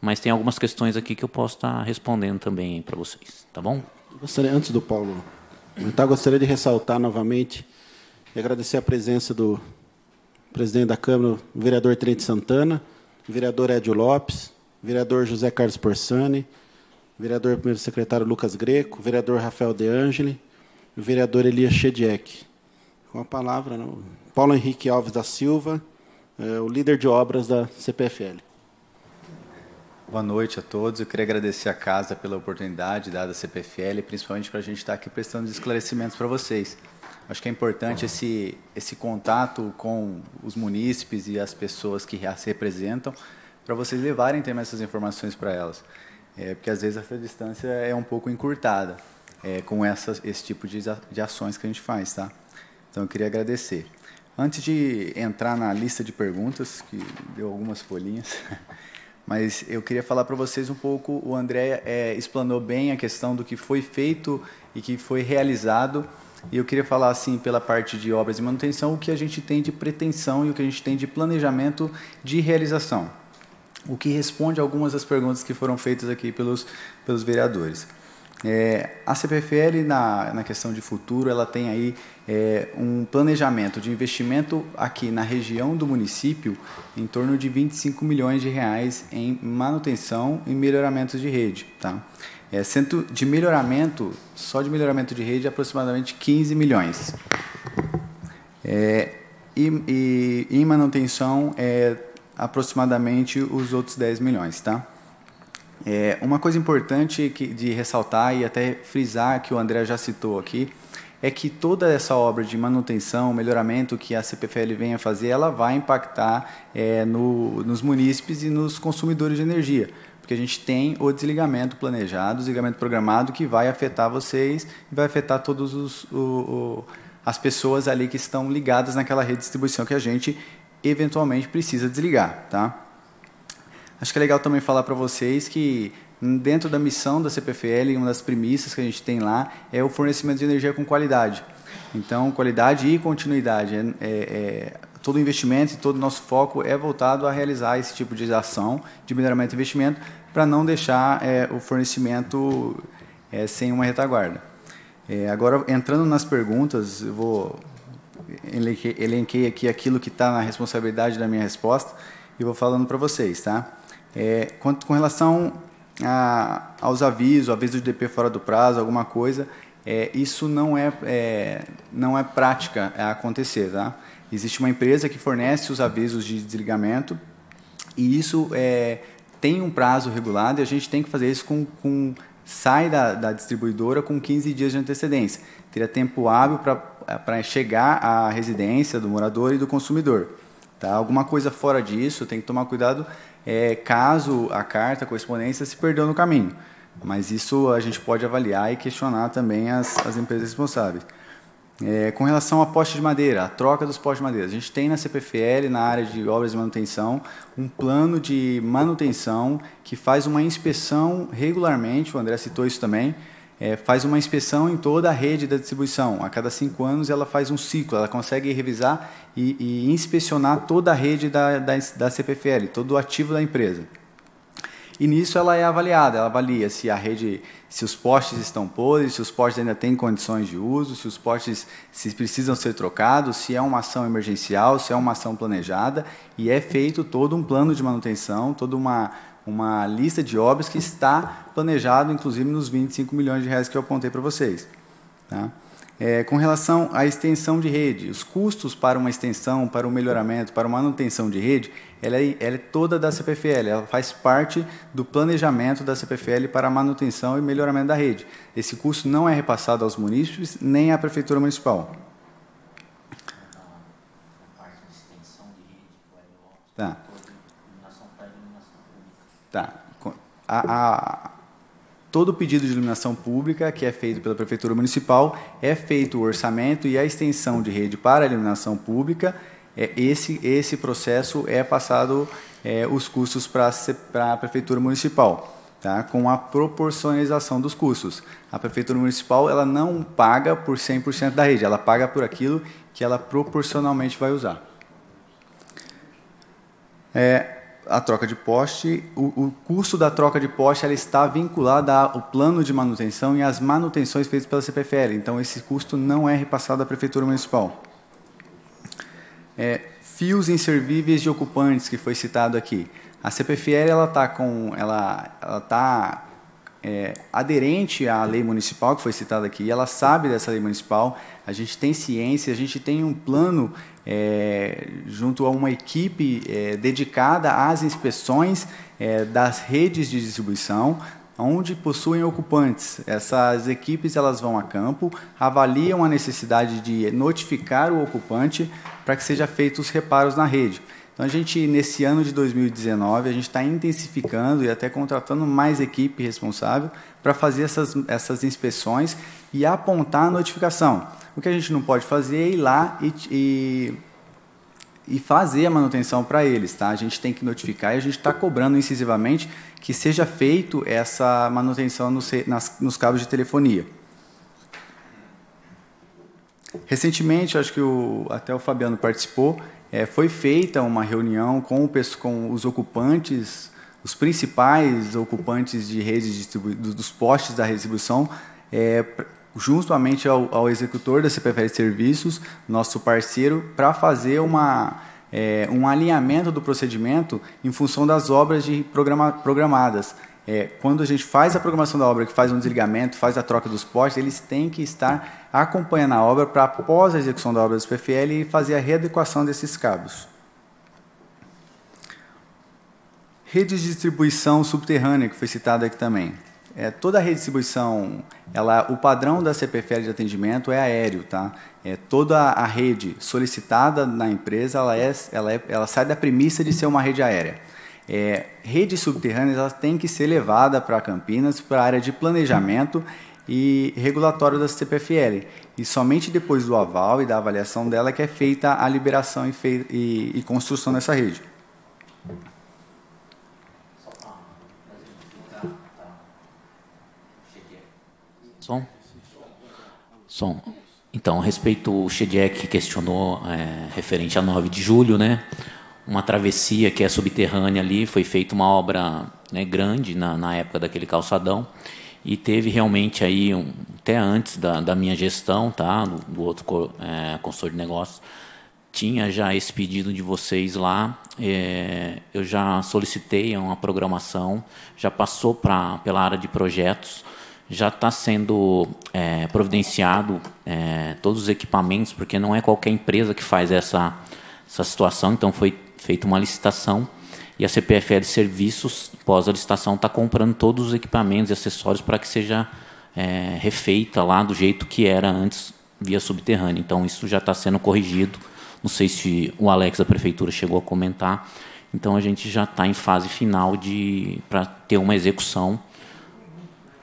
Mas tem algumas questões aqui que eu posso estar tá respondendo também para vocês, tá bom? Gostaria, antes do Paulo comentar, tá, gostaria de ressaltar novamente e agradecer a presença do presidente da Câmara, o vereador Trente Santana, o vereador Edio Lopes, o vereador José Carlos Porsani, vereador primeiro secretário Lucas Greco, vereador Rafael De Angeli, e o vereador Elias Shediek. Com a palavra, não? Né, Paulo Henrique Alves da Silva, é, o líder de obras da CPFL. Boa noite a todos. Eu queria agradecer a casa pela oportunidade dada à CPFL, principalmente para a gente estar tá aqui prestando esclarecimentos para vocês. Acho que é importante uhum. esse, esse contato com os munícipes e as pessoas que as representam, para vocês levarem também essas informações para elas é, porque às vezes essa distância é um pouco encurtada é, com essas, esse tipo de, de ações que a gente faz, tá? Então eu queria agradecer. Antes de entrar na lista de perguntas, que deu algumas folhinhas, (laughs) mas eu queria falar para vocês um pouco. O André é, explanou bem a questão do que foi feito e que foi realizado. E eu queria falar, assim, pela parte de obras e manutenção, o que a gente tem de pretensão e o que a gente tem de planejamento de realização o que responde algumas das perguntas que foram feitas aqui pelos, pelos vereadores. É, a CPFL, na, na questão de futuro, ela tem aí é, um planejamento de investimento aqui na região do município em torno de 25 milhões de reais em manutenção e melhoramentos de rede. Tá? É, centro de melhoramento, só de melhoramento de rede, aproximadamente 15 milhões. É, e, e, em manutenção, é, aproximadamente os outros 10 milhões, tá? É, uma coisa importante que, de ressaltar e até frisar que o André já citou aqui é que toda essa obra de manutenção, melhoramento que a CPFL vem a fazer, ela vai impactar é, no, nos munícipes e nos consumidores de energia, porque a gente tem o desligamento planejado, o desligamento programado que vai afetar vocês e vai afetar todos as pessoas ali que estão ligadas naquela rede de distribuição que a gente eventualmente precisa desligar, tá? Acho que é legal também falar para vocês que dentro da missão da CPFL, uma das premissas que a gente tem lá é o fornecimento de energia com qualidade. Então, qualidade e continuidade. É, é, é todo investimento e todo o nosso foco é voltado a realizar esse tipo de ação de melhoramento e investimento para não deixar é, o fornecimento é, sem uma retaguarda. É, agora, entrando nas perguntas, eu vou elenquei aqui aquilo que está na responsabilidade da minha resposta e vou falando para vocês, tá? É, quanto com relação a, aos avisos, avisos de DP fora do prazo, alguma coisa, é, isso não é, é, não é prática a acontecer, tá? Existe uma empresa que fornece os avisos de desligamento e isso é, tem um prazo regulado e a gente tem que fazer isso com, com sai da, da distribuidora com 15 dias de antecedência. Teria tempo hábil para para chegar à residência do morador e do consumidor. Tá? Alguma coisa fora disso, tem que tomar cuidado é, caso a carta, a correspondência, se perdeu no caminho. Mas isso a gente pode avaliar e questionar também as, as empresas responsáveis. É, com relação a poste de madeira, a troca dos postes de madeira, a gente tem na CPFL, na área de obras de manutenção, um plano de manutenção que faz uma inspeção regularmente, o André citou isso também, é, faz uma inspeção em toda a rede da distribuição. A cada cinco anos ela faz um ciclo, ela consegue revisar e, e inspecionar toda a rede da, da, da CPFL, todo o ativo da empresa. E nisso ela é avaliada, ela avalia se a rede, se os postes estão podres, se os postes ainda têm condições de uso, se os postes se precisam ser trocados, se é uma ação emergencial, se é uma ação planejada, e é feito todo um plano de manutenção, toda uma uma lista de obras que está planejado, inclusive, nos 25 milhões de reais que eu apontei para vocês. Tá? É, com relação à extensão de rede, os custos para uma extensão, para um melhoramento, para uma manutenção de rede, ela é, ela é toda da CPFL, ela faz parte do planejamento da CPFL para a manutenção e melhoramento da rede. Esse custo não é repassado aos munícipes nem à Prefeitura Municipal. Tá. Tá. A, a, todo pedido de iluminação pública que é feito pela Prefeitura Municipal é feito o orçamento e a extensão de rede para a iluminação pública. É, esse, esse processo é passado é, os custos para a Prefeitura Municipal. Tá, com a proporcionalização dos custos. A prefeitura municipal ela não paga por 100% da rede, ela paga por aquilo que ela proporcionalmente vai usar. É, a troca de poste, o, o custo da troca de poste ela está vinculada ao plano de manutenção e às manutenções feitas pela CPFL. Então, esse custo não é repassado à Prefeitura Municipal. É, fios inservíveis de ocupantes, que foi citado aqui. A CPFL ela está com, ela, ela tá, é, aderente à lei municipal que foi citada aqui. Ela sabe dessa lei municipal. A gente tem ciência, a gente tem um plano é, junto a uma equipe é, dedicada às inspeções é, das redes de distribuição, onde possuem ocupantes. Essas equipes elas vão a campo, avaliam a necessidade de notificar o ocupante para que seja feitos os reparos na rede. Então a gente nesse ano de 2019 a gente está intensificando e até contratando mais equipe responsável para fazer essas, essas inspeções e apontar a notificação. O que a gente não pode fazer é ir lá e, e, e fazer a manutenção para eles. Tá? A gente tem que notificar e a gente está cobrando incisivamente que seja feito essa manutenção nos, nas, nos cabos de telefonia. Recentemente, acho que o, até o Fabiano participou, é, foi feita uma reunião com, o, com, os ocupantes, os principais ocupantes de redes de dos postes da redistribuição, é, juntamente ao, ao executor da CPFL Serviços, nosso parceiro, para fazer uma, é, um alinhamento do procedimento em função das obras de programa, programadas. É, quando a gente faz a programação da obra, que faz um desligamento, faz a troca dos postes, eles têm que estar acompanhando a obra para, após a execução da obra do PFL, fazer a readequação desses cabos. Rede de distribuição subterrânea, que foi citada aqui também. É, toda a redistribuição, ela, o padrão da CPFL de atendimento é aéreo, tá? É, toda a rede solicitada na empresa, ela, é, ela, é, ela sai da premissa de ser uma rede aérea. É, redes subterrâneas, ela tem que ser levada para Campinas, para a área de planejamento e regulatório da CPFL. E somente depois do aval e da avaliação dela é que é feita a liberação e, e, e construção dessa rede. Som. Então, a respeito, o Shediek questionou é, referente a 9 de julho, né? Uma travessia que é subterrânea ali, foi feita uma obra né, grande na, na época daquele calçadão e teve realmente aí, um, até antes da, da, minha gestão, tá? Do, do outro é, consultor de negócios, tinha já esse pedido de vocês lá. É, eu já solicitei uma programação, já passou para pela área de projetos já está sendo é, providenciado é, todos os equipamentos, porque não é qualquer empresa que faz essa, essa situação, então foi feita uma licitação e a CPFL Serviços, pós a licitação, está comprando todos os equipamentos e acessórios para que seja é, refeita lá do jeito que era antes via subterrânea. Então isso já está sendo corrigido. Não sei se o Alex da prefeitura chegou a comentar. Então a gente já está em fase final de para ter uma execução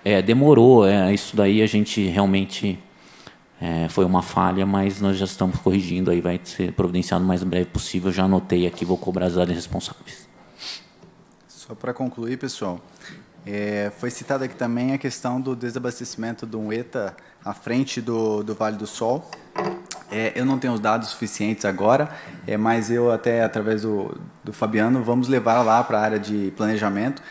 é, demorou. É, isso daí a gente realmente é, foi uma falha, mas nós já estamos corrigindo. Aí vai ser providenciado o mais breve possível. Já anotei aqui, vou cobrar as áreas responsáveis. Só para concluir, pessoal, é, foi citada aqui também a questão do desabastecimento do ETA à frente do, do Vale do Sol. É, eu não tenho os dados suficientes agora, é, mas eu até através do, do Fabiano vamos levar lá para a área de planejamento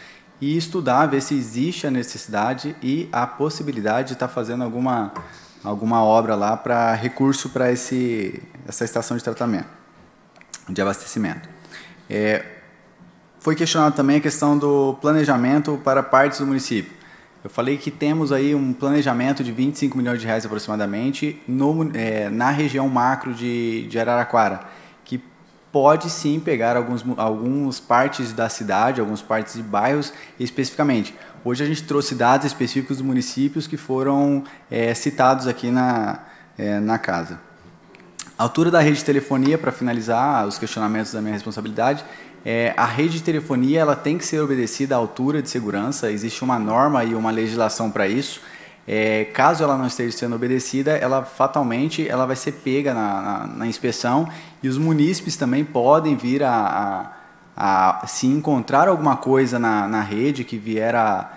e estudar, ver se existe a necessidade e a possibilidade de estar tá fazendo alguma, alguma obra lá para recurso para essa estação de tratamento, de abastecimento. É, foi questionado também a questão do planejamento para partes do município. Eu falei que temos aí um planejamento de 25 milhões de reais aproximadamente no, é, na região macro de, de Araraquara pode sim pegar alguns, algumas partes da cidade, algumas partes de bairros especificamente. Hoje a gente trouxe dados específicos dos municípios que foram é, citados aqui na, é, na casa. A altura da rede de telefonia, para finalizar os questionamentos da minha responsabilidade, é, a rede de telefonia ela tem que ser obedecida à altura de segurança, existe uma norma e uma legislação para isso. É, caso ela não esteja sendo obedecida, ela fatalmente ela vai ser pega na, na, na inspeção e os munícipes também podem vir a, a, a se encontrar alguma coisa na, na rede que vier a,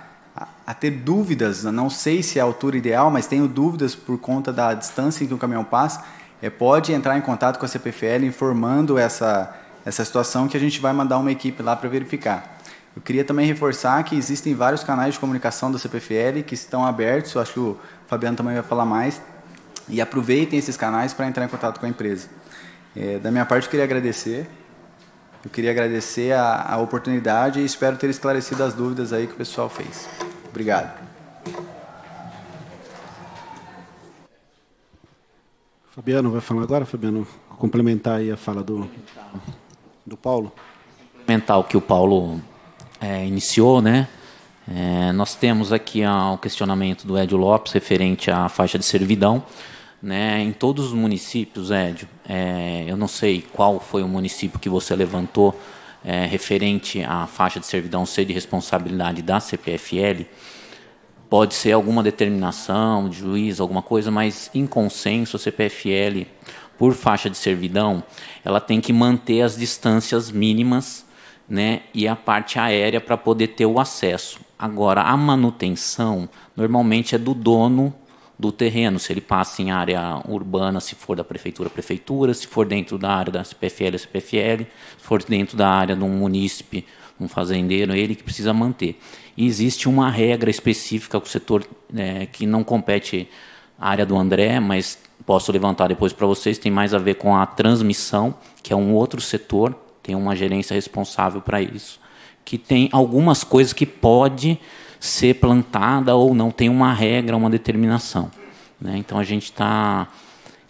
a ter dúvidas, não sei se é a altura ideal, mas tenho dúvidas por conta da distância em que o caminhão passa, é, pode entrar em contato com a CPFL informando essa, essa situação que a gente vai mandar uma equipe lá para verificar. Eu queria também reforçar que existem vários canais de comunicação da CPFL que estão abertos, eu acho que o Fabiano também vai falar mais, e aproveitem esses canais para entrar em contato com a empresa. É, da minha parte, eu queria agradecer. Eu queria agradecer a, a oportunidade e espero ter esclarecido as dúvidas aí que o pessoal fez. Obrigado. Fabiano vai falar agora, Fabiano? Complementar aí a fala do, do Paulo? Complementar o que o Paulo é, iniciou, né? É, nós temos aqui ah, o questionamento do Edio Lopes referente à faixa de servidão. Né, em todos os municípios, Edio, é, eu não sei qual foi o município que você levantou é, referente à faixa de servidão ser de responsabilidade da CPFL. Pode ser alguma determinação de juiz, alguma coisa, mas em consenso, a CPFL, por faixa de servidão, ela tem que manter as distâncias mínimas né, e a parte aérea para poder ter o acesso. Agora, a manutenção normalmente é do dono do terreno, se ele passa em área urbana, se for da prefeitura, prefeitura, se for dentro da área da CPFL, CPFL, se for dentro da área de um munícipe, um fazendeiro, é ele que precisa manter. E existe uma regra específica com o setor é, que não compete à área do André, mas posso levantar depois para vocês, tem mais a ver com a transmissão, que é um outro setor, tem uma gerência responsável para isso, que tem algumas coisas que pode ser plantada ou não, tem uma regra, uma determinação. Né? Então a gente está.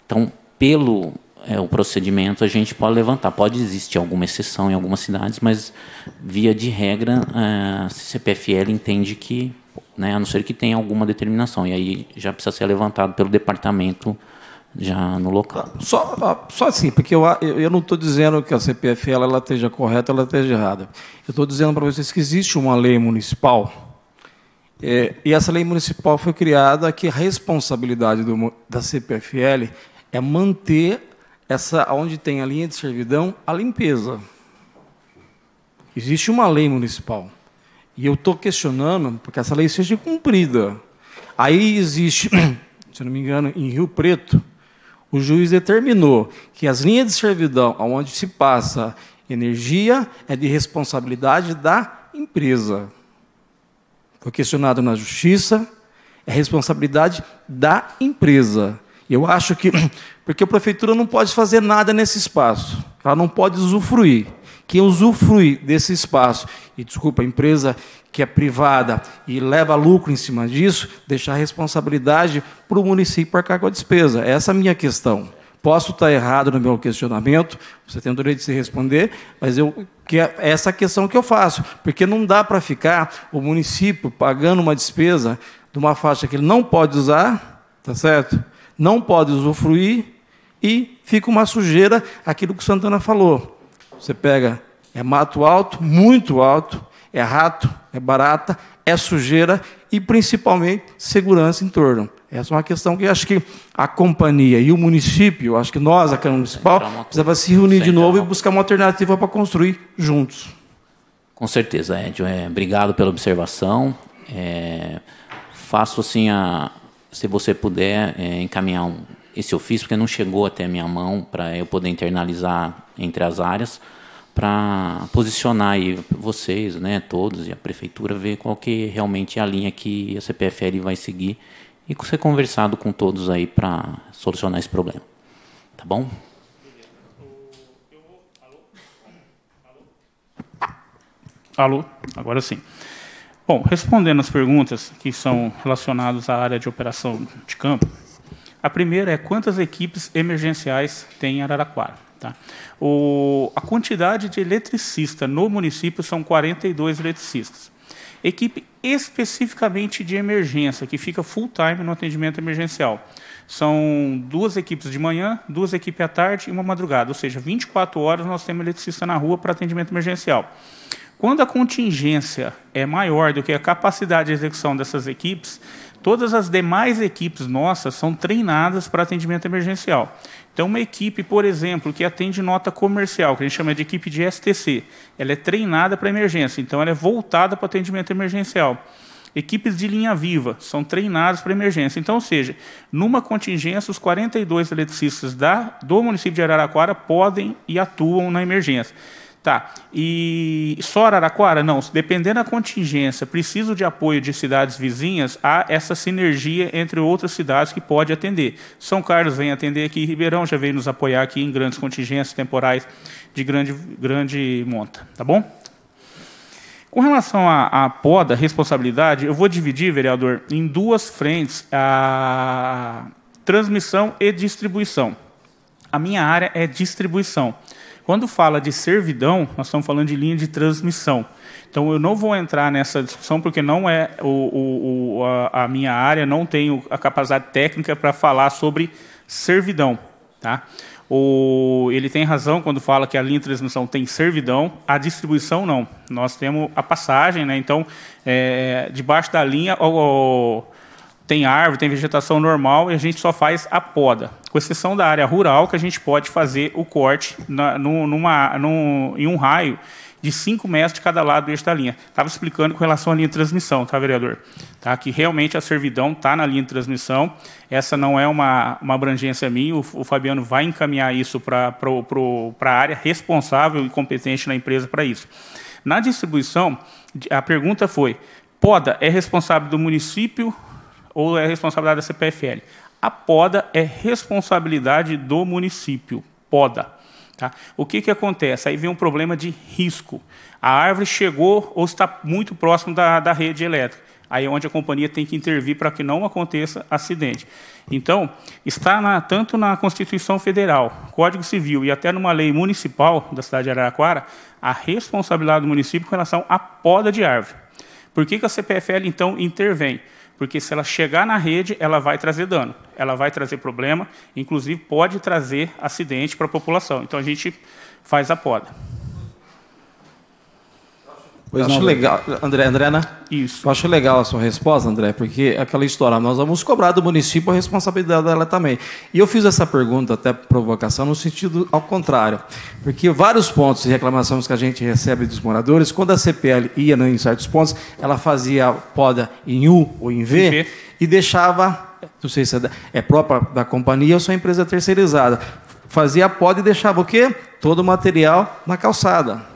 Então, pelo é, o procedimento, a gente pode levantar. Pode existir alguma exceção em algumas cidades, mas via de regra, a é, CPFL entende que, né, a não ser que tenha alguma determinação, e aí já precisa ser levantado pelo departamento já no local. Só, só assim, porque eu, eu não estou dizendo que a CPFL ela, esteja correta, ela esteja errada. Eu estou dizendo para vocês que existe uma lei municipal é, e essa lei municipal foi criada que a responsabilidade do, da CPFL é manter essa onde tem a linha de servidão a limpeza. Existe uma lei municipal e eu estou questionando porque essa lei seja cumprida. Aí existe, (clears throat) se não me engano, em Rio Preto o juiz determinou que as linhas de servidão onde se passa energia é de responsabilidade da empresa. Foi questionado na justiça, é responsabilidade da empresa. Eu acho que, (clears throat) porque a prefeitura não pode fazer nada nesse espaço, ela não pode usufruir. Quem usufrui desse espaço, e desculpa, a empresa que é privada e leva lucro em cima disso, deixar a responsabilidade para o município arcar com a despesa. Essa é a minha questão. Posso estar errado no meu questionamento, você tem o direito de se responder, mas eu, que é, é essa questão que eu faço, porque não dá para ficar o município pagando uma despesa de uma faixa que ele não pode usar, tá certo? Não pode usufruir e fica uma sujeira aquilo que o Santana falou. Você pega é mato alto, muito alto, é rato, é barata, é sujeira e principalmente segurança em torno. Essa é uma questão que acho que a companhia e o município, acho que nós, a Câmara Municipal, precisava se reunir de novo e buscar uma alternativa para construir juntos. Com certeza, Ed. É, obrigado pela observação. É, faço assim a, se você puder é, encaminhar um, esse ofício, porque não chegou até a minha mão para eu poder internalizar entre as áreas para posicionar aí vocês, né, todos e a prefeitura ver qual que realmente é a linha que a CPFL vai seguir e ser conversado com todos aí para solucionar esse problema. Tá bom? Alô, agora sim. Bom, respondendo as perguntas que são relacionadas à área de operação de campo, a primeira é quantas equipes emergenciais tem em Araraquara? Tá? O, a quantidade de eletricista no município são 42 eletricistas. Equipe especificamente de emergência, que fica full time no atendimento emergencial. São duas equipes de manhã, duas equipes à tarde e uma madrugada, ou seja, 24 horas nós temos eletricista na rua para atendimento emergencial. Quando a contingência é maior do que a capacidade de execução dessas equipes, Todas as demais equipes nossas são treinadas para atendimento emergencial. Então, uma equipe, por exemplo, que atende nota comercial, que a gente chama de equipe de STC, ela é treinada para emergência, então ela é voltada para atendimento emergencial. Equipes de linha viva são treinadas para emergência. Então, ou seja, numa contingência, os 42 eletricistas da, do município de Araraquara podem e atuam na emergência. Tá. E só Araraquara? Não. Dependendo da contingência, preciso de apoio de cidades vizinhas, há essa sinergia entre outras cidades que pode atender. São Carlos vem atender aqui, Ribeirão já veio nos apoiar aqui em grandes contingências temporais de grande, grande monta. Tá bom? Com relação à, à poda, responsabilidade, eu vou dividir, vereador, em duas frentes, a transmissão e distribuição. A minha área é distribuição. Quando fala de servidão, nós estamos falando de linha de transmissão. Então, eu não vou entrar nessa discussão porque não é o, o, a, a minha área, não tenho a capacidade técnica para falar sobre servidão. Tá? O, ele tem razão quando fala que a linha de transmissão tem servidão, a distribuição não. Nós temos a passagem, né? então, é, debaixo da linha, o, tem árvore, tem vegetação normal e a gente só faz a poda, com exceção da área rural, que a gente pode fazer o corte na, no, numa, em um raio de 5 metros de cada lado do eixo da linha. Estava explicando com relação à linha de transmissão, tá, vereador? Tá, que realmente a servidão está na linha de transmissão. Essa não é uma, uma abrangência minha. O, o Fabiano vai encaminhar isso para a área responsável e competente na empresa para isso. Na distribuição, a pergunta foi: poda é responsável do município ou é responsabilidade da CPFL? A poda é responsabilidade do município. Poda. Tá? O que, que acontece? Aí vem um problema de risco. A árvore chegou ou está muito próximo da, da rede elétrica. Aí é onde a companhia tem que intervir para que não aconteça acidente. Então, está na, tanto na Constituição Federal, Código Civil e até numa lei municipal da cidade de Araraquara, a responsabilidade do município com relação à poda de árvore. Por que, que a CPFL, então, intervém? porque se ela chegar na rede, ela vai trazer dano, ela vai trazer problema, inclusive pode trazer acidente para a população. Então a gente faz a poda. Pois eu acho legal, André, André, né? Isso. Eu acho legal a sua resposta, André, porque é aquela história, nós vamos cobrar do município a responsabilidade dela também. E eu fiz essa pergunta até provocação no sentido ao contrário, porque vários pontos e reclamações que a gente recebe dos moradores, quando a CPL ia né, em certos pontos, ela fazia poda em U ou em v. Em v. e deixava, não sei se é, é própria da companhia ou só é empresa terceirizada, fazia a poda e deixava o quê? Todo o material na calçada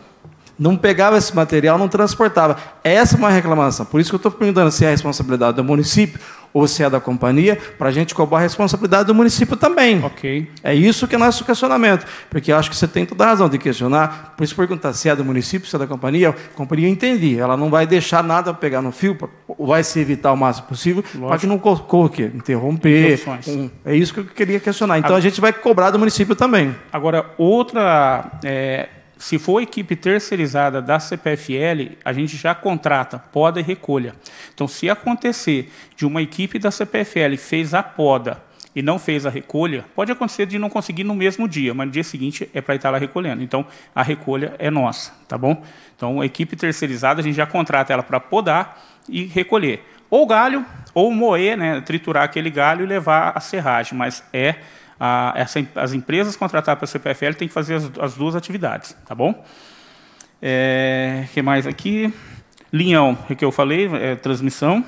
não pegava esse material, não transportava. Essa é uma reclamação. Por isso que eu estou perguntando se é a responsabilidade do município ou se é da companhia, para a gente cobrar a responsabilidade do município também. Ok. É isso que é nosso questionamento. Porque eu acho que você tem toda a razão de questionar. Por isso perguntar se é do município, se é da companhia. A companhia entendi. Ela não vai deixar nada pegar no fio, vai se evitar o máximo possível, para que não corra interromper. Um, é isso que eu queria questionar. Então agora, a gente vai cobrar do município também. Agora, outra. É se for equipe terceirizada da CPFL, a gente já contrata poda e recolha. Então, se acontecer de uma equipe da CPFL fez a poda e não fez a recolha, pode acontecer de não conseguir no mesmo dia, mas no dia seguinte é para estar lá recolhendo. Então, a recolha é nossa, tá bom? Então, a equipe terceirizada, a gente já contrata ela para podar e recolher. Ou galho, ou moer, né, triturar aquele galho e levar a serragem, mas é a, essa, as empresas contratadas pela CPFL têm que fazer as, as duas atividades, tá bom? É, que mais aqui? Linhão, é que eu falei, é, transmissão.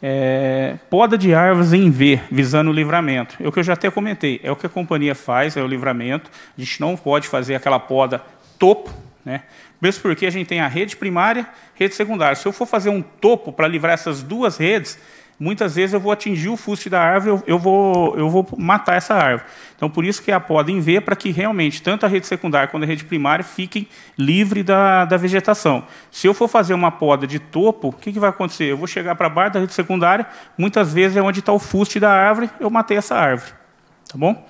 É, poda de árvores em V, visando o livramento. É o que eu já até comentei, é o que a companhia faz, é o livramento. A gente não pode fazer aquela poda topo, né? mesmo porque a gente tem a rede primária, rede secundária. Se eu for fazer um topo para livrar essas duas redes, muitas vezes eu vou atingir o fuste da árvore, eu, eu, vou, eu vou matar essa árvore. Então, por isso que a poda em V, para que realmente tanto a rede secundária quanto a rede primária fiquem livre da, da vegetação. Se eu for fazer uma poda de topo, o que, que vai acontecer? Eu vou chegar para baixo da rede secundária, muitas vezes é onde está o fuste da árvore, eu matei essa árvore. Tá bom?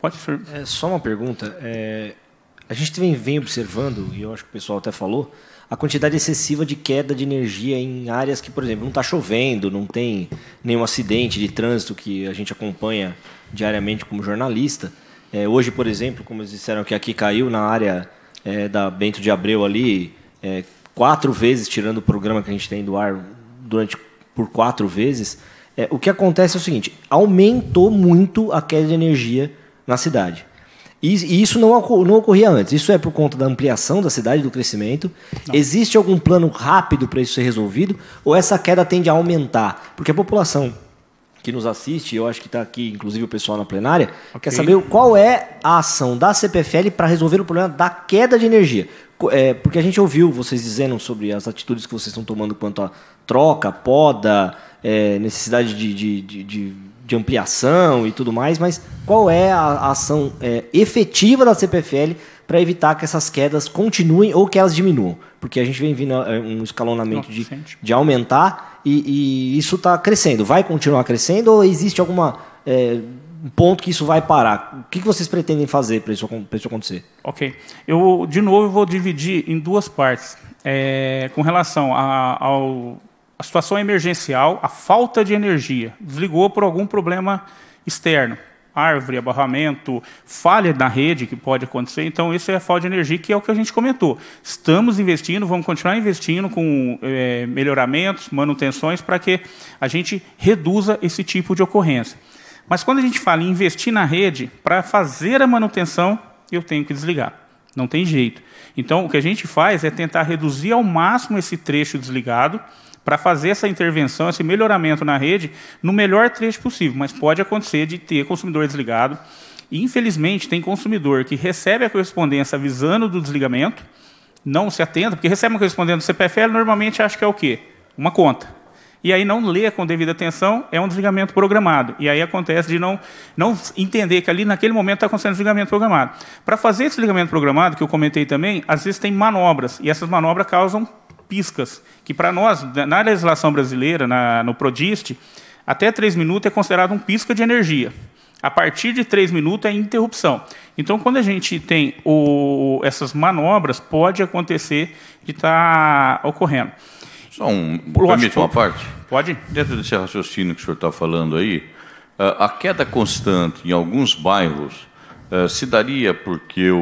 Pode ser. É, só uma pergunta. É, a gente vem, vem observando, e eu acho que o pessoal até falou, a quantidade excessiva de queda de energia em áreas que, por exemplo, não está chovendo, não tem nenhum acidente de trânsito que a gente acompanha diariamente como jornalista. É, hoje, por exemplo, como eles disseram que aqui caiu na área é, da Bento de Abreu ali, é, quatro vezes, tirando o programa que a gente tem do ar durante por quatro vezes, é, o que acontece é o seguinte, aumentou muito a queda de energia na cidade. E, isso não, não ocorria antes. Isso é por conta da ampliação da cidade, do crescimento. Não. Existe algum plano rápido para isso ser resolvido? Ou essa queda tende a aumentar? Porque a população que nos assiste, eu acho que está aqui, inclusive, o pessoal na plenária, okay. quer saber qual é a ação da CPFL para resolver o problema da queda de energia. É, porque a gente ouviu vocês dizendo sobre as atitudes que vocês estão tomando quanto à troca, poda, é, necessidade de, de, de, de de ampliação e tudo mais, mas qual é a ação é, efetiva da CPFL para evitar que essas quedas continuem ou que elas diminuam? Porque a gente vem vindo é, um escalonamento de, de aumentar e, e isso está crescendo. Vai continuar crescendo ou existe algum É, ponto que isso vai parar. O que vocês pretendem fazer para isso, isso acontecer? Ok. Eu, de novo, vou dividir em duas partes. É, com relação a, ao a situação emergencial, a falta de energia, desligou por algum problema externo, árvore, abarramento, falha na rede que pode acontecer. Então, isso é a falta de energia, que é o que a gente comentou. Estamos investindo, vamos continuar investindo com é, melhoramentos, manutenções, para que a gente reduza esse tipo de ocorrência. Mas quando a gente fala em investir na rede, para fazer a manutenção, eu tenho que desligar. Não tem jeito. Então, o que a gente faz é tentar reduzir ao máximo esse trecho desligado para fazer essa intervenção, esse melhoramento na rede, no melhor trecho possível. Mas pode acontecer de ter consumidor desligado. E, infelizmente, tem consumidor que recebe a correspondência avisando do desligamento, não se atenta, porque recebe uma correspondência do CPFL, normalmente acha que é o quê? Uma conta. E aí não lê com devida atenção, é um desligamento programado. E aí acontece de não, não entender que ali, naquele momento, está acontecendo desligamento programado. Para fazer esse desligamento programado, que eu comentei também, às vezes tem manobras, e essas manobras causam piscas, que para nós, na legislação brasileira, na, no PRODIST, até 3 minutos é considerado um pisca de energia. A partir de 3 minutos é interrupção. Então, quando a gente tem o, essas manobras, pode acontecer de estar tá ocorrendo. Só um, permite uma parte? Pode. Dentro desse raciocínio que o senhor está falando aí, a queda constante em alguns bairros eh, se daria porque o,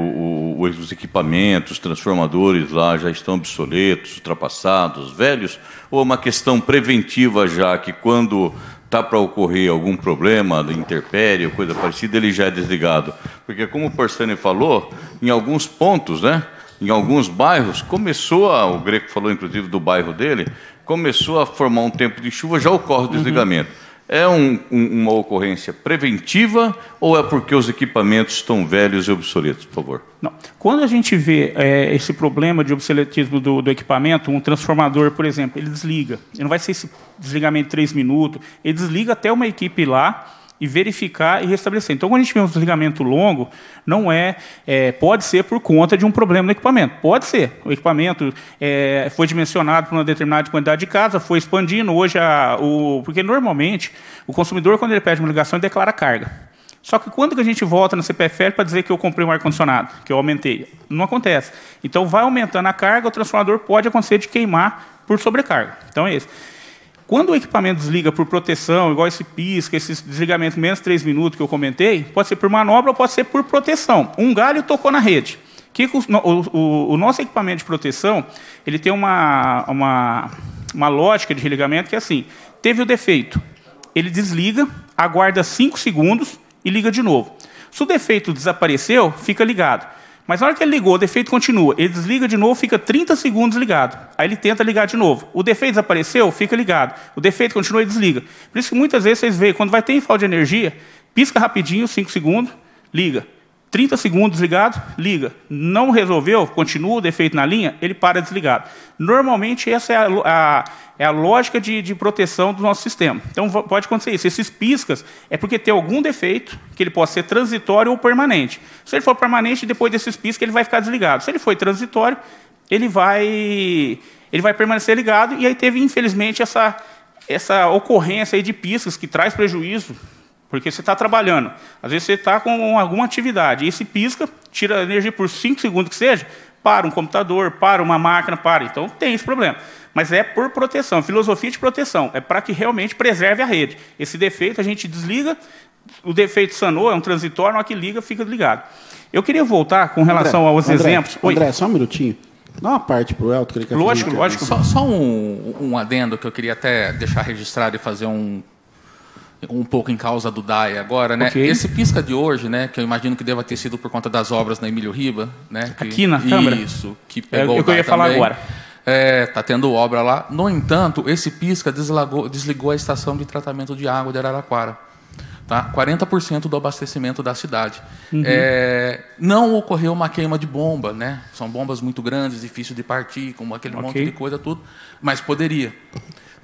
o, os equipamentos transformadores lá já estão obsoletos, ultrapassados, velhos, ou é uma questão preventiva já que quando está para ocorrer algum problema de interpério, coisa parecida, ele já é desligado? Porque como o Porcene falou, em alguns pontos, né? Em alguns bairros, começou, a, o Greco falou inclusive do bairro dele, começou a formar um tempo de chuva, já ocorre o uhum. desligamento. Uhum. É um, um, uma ocorrência preventiva ou é porque os equipamentos estão velhos e obsoletos, por favor? Não. Quando a gente vê é, esse problema de obsoletismo do, do, equipamento, um transformador, por exemplo, ele desliga. Ele não vai ser esse desligamento de três minutos. Ele desliga até uma equipe lá e verificar e restabelecer. Então, quando a gente vê um desligamento longo, não é, é, pode ser por conta de um problema no equipamento. Pode ser. O equipamento é, foi dimensionado para uma determinada quantidade de casa, foi expandindo. Hoje, a, o, porque normalmente o consumidor, quando ele pede uma ligação, ele declara carga. Só que quando que a gente volta no CPFL para dizer que eu comprei um ar-condicionado, que eu aumentei? Não acontece. Então, vai aumentando a carga, o transformador pode acontecer de queimar por sobrecarga. Então, é isso. Quando o equipamento desliga por proteção, igual esse pisca, esse desligamento menos 3 minutos que eu comentei, pode ser por manobra ou pode ser por proteção. Um galho tocou na rede. Que o, o, o nosso equipamento de proteção, ele tem uma, uma, uma lógica de religamento que é assim, teve o defeito, ele desliga, aguarda 5 segundos e liga de novo. Se o defeito desapareceu, fica ligado. Mas na hora que ele ligou, o defeito continua. Ele desliga de novo, fica 30 segundos ligado. Aí ele tenta ligar de novo. O defeito desapareceu, fica ligado. O defeito continua e desliga. Por isso que muitas vezes vocês veem, quando vai ter falta de energia, pisca rapidinho, 5 segundos, liga. 30 segundos ligado, liga. Não resolveu, continua o defeito na linha, ele para desligado. Normalmente, essa é a, a, é a lógica de, de, proteção do nosso sistema. Então, pode acontecer isso. Esses piscas é porque tem algum defeito que ele possa ser transitório ou permanente. Se ele for permanente, depois desses piscas, ele vai ficar desligado. Se ele for transitório, ele vai, ele vai permanecer ligado. E aí teve, infelizmente, essa, essa ocorrência de piscas que traz prejuízo porque você está trabalhando. Às vezes você está com alguma atividade. E esse pisca, tira a energia por 5 segundos que seja, para um computador, para uma máquina, para. Então tem esse problema. Mas é por proteção, filosofia de proteção. É para que realmente preserve a rede. Esse defeito a gente desliga, o defeito sanou, é um transitório, na que liga, fica ligado. Eu queria voltar com relação André, aos André, exemplos. Oi. André, só um minutinho. Dá uma parte para o Elton que ele quer Lógico, lógico. Só, só um, um adendo que eu queria até deixar registrado e fazer um um pouco em causa do DAE agora, né? Okay. Esse pisca de hoje, né, que eu imagino que deva ter sido por conta das obras na Emílio Riba, né? Que, Aqui na câmera Isso, que pegou é, o que eu ia falar agora. É, tá tendo obra lá. No entanto, esse pisca deslagou, desligou a estação de tratamento de água de Araraquara. Tá? 40% do abastecimento da cidade. Uhum. É, não ocorreu uma queima de bomba, né? São bombas muito grandes, difícil de partir, com aquele okay. monte de coisa, tudo, mas poderia.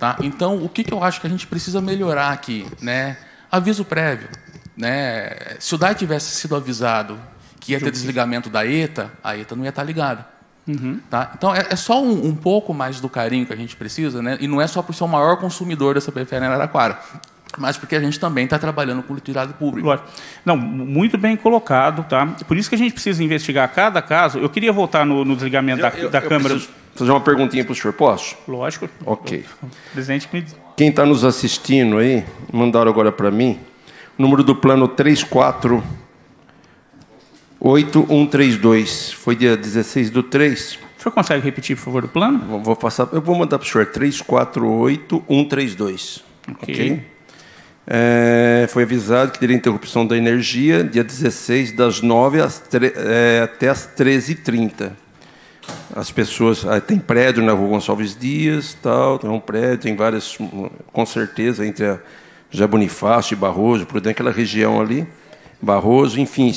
Tá? Então, o que, que eu acho que a gente precisa melhorar aqui? Né? Aviso prévio. Né? Se o DAI tivesse sido avisado que ia ter desligamento da ETA, a ETA não ia estar tá ligada. Uhum. Tá? Então, é, é só um, um, pouco mais do carinho que a gente precisa, né? e não é só por ser o maior consumidor da CPFL em Araraquara mas porque a gente também está trabalhando com o litigado público. Lógico. Não, muito bem colocado, tá? Por isso que a gente precisa investigar cada caso. Eu queria voltar no, no desligamento eu, da, eu, da eu Câmara. Preciso fazer uma perguntinha para o senhor, posso? Lógico. Ok. Presidente me... Quem está nos assistindo aí, mandaram agora para mim, número do plano 348132, foi dia 16 do 3. O senhor consegue repetir, por favor, o plano? Vou, vou passar, eu vou mandar para o senhor, 348132. Ok. okay? é, foi avisado que teria interrupção da energia dia 16, das 9 às é, até as 13h30. As pessoas. Ah, tem prédio na rua Gonçalves Dias, tal, tem um prédio, tem várias, com certeza, entre a já Bonifácio e Barroso, por dentro daquela região ali, Barroso, enfim.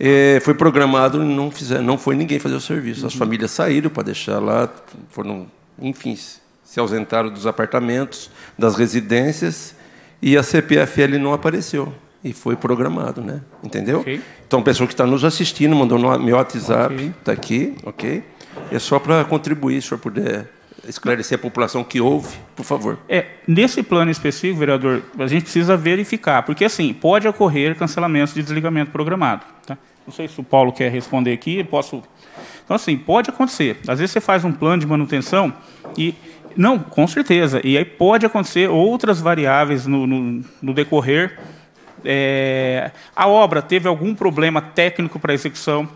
É, foi programado, não, fizer, não foi ninguém fazer o serviço. As uhum. famílias saíram para deixar lá, foram, enfim, se ausentaram dos apartamentos, das residências e a CPFL não apareceu. E foi programado, né? Entendeu? Okay. Então, a pessoa que está nos assistindo mandou no meu WhatsApp, está okay. Tá aqui, ok? É só para contribuir, se o senhor puder esclarecer a população que ouve, por favor. É, nesse plano específico, vereador, a gente precisa verificar, porque assim, pode ocorrer cancelamentos de desligamento programado. Tá? Não sei se o Paulo quer responder aqui, posso. Então, assim, pode acontecer. Às vezes você faz um plano de manutenção e não, com certeza. E aí pode acontecer outras variáveis no, no, no decorrer. É, a obra teve algum problema técnico para execução.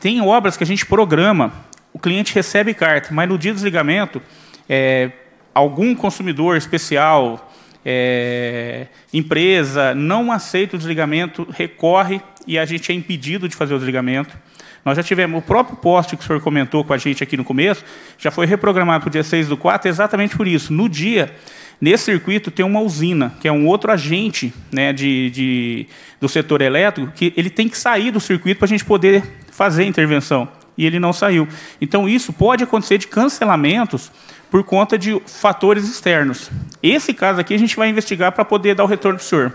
Tem obras que a gente programa, o cliente recebe carta, mas no dia do desligamento, é, algum consumidor especial, é, empresa, não aceita o desligamento, recorre e a gente é impedido de fazer o desligamento. Nós já tivemos o próprio poste que o senhor comentou com a gente aqui no começo, já foi reprogramado para o dia 6 do 4, exatamente por isso. No dia, nesse circuito tem uma usina, que é um outro agente né, de, de do setor elétrico, que ele tem que sair do circuito para a gente poder fazer a intervenção. E ele não saiu. Então, isso pode acontecer de cancelamentos por conta de fatores externos. Esse caso aqui a gente vai investigar para poder dar o retorno para o senhor.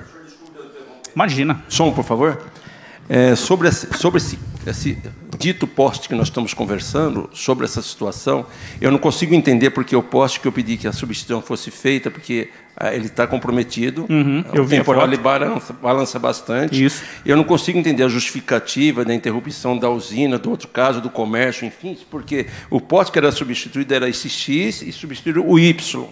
Imagina. Som, por favor. É, sobre esse, sobre esse, esse dito poste que nós estamos conversando, sobre essa situação, eu não consigo entender porque o poste que eu pedi que a substituição fosse feita, porque ah, ele está comprometido, uhum, o é eu temporal balança, balança bastante. Isso. Eu não consigo entender a justificativa da interrupção da usina, do outro caso, do comércio, enfim, porque o poste que era substituído era esse X e substituiu o Y.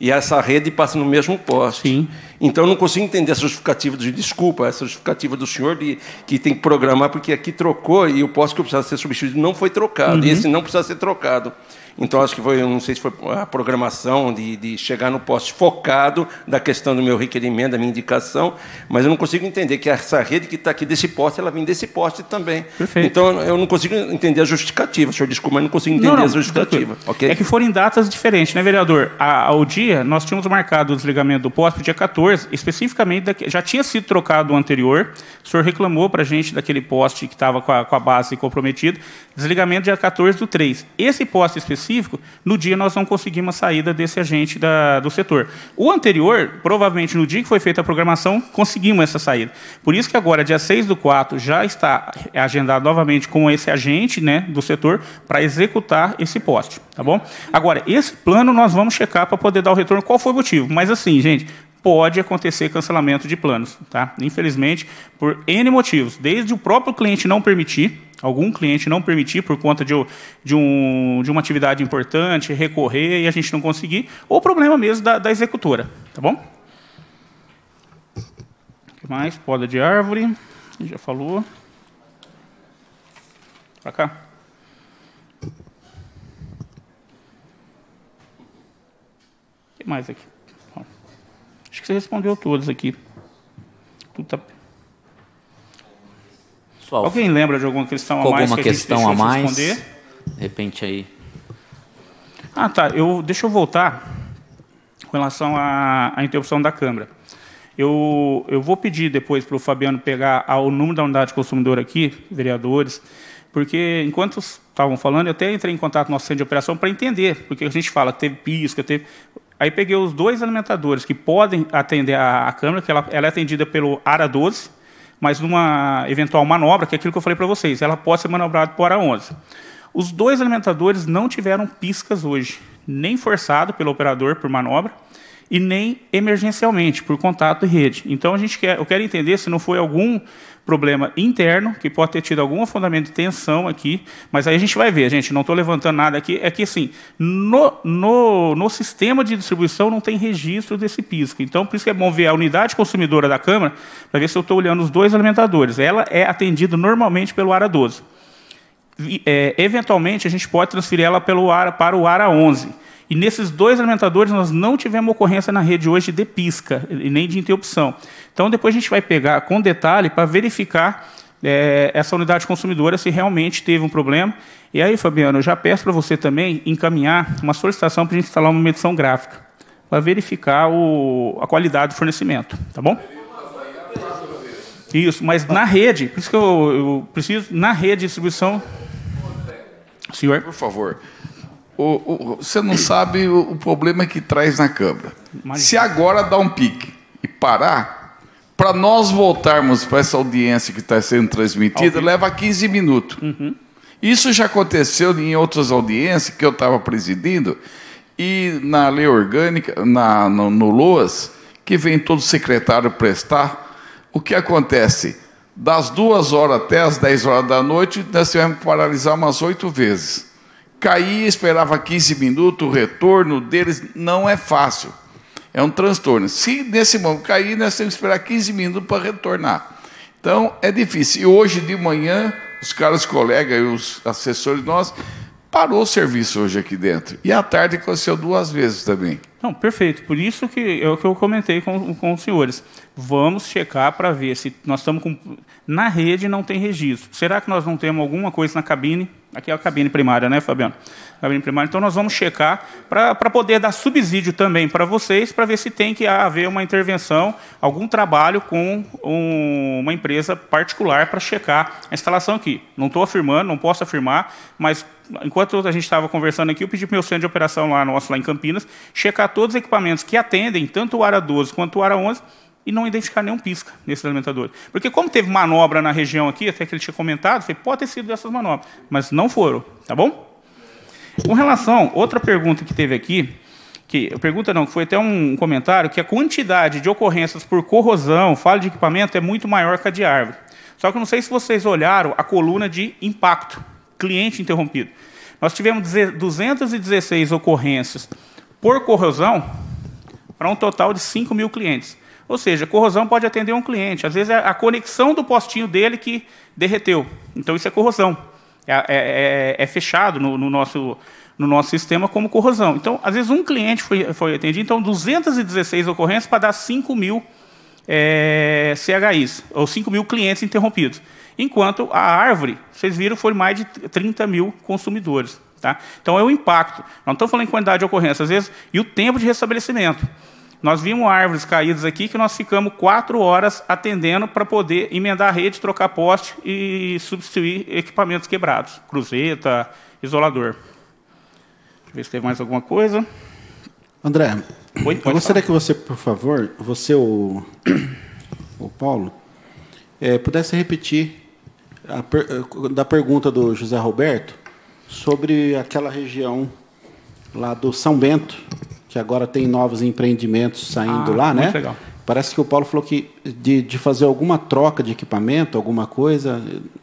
E essa rede passa no mesmo poste. Sim. Então, eu não consigo entender essa justificativa de desculpa, essa justificativa do senhor de que tem que programar, porque aqui trocou e o posto que eu precisava ser substituído não foi trocado, uhum. e esse não precisa ser trocado. Então, acho que foi, não sei se foi a programação de, de chegar no poste focado da questão do meu requerimento, da minha indicação, mas eu não consigo entender que essa rede que está aqui desse poste, ela vem desse poste também. Perfeito. Então, eu não consigo entender a justificativa. senhor desculpa, mas eu não consigo entender não, não, a justificativa. Okay? É que foram em datas diferentes, né, vereador? A, ao dia, nós tínhamos marcado o desligamento do poste dia 14, especificamente, daqui, já tinha sido trocado o anterior, o senhor reclamou para a gente daquele poste que estava com, com, a base comprometida, desligamento dia 14 do 3. Esse poste específico, no dia nós não conseguimos a saída desse agente da, do setor. O anterior, provavelmente no dia que foi feita a programação, conseguimos essa saída. Por isso que agora, dia 6 do 4, já está agendado novamente com esse agente né, do setor para executar esse poste, tá bom? Agora, esse plano nós vamos checar para poder dar o retorno, qual foi o motivo. Mas assim, gente, pode acontecer cancelamento de planos, tá? Infelizmente, por N motivos, desde o próprio cliente não permitir, algum cliente não permitir por conta de, de, um, de uma atividade importante, recorrer e a gente não conseguir, ou problema mesmo da, da executora, tá bom? O que mais? Poda de árvore, já falou. Para cá. O que mais aqui? que você respondeu todas aqui. tá... Pessoal, Alguém lembra de alguma questão a mais? Alguma que questão a, a mais? De, de repente aí. Ah, tá. Eu, deixa eu voltar com relação à, à interrupção da Câmara. Eu, eu vou pedir depois para o Fabiano pegar o número da unidade consumidora aqui, vereadores, porque enquanto estavam falando, eu até entrei em contato com o nosso centro de operação para entender, porque a gente fala que teve pisca, teve... Aí peguei os dois alimentadores que podem atender a, a câmera, que ela, ela, é atendida pelo ARA 12, mas numa eventual manobra, que é aquilo que eu falei para vocês, ela pode ser manobrada por ARA 11. Os dois alimentadores não tiveram piscas hoje, nem forçado pelo operador por manobra, e nem emergencialmente, por contato e rede. Então a gente quer, eu quero entender se não foi algum problema interno, que pode ter tido algum fundamento de tensão aqui, mas aí a gente vai ver, gente, não estou levantando nada aqui, é que assim, no, no, no sistema de distribuição não tem registro desse pisca. Então, por isso que é bom ver a unidade consumidora da Câmara, para ver se eu estou olhando os dois alimentadores. Ela é atendida normalmente pelo ARA 12. É, eventualmente, a gente pode transferir ela pelo ARA, para o ARA 11 e nesses dois alimentadores nós não tivemos ocorrência na rede hoje de pisca e nem de interrupção. Então depois a gente vai pegar com detalhe para verificar é, essa unidade consumidora se realmente teve um problema. E aí, Fabiano, eu já peço para você também encaminhar uma solicitação para a gente instalar uma medição gráfica para verificar o, a qualidade do fornecimento, tá bom? Isso, mas na rede, por isso que eu, eu preciso, na rede de distribuição. Senhor? Por favor, o, o, você não sabe o, o, problema que traz na Câmara. Se agora dar um pique e parar, para nós voltarmos para essa audiência que está sendo transmitida, leva 15 minutos. Uhum. Isso já aconteceu em outras audiências que eu estava presidindo, e na lei orgânica, na, no, no LOAS, que vem todo secretário prestar, o que acontece? Das duas horas até as 10 horas da noite, nós tivemos que paralisar umas oito vezes caía, esperava 15 minutos, o retorno deles não é fácil. É um transtorno. Se nesse momento cair, nós temos que esperar 15 minutos para retornar. Então, é difícil. E hoje de manhã, os caras colegas e os assessores nossos, parou o serviço hoje aqui dentro. E à tarde aconteceu duas vezes também. Não, perfeito. Por isso que é o que eu comentei com, com os senhores. Vamos checar para ver se nós estamos com. Na rede não tem registro. Será que nós não temos alguma coisa na cabine? Aqui é a cabine primária, né, Fabiano? Cabine primária. Então nós vamos checar para poder dar subsídio também para vocês, para ver se tem que haver uma intervenção, algum trabalho com um, uma empresa particular para checar a instalação aqui. Não estou afirmando, não posso afirmar, mas enquanto a gente estava conversando aqui, eu pedi para o meu centro de operação lá nosso, lá em Campinas, checar todos os equipamentos que atendem, tanto o ARA 12 quanto o ARA 11, e não identificar nenhum pisca nesses alimentadores. Porque como teve manobra na região aqui, até que ele tinha comentado, falei, pode ter sido dessas manobras, mas não foram, tá bom? Com relação, outra pergunta que teve aqui, que pergunta não, que foi até um comentário, que a quantidade de ocorrências por corrosão, falha de equipamento, é muito maior que a de árvore. Só que eu não sei se vocês olharam a coluna de impacto cliente interrompido. Nós tivemos 216 ocorrências por corrosão para um total de 5 mil clientes. Ou seja, corrosão pode atender um cliente. Às vezes é a conexão do postinho dele que derreteu. Então isso é corrosão. É, é, é, é fechado no, no, nosso, no nosso sistema como corrosão. Então, às vezes um cliente foi, foi atendido, então 216 ocorrências para dar 5 mil é, CHIs, ou 5 mil clientes interrompidos. Enquanto a árvore, vocês viram, foi mais de 30 mil consumidores. Tá? Então é o impacto. Não estamos falando em quantidade de ocorrência, às vezes, e o tempo de restabelecimento. Nós vimos árvores caídas aqui que nós ficamos quatro horas atendendo para poder emendar a rede, trocar poste e substituir equipamentos quebrados, cruzeta, isolador. Deixa eu ver se tem mais alguma coisa. André, Oi, eu gostaria falar. que você, por favor, você ou o Paulo, é, pudesse repetir Per, eh, da pergunta do José Roberto sobre aquela região lá do São Bento, que agora tem novos empreendimentos saindo ah, lá, né? Legal. Parece que o Paulo falou que de, de fazer alguma troca de equipamento, alguma coisa,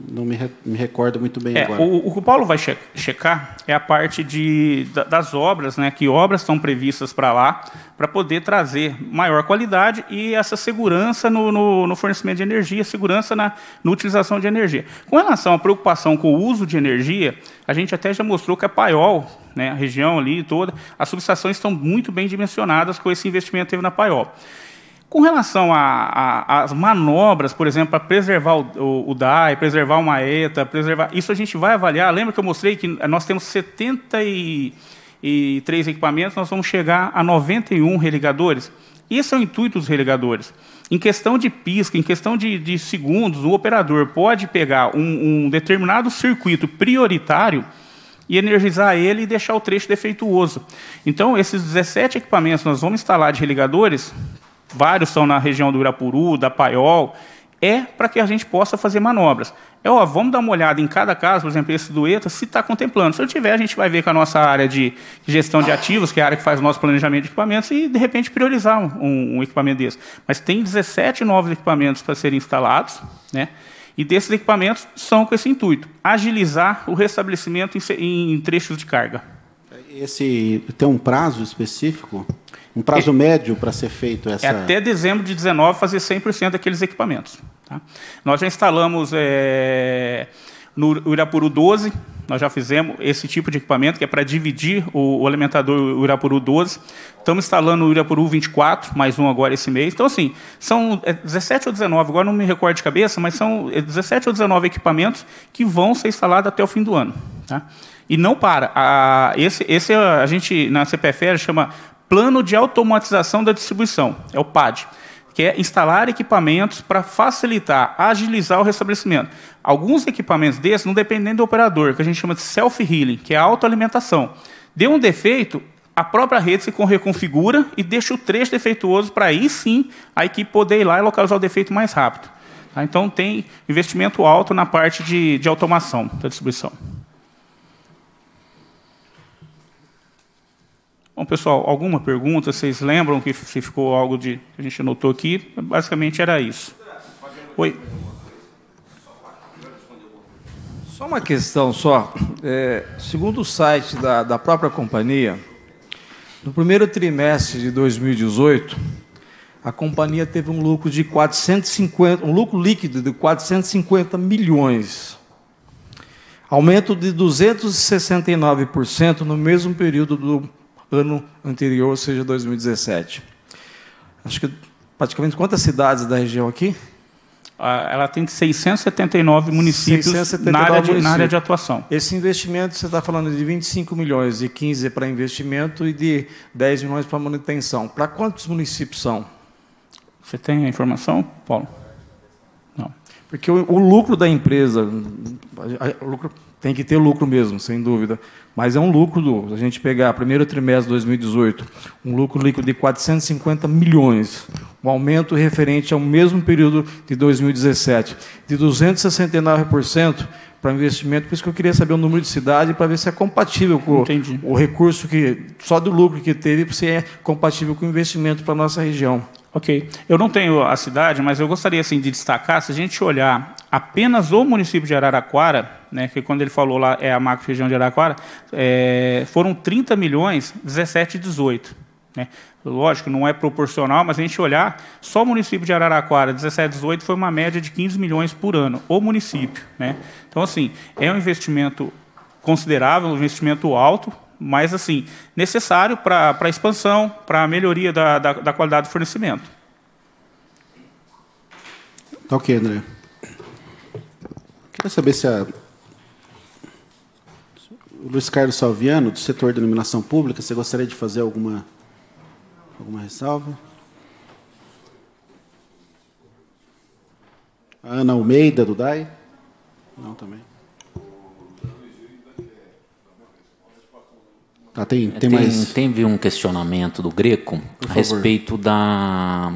não me, re, me recordo muito bem é, agora. O, o, que o Paulo vai checar é a parte de, das obras, né, que obras estão previstas para lá, para poder trazer maior qualidade e essa segurança no, no, no fornecimento de energia, segurança na, na utilização de energia. Com relação à preocupação com o uso de energia, a gente até já mostrou que a Paiol, né, a região ali toda, as subestações estão muito bem dimensionadas com esse investimento que teve na Paiol. Com relação às manobras, por exemplo, para preservar o, o, o, DAI, preservar uma ETA, preservar. Isso a gente vai avaliar. Lembra que eu mostrei que nós temos 73 equipamentos, nós vamos chegar a 91 religadores? Esse é o intuito dos religadores. Em questão de pisca, em questão de, de segundos, o operador pode pegar um, um determinado circuito prioritário e energizar ele e deixar o trecho defeituoso. Então, esses 17 equipamentos nós vamos instalar de religadores, vários são na região do Irapuru, da Paiol, é para que a gente possa fazer manobras. É, ó, vamos dar uma olhada em cada caso, por exemplo, esse do ETA, se está contemplando. Se eu tiver, a gente vai ver com a nossa área de gestão de ativos, que é a área que faz o nosso planejamento de equipamentos, e, de repente, priorizar um, um equipamento desse. Mas tem 17 novos equipamentos para serem instalados, né? E desses equipamentos são com esse intuito: agilizar o restabelecimento em, em trechos de carga. Esse tem um prazo específico? um prazo médio para ser feito é essa... É até dezembro de 19 fazer 100% daqueles equipamentos. Tá? Nós já instalamos é, no Irapuru 12, nós já fizemos esse tipo de equipamento, que é para dividir o, o alimentador Irapuru 12. Estamos instalando o Irapuru 24, mais um agora esse mês. Então, assim, são 17 é, ou 19, agora não me recordo de cabeça, mas são 17 é, ou 19 equipamentos que vão ser instalados até o fim do ano. Tá? E não para. A, esse, esse a gente, na CPF chama Plano de Automatização da Distribuição, é o PAD, que é instalar equipamentos para facilitar, agilizar o restabelecimento. Alguns equipamentos desses não dependem do operador, que a gente chama de self-healing, que é a autoalimentação. Deu um defeito, a própria rede se reconfigura e deixa o trecho defeituoso para aí sim a equipe poder ir lá e localizar o defeito mais rápido. Tá? Então tem investimento alto na parte de, de automação da distribuição. Bom, pessoal, alguma pergunta? Vocês lembram que se ficou algo de, que a gente anotou aqui? Basicamente era isso. Oi. Só uma questão só. É, segundo o site da, da própria companhia, no primeiro trimestre de 2018, a companhia teve um lucro de 450, um lucro líquido de 450 milhões. Aumento de 269% no mesmo período do ano anterior, ou seja, 2017. Acho que praticamente quantas cidades da região aqui? Ah, ela tem 679 municípios, 679 na, área de, municípios. na área de atuação. Esse investimento, você está falando de 25 milhões e 15 para investimento e de 10 milhões para manutenção. Para quantos municípios são? Você tem a informação, Paulo? Não. Porque o, o lucro da empresa. o lucro tem que ter lucro mesmo, sem dúvida. Mas é um lucro, do, a gente pegar primeiro trimestre de 2018, um lucro líquido de 450 milhões, um aumento referente ao mesmo período de 2017, de 269% para investimento. Por isso que eu queria saber o número de cidade, para ver se é compatível com Entendi. o recurso que, só do lucro que teve, se é compatível com o investimento para a nossa região. Ok. Eu não tenho a cidade, mas eu gostaria assim, de destacar, se a gente olhar apenas o município de Araraquara, né, que quando ele falou lá é a macro região de Araraquara, é, foram 30 milhões, 17 e 18. Né? Lógico, não é proporcional, mas a gente olhar, só o município de Araraquara, 17, 18, foi uma média de 15 milhões por ano, o município. Né? Então, assim, é um investimento considerável, um investimento alto, mas assim, necessário para a expansão, para a melhoria da, da, da, qualidade do fornecimento. Tá ok, André. Queria saber se a... o Luiz Carlos Salviano, do setor de iluminação pública, você gostaria de fazer alguma, alguma ressalva? A Ana Almeida, do DAI? Não, também. Ah, tem, é, tem, tem, mais... Teve um questionamento do Greco Por a favor. respeito da,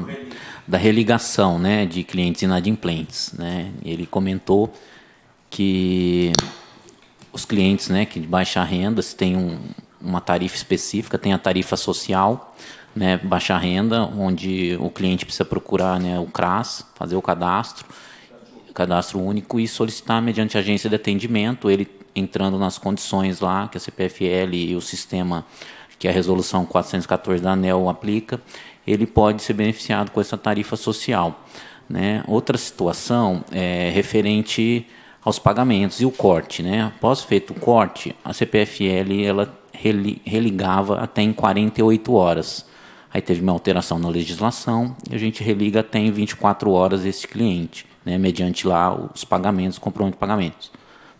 da religação né, de clientes inadimplentes. Né? Ele comentou que os clientes né, que de baixa renda têm um, uma tarifa específica, tem a tarifa social, né, baixa renda, onde o cliente precisa procurar né, o CRAS, fazer o cadastro, cadastro único e solicitar mediante agência de atendimento. Ele entrando nas condições lá que a CPFL e o sistema que a resolução 414 da ANEL aplica, ele pode ser beneficiado com essa tarifa social. Né? Outra situação é referente aos pagamentos e o corte. Né? Após feito o corte, a CPFL ela religava até em 48 horas. Aí teve uma alteração na legislação e a gente religa até em 24 horas esse cliente, né? mediante lá os pagamentos, comprometimento de pagamentos,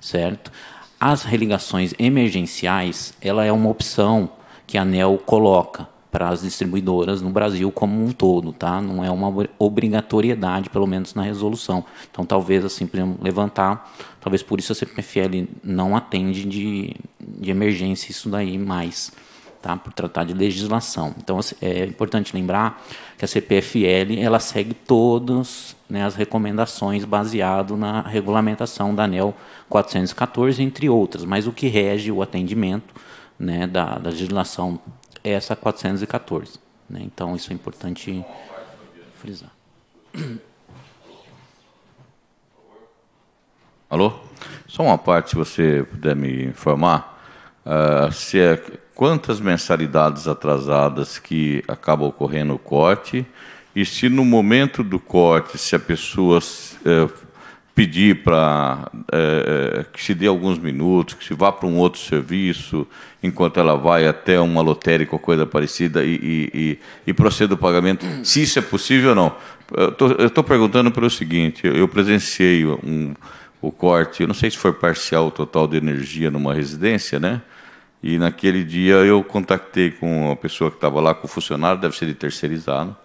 certo? As religações emergenciais, ela é uma opção que a ANEL coloca para as distribuidoras no Brasil como um todo, tá? Não é uma obrigatoriedade, pelo menos na resolução. Então, talvez assim, por exemplo, levantar, talvez por isso a CPFL não atende de, de emergência isso daí mais tá? por tratar de legislação. Então, assim, é importante lembrar que a CPFL ela segue todas né, as recomendações baseado na regulamentação da ANEL 414, entre outras, mas o que rege o atendimento né, da, da legislação é essa 414. Né? Então, isso é importante frisar. Alô? Só uma parte, se você puder me informar, uh, se é quantas mensalidades atrasadas que acaba ocorrendo o corte, e se no momento do corte, se a pessoa é, pedir para é, eh, eh, que se dê alguns minutos, que se vá para um outro serviço, enquanto ela vai até uma lotérica ou coisa parecida e, e, e, e proceda o pagamento, se isso é possível ou não. Eu estou perguntando pelo seguinte, eu presenciei um, o corte, eu não sei se foi parcial ou total de energia numa residência, né? E naquele dia eu contactei com a pessoa que estava lá, com o funcionário, deve ser de terceirizado.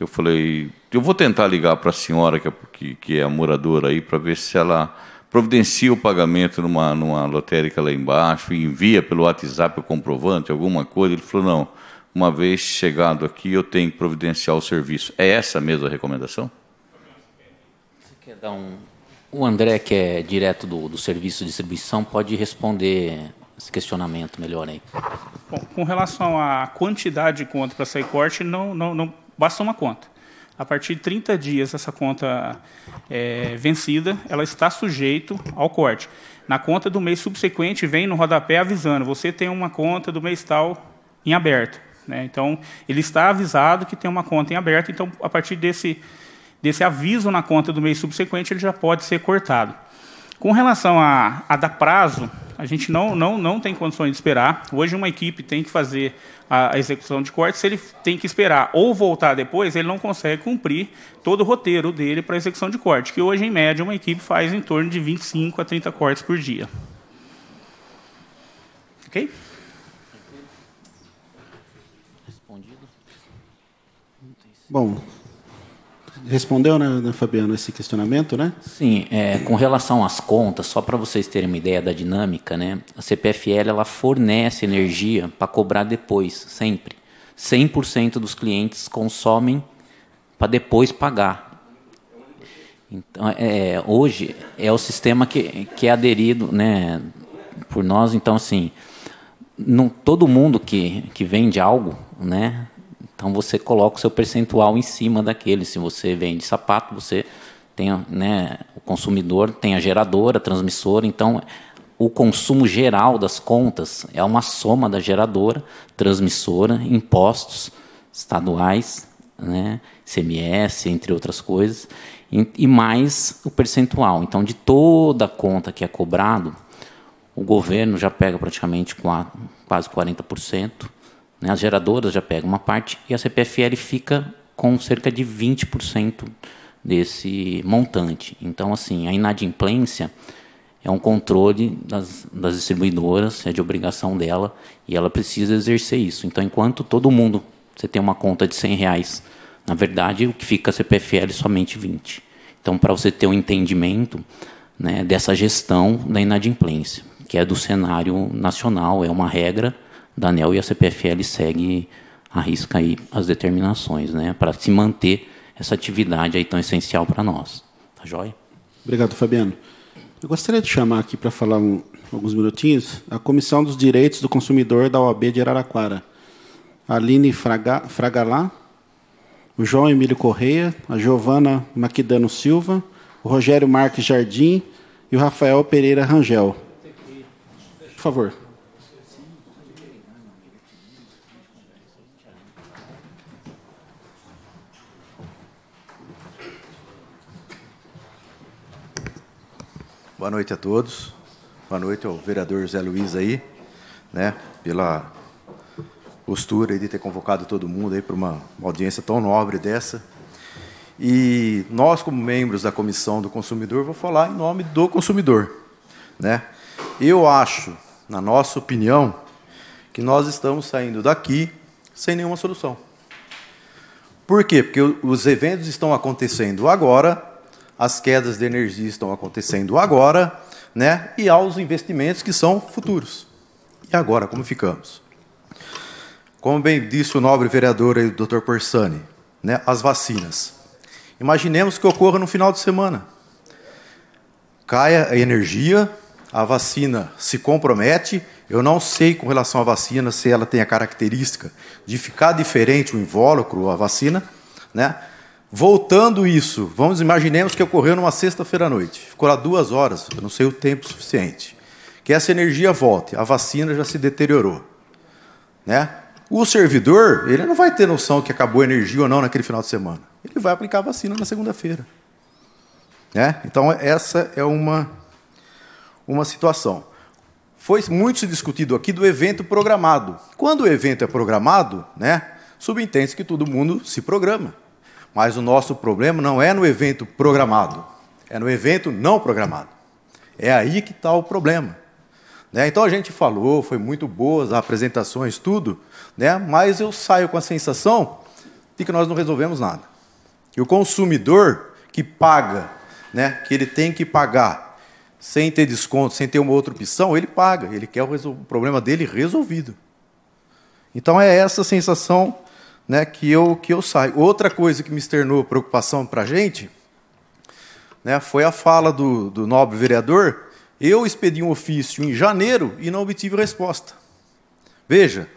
Eu falei, eu vou tentar ligar para a senhora, é que, que é a moradora aí, para ver se ela providencia o pagamento numa, numa lotérica lá embaixo, envia pelo WhatsApp o comprovante, alguma coisa. Ele falou, não, uma vez chegado aqui, eu tenho que providenciar o serviço. É essa mesmo a recomendação? Você quer dar um... O André, que é direto do, do serviço de distribuição, pode responder esse questionamento melhor aí. Bom, com relação à quantidade de conta para sair corte, não, não, não basta uma conta. A partir de 30 dias, essa conta é, vencida, ela está sujeito ao corte. Na conta do mês subsequente, vem no rodapé avisando, você tem uma conta do mês tal em aberto. Né? Então, ele está avisado que tem uma conta em aberto, então, a partir desse, desse aviso na conta do mês subsequente, ele já pode ser cortado. Com relação a, a dar prazo, a gente não, não, não tem condições de esperar. Hoje, uma equipe tem que fazer a, execução de cortes, ele tem que esperar ou voltar depois, ele não consegue cumprir todo o roteiro dele para execução de corte, que hoje, em média, uma equipe faz em torno de 25 a 30 cortes por dia. Ok? Respondido? Bom, Respondeu, né, né, Fabiano, esse questionamento, né? Sim, é, com relação às contas, só para vocês terem uma ideia da dinâmica, né? A CPFL ela fornece energia para cobrar depois, sempre. 100% dos clientes consomem para depois pagar. Então, é, hoje é o sistema que, que é aderido, né, por nós. Então, assim, não, todo mundo que, que vende algo, né, então você coloca o seu percentual em cima daquele. Se você vende sapato, você tem né, o consumidor, tem a geradora, a transmissora. Então o consumo geral das contas é uma soma da geradora, transmissora, impostos estaduais, né, CMS, entre outras coisas, e, e mais o percentual. Então, de toda a conta que é cobrado, o governo já pega praticamente quase 40%, né? As geradoras já pegam uma parte e a CPFL fica com cerca de 20% desse montante. Então, assim, a inadimplência é um controle das, das distribuidoras, é de obrigação dela e ela precisa exercer isso. Então, enquanto todo mundo você tem uma conta de 100 reais, na verdade, o que fica a CPFL é somente 20. Então, para você ter um entendimento né, dessa gestão da inadimplência, que é do cenário nacional, é uma regra da ANEL e a CPFL segue a risca aí as determinações, né, para se manter essa atividade aí tão essencial para nós. Tá joia? Obrigado, Fabiano. Eu gostaria de chamar aqui para falar um, alguns minutinhos a Comissão dos Direitos do Consumidor da OAB de Araraquara. A Aline Fraga, Fragalá, o João Emílio Correia, a Giovana Maquidano Silva, o Rogério Marques Jardim e o Rafael Pereira Rangel. Por favor. Boa noite a todos. Boa noite ao vereador José Luiz aí, né, pela postura de ter convocado todo mundo aí para uma, uma audiência tão nobre dessa. E nós, como membros da Comissão do Consumidor, vou falar em nome do consumidor, né? Eu acho, na nossa opinião, que nós estamos saindo daqui sem nenhuma solução. Por quê? Porque os eventos estão acontecendo agora as quedas de energia estão acontecendo agora, né? E aos investimentos que são futuros. E agora, como ficamos? Como bem disse o nobre vereador aí, Dr. Persani, né? As vacinas. Imaginemos que ocorra no final de semana. Caia a energia, a vacina se compromete. Eu não sei com relação à vacina se ela tem a característica de ficar diferente o invólucro, a vacina, né? Voltando isso, vamos imaginemos que ocorreu numa sexta-feira à noite. Ficou lá duas horas, eu não sei o tempo suficiente. Que essa energia volte, a vacina já se deteriorou. Né? O servidor, ele não vai ter noção que acabou a energia ou não naquele final de semana. Ele vai aplicar a vacina na segunda-feira. Né? Então, essa é uma, uma situação. Foi muito discutido aqui do evento programado. Quando o evento é programado, né, subentende-se que todo mundo se programa. Mas o nosso problema não é no evento programado, é no evento não programado. É aí que está o problema. Né? Então a gente falou, foi muito boas apresentações, tudo, né? mas eu saio com a sensação de que nós não resolvemos nada. E o consumidor que paga, né? que ele tem que pagar, sem ter desconto, sem ter uma outra opção, ele paga, ele quer o, o problema dele resolvido. Então é essa sensação né, que, eu, que eu saio. Outra coisa que me externou preocupação para a gente né, foi a fala do, do nobre vereador. Eu expedi um ofício em janeiro e não obtive resposta. Veja,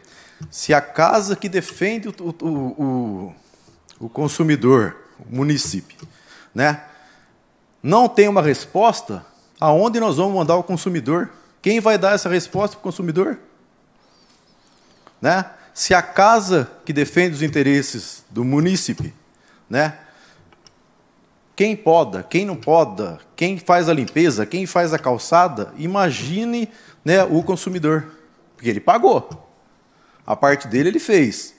se a casa que defende o, o, o, o consumidor, o município, né, não tem uma resposta, aonde nós vamos mandar o consumidor? Quem vai dar essa resposta para o consumidor? Né? se a casa que defende os interesses do munícipe, né? Quem poda, quem não poda, quem faz a limpeza, quem faz a calçada, imagine né, o consumidor. Porque ele pagou. A parte dele ele fez.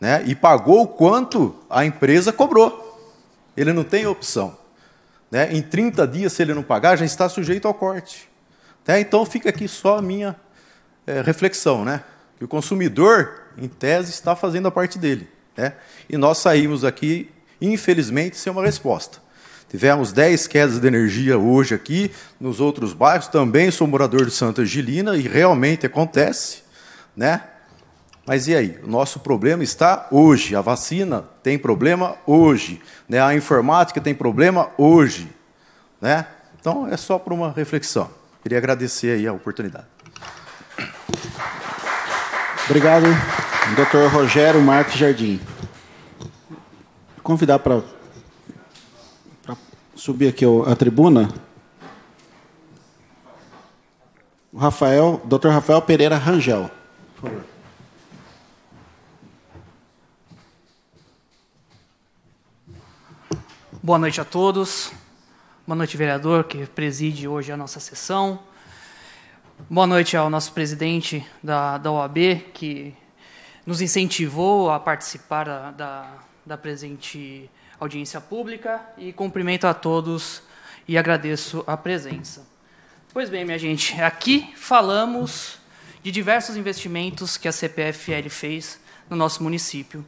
Né, e pagou o quanto a empresa cobrou. Ele não tem opção. Né? Em 30 dias, se ele não pagar, já está sujeito ao corte. Né? Então fica aqui só a minha é, reflexão. Né? Que o consumidor em tese, está fazendo a parte dele. Né? E nós saímos aqui, infelizmente, sem uma resposta. Tivemos 10 quedas de energia hoje aqui, nos outros bairros. Também sou morador de Santa Angelina e realmente acontece. Né? Mas e aí? O nosso problema está hoje. A vacina tem problema hoje. Né? A informática tem problema hoje. Né? Então é só para uma reflexão. Queria agradecer aí a oportunidade. Obrigado. Dr. Rogério Marques Jardim. convidar para subir aqui a tribuna o Rafael, Dr. Rafael Pereira Rangel. Por favor. Boa noite a todos. Boa noite, vereador, que preside hoje a nossa sessão. Boa noite ao nosso presidente da, da OAB, que nos incentivou a participar da, da, da presente audiência pública e cumprimento a todos e agradeço a presença. Pois bem, minha gente, aqui falamos de diversos investimentos que a CPFL fez no nosso município.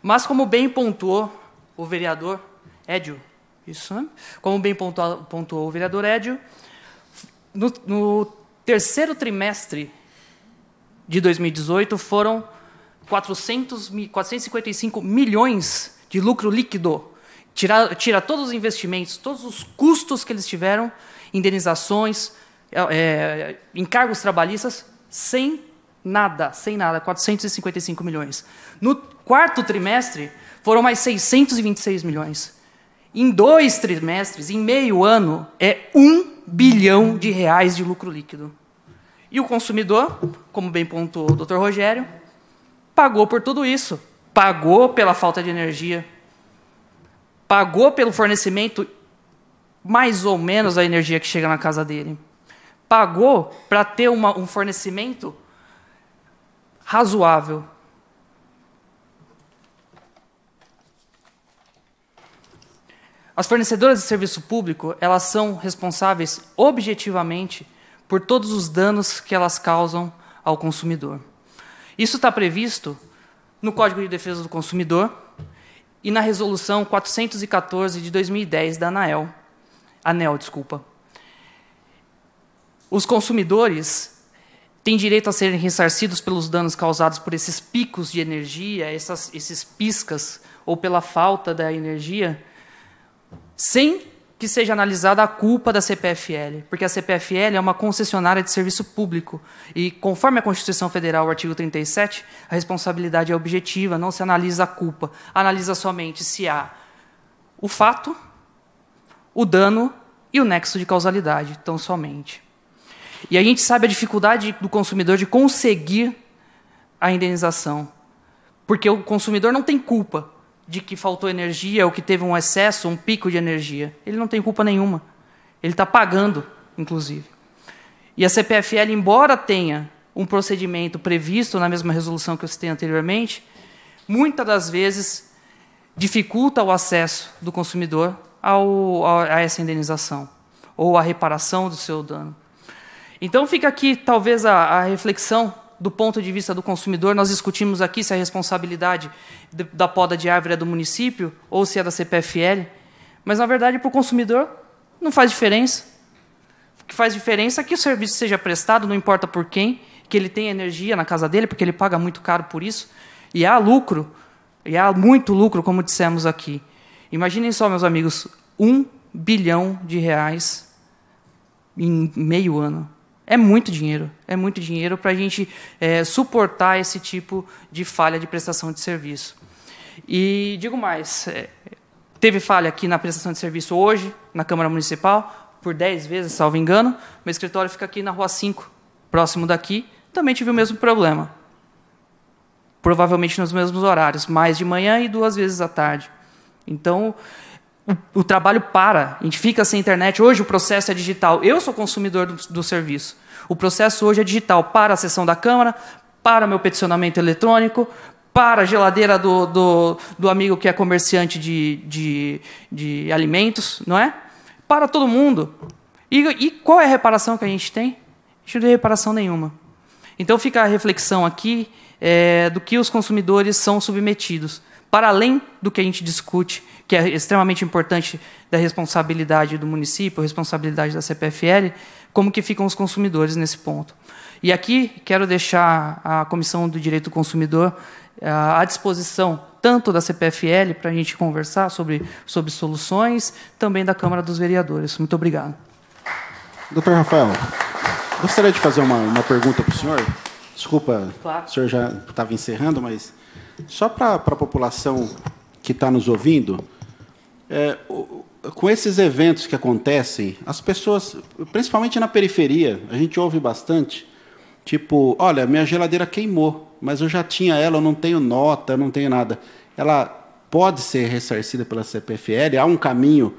Mas, como bem pontuou o vereador Édio, isso, né? como bem pontuou, pontuou o vereador Édio, no, no terceiro trimestre de 2018 foram 400, 455 milhões de lucro líquido. Tira, tira todos os investimentos, todos os custos que eles tiveram, indenizações, é, é encargos trabalhistas, sem nada, sem nada, 455 milhões. No quarto trimestre, foram mais 626 milhões. Em dois trimestres, em meio ano, é um bilhão de reais de lucro líquido. E o consumidor, como bem pontuou o doutor Rogério, pagou por tudo isso. Pagou pela falta de energia. Pagou pelo fornecimento mais ou menos da energia que chega na casa dele. Pagou para ter uma, um fornecimento razoável. As fornecedoras de serviço público, elas são responsáveis objetivamente por todos os danos que elas causam ao consumidor. Isso está previsto no Código de Defesa do Consumidor e na Resolução 414 de 2010 da ANEL. ANEL, desculpa. Os consumidores têm direito a serem ressarcidos pelos danos causados por esses picos de energia, essas, esses piscas, ou pela falta da energia, sem que seja analisada a culpa da CPFL, porque a CPFL é uma concessionária de serviço público e, conforme a Constituição Federal, o artigo 37, a responsabilidade é objetiva, não se analisa a culpa, analisa somente se há o fato, o dano e o nexo de causalidade, tão somente. E a gente sabe a dificuldade do consumidor de conseguir a indenização, porque o consumidor não tem culpa, de que faltou energia ou que teve um excesso, um pico de energia. Ele não tem culpa nenhuma. Ele está pagando, inclusive. E a CPFL, embora tenha um procedimento previsto na mesma resolução que eu citei anteriormente, muitas das vezes dificulta o acesso do consumidor ao, a essa indenização ou à reparação do seu dano. Então fica aqui talvez a, a reflexão do ponto de vista do consumidor, nós discutimos aqui se a responsabilidade da poda de árvore é do município ou se é da CPFL, mas na verdade para o consumidor não faz diferença. O que faz diferença é que o serviço seja prestado, não importa por quem, que ele tenha energia na casa dele, porque ele paga muito caro por isso, e há lucro, e há muito lucro, como dissemos aqui. Imaginem só, meus amigos, um bilhão de reais em meio ano é muito dinheiro, é muito dinheiro para a gente é, suportar esse tipo de falha de prestação de serviço. E digo mais, é, teve falha aqui na prestação de serviço hoje, na Câmara Municipal, por 10 vezes, salvo engano. Meu escritório fica aqui na Rua 5, próximo daqui. Também tive o mesmo problema. Provavelmente nos mesmos horários, mais de manhã e duas vezes à tarde. Então, o, o, trabalho para, a gente fica sem internet. Hoje o processo é digital. Eu sou consumidor do, do serviço. O processo hoje é digital. Para a sessão da Câmara, para meu peticionamento eletrônico, para a geladeira do, do, do amigo que é comerciante de, de, de, alimentos, não é? Para todo mundo. E, e qual é a reparação que a gente tem? A gente não tem reparação nenhuma. Então fica a reflexão aqui é, do que os consumidores são submetidos, para além do que a gente discute que é extremamente importante da responsabilidade do município, responsabilidade da CPFL, como que ficam os consumidores nesse ponto. E aqui quero deixar a Comissão do Direito do Consumidor eh, à disposição tanto da CPFL para a gente conversar sobre, sobre soluções, também da Câmara dos Vereadores. Muito obrigado. Doutor Rafael, gostaria de fazer uma, uma pergunta para o senhor. Desculpa, claro. o senhor já estava encerrando, mas só para a população que está nos ouvindo, é, com esses eventos que acontecem, as pessoas, principalmente na periferia, a gente ouve bastante, tipo, olha, minha geladeira queimou, mas eu já tinha ela, eu não tenho nota, eu não tenho nada. Ela pode ser ressarcida pela CPFL? Há um caminho?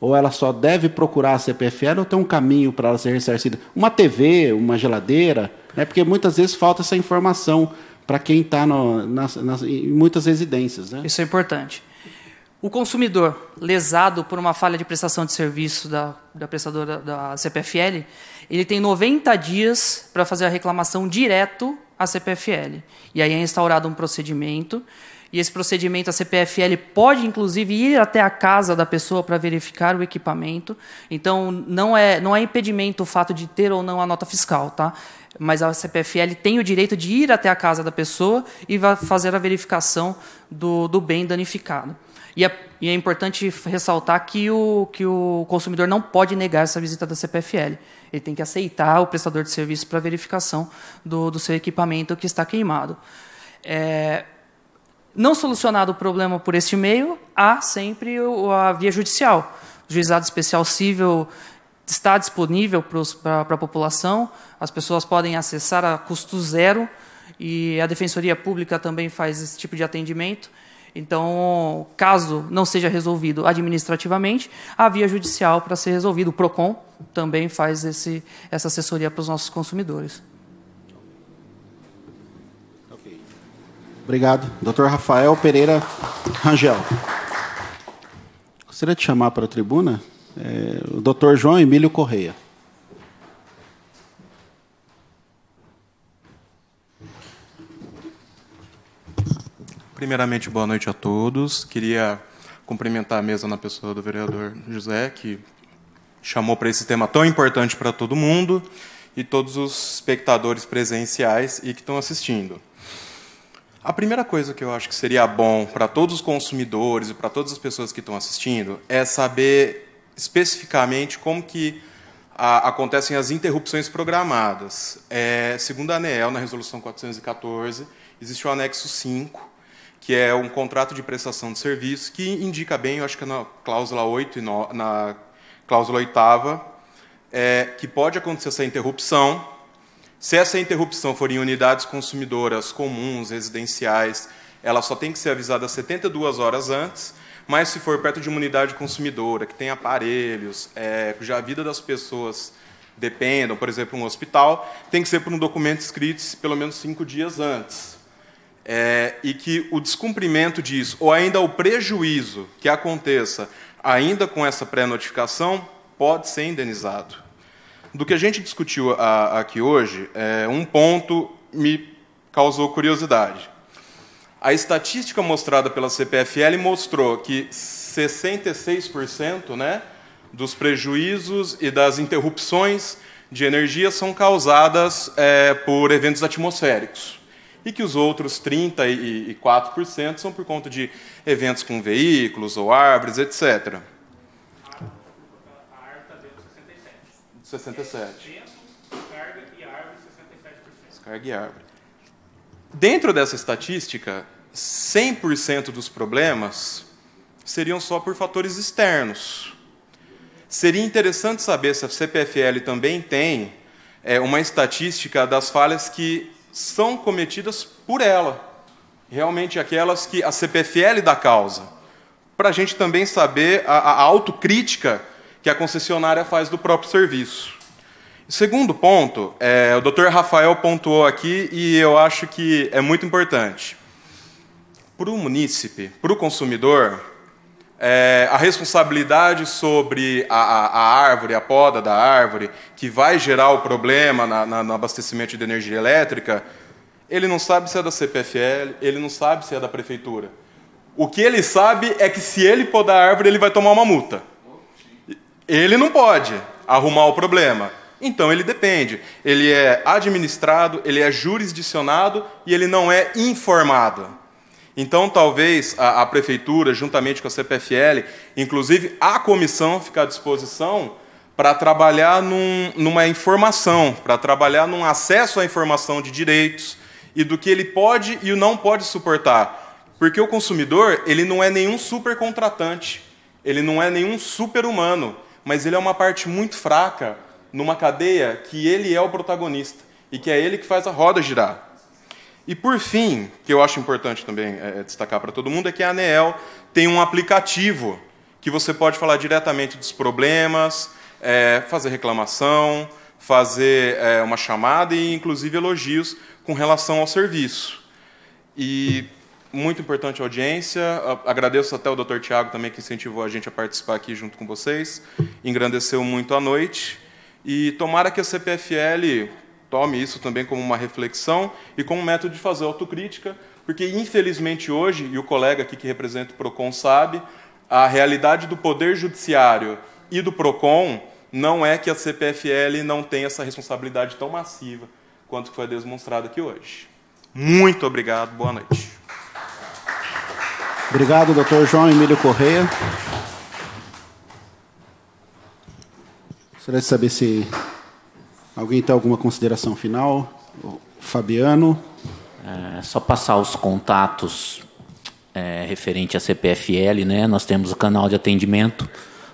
Ou ela só deve procurar a CPFL ou tem um caminho para ela ser ressarcida? Uma TV, uma geladeira? é Porque muitas vezes falta essa informação para quem está nas, nas, em muitas residências. Né? Isso é importante. O consumidor lesado por uma falha de prestação de serviço da, da prestadora da CPFL, ele tem 90 dias para fazer a reclamação direto à CPFL. E aí é instaurado um procedimento. E esse procedimento, a CPFL pode, inclusive, ir até a casa da pessoa para verificar o equipamento. Então, não é, não é impedimento o fato de ter ou não a nota fiscal, tá? Mas a CPFL tem o direito de ir até a casa da pessoa e fazer a verificação do, do bem danificado. E é, e é, importante ressaltar que o, que o consumidor não pode negar essa visita da CPFL. Ele tem que aceitar o prestador de serviço para verificação do, do seu equipamento que está queimado. É, não solucionado o problema por este meio, há sempre a via judicial. O juizado especial civil está disponível para a população, as pessoas podem acessar a custo zero, e a Defensoria Pública também faz esse tipo de atendimento. Então, caso não seja resolvido administrativamente, a via judicial para ser resolvido. O PROCON também faz esse, essa assessoria para os nossos consumidores. Obrigado. Dr. Rafael Pereira Rangel. Gostaria de chamar para a tribuna é, o Dr. João Emílio Correia. Primeiramente, boa noite a todos. Queria cumprimentar a mesa na pessoa do vereador José, que chamou para esse tema tão importante para todo mundo e todos os espectadores presenciais e que estão assistindo. A primeira coisa que eu acho que seria bom para todos os consumidores e para todas as pessoas que estão assistindo é saber especificamente como que a, acontecem as interrupções programadas. É, segundo a ANEEL, na Resolução 414, existe o anexo 5, que é um contrato de prestação de serviço, que indica bem, eu acho que é na cláusula 8 e no, na cláusula 8 é, que pode acontecer essa interrupção. Se essa interrupção for em unidades consumidoras comuns, residenciais, ela só tem que ser avisada 72 horas antes, mas se for perto de uma unidade consumidora, que tem aparelhos, é, cuja vida das pessoas dependam, por exemplo, um hospital, tem que ser por um documento escrito pelo menos cinco dias antes é, e que o descumprimento disso, ou ainda o prejuízo que aconteça, ainda com essa pré-notificação, pode ser indenizado. Do que a gente discutiu a, aqui hoje, é, um ponto me causou curiosidade. A estatística mostrada pela CPFL mostrou que 66% né, dos prejuízos e das interrupções de energia são causadas é, por eventos atmosféricos e que os outros 34% são por conta de eventos com veículos ou árvores, etc. A, árvore está dentro de 67. 67. Carga e árvore, 67%. Descarga e árvore. Dentro dessa estatística, 100% dos problemas seriam só por fatores externos. Seria interessante saber se a CPFL também tem é, uma estatística das falhas que são cometidas por ela, realmente aquelas que a CPFL dá causa, para a gente também saber a, a autocrítica que a concessionária faz do próprio serviço. Segundo ponto, é, o Dr. Rafael pontuou aqui e eu acho que é muito importante. Para o munícipe, para o consumidor, é, a responsabilidade sobre a, a, a, árvore, a poda da árvore, que vai gerar o problema na, na, no abastecimento de energia elétrica, ele não sabe se é da CPFL, ele não sabe se é da prefeitura. O que ele sabe é que se ele podar a árvore, ele vai tomar uma multa. Ele não pode arrumar o problema. Então ele depende. Ele é administrado, ele é jurisdicionado e ele não é informado. Então, talvez a, a, prefeitura, juntamente com a CPFL, inclusive a comissão, ficar à disposição para trabalhar num, numa informação, para trabalhar num acesso à informação de direitos e do que ele pode e o não pode suportar. Porque o consumidor, ele não é nenhum super contratante, ele não é nenhum super humano, mas ele é uma parte muito fraca numa cadeia que ele é o protagonista e que é ele que faz a roda girar. E por fim, que eu acho importante também é, é destacar para todo mundo, é que a ANEEL tem um aplicativo que você pode falar diretamente dos problemas, é, fazer reclamação, fazer é, uma chamada e, inclusive, elogios com relação ao serviço. E muito importante a audiência. Agradeço até o Dr. Tiago também que incentivou a gente a participar aqui junto com vocês. Engrandeceu muito a noite. E tomara que a CPFL tome isso também como uma reflexão e como um método de fazer autocrítica, porque infelizmente hoje, e o colega aqui que representa o PROCON sabe, a realidade do Poder Judiciário e do PROCON não é que a CPFL não tenha essa responsabilidade tão massiva quanto foi demonstrado aqui hoje. Muito obrigado, boa noite. Obrigado, doutor João Emílio Correia. Gostaria de saber se Alguém tem alguma consideração final? O Fabiano? É só passar os contatos é, referente à CPFL, né? Nós temos o canal de atendimento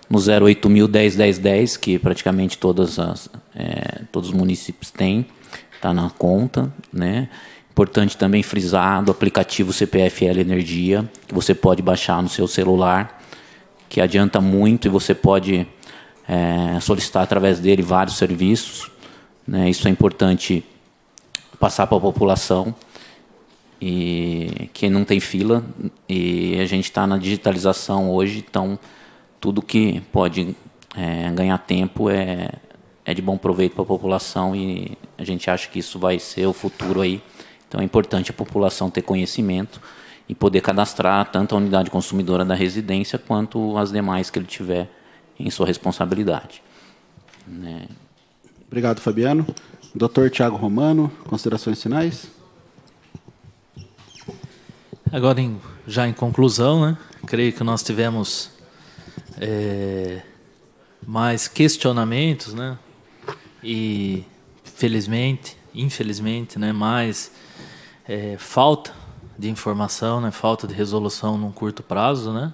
no 080101010, que praticamente todas as, é, todos os municípios têm, está na conta, né? Importante também frisar do aplicativo CPFL Energia, que você pode baixar no seu celular, que adianta muito e você pode é, solicitar através dele vários serviços, né? Isso é importante passar para a população e que não tem fila e a gente está na digitalização hoje, então tudo que pode é, ganhar tempo é, é de bom proveito para a população e a gente acha que isso vai ser o futuro aí. Então é importante a população ter conhecimento e poder cadastrar tanto a unidade consumidora da residência quanto as demais que ele tiver em sua responsabilidade. Né? Obrigado, Fabiano. Doutor Tiago Romano, considerações finais? Agora, em, já em conclusão, né? creio que nós tivemos é, mais questionamentos, né? E, felizmente, infelizmente, né? mais é, falta de informação, né? falta de resolução num curto prazo. Né?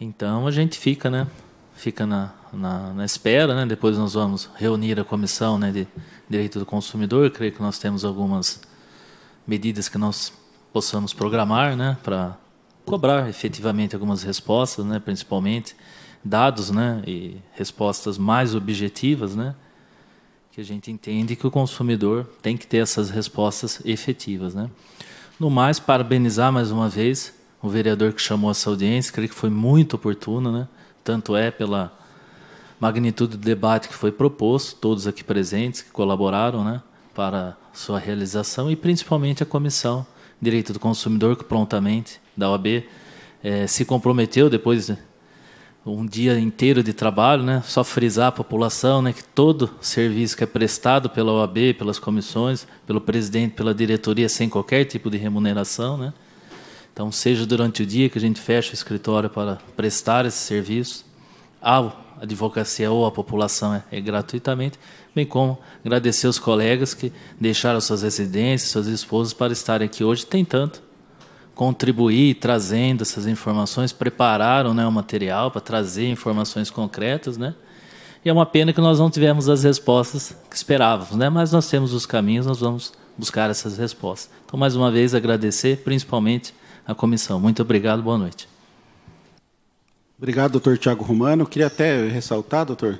Então, a gente fica, né? fica na, na, na espera, né? Depois nós vamos reunir a comissão, né, de direito do consumidor. Creio que nós temos algumas medidas que nós possamos programar, né, para cobrar efetivamente algumas respostas, né, principalmente dados, né, e respostas mais objetivas, né, que a gente entende que o consumidor tem que ter essas respostas efetivas, né. No mais, parabenizar mais uma vez o vereador que chamou essa audiência, creio que foi muito oportuna, né, tanto é pela magnitude do debate que foi proposto, todos aqui presentes que colaboraram né, para sua realização e principalmente a Comissão Direito do Consumidor, que prontamente, da OAB, eh, se comprometeu depois de um dia inteiro de trabalho, né, só frisar a população né, que todo serviço que é prestado pela OAB, pelas comissões, pelo presidente, pela diretoria, sem qualquer tipo de remuneração, né, então, seja durante o dia que a gente fecha o escritório para prestar esse serviço, à advocacia ou à população é, é gratuitamente, bem como agradecer os colegas que deixaram suas residências, suas esposas para estarem aqui hoje tentando contribuir trazendo essas informações, prepararam né, o material para trazer informações concretas, né? E é uma pena que nós não tivemos as respostas que esperávamos, né? Mas nós temos os caminhos, nós vamos buscar essas respostas. Então, mais uma vez, agradecer principalmente à comissão. Muito obrigado, boa noite. Obrigado, doutor Tiago Romano. Queria até ressaltar, doutor,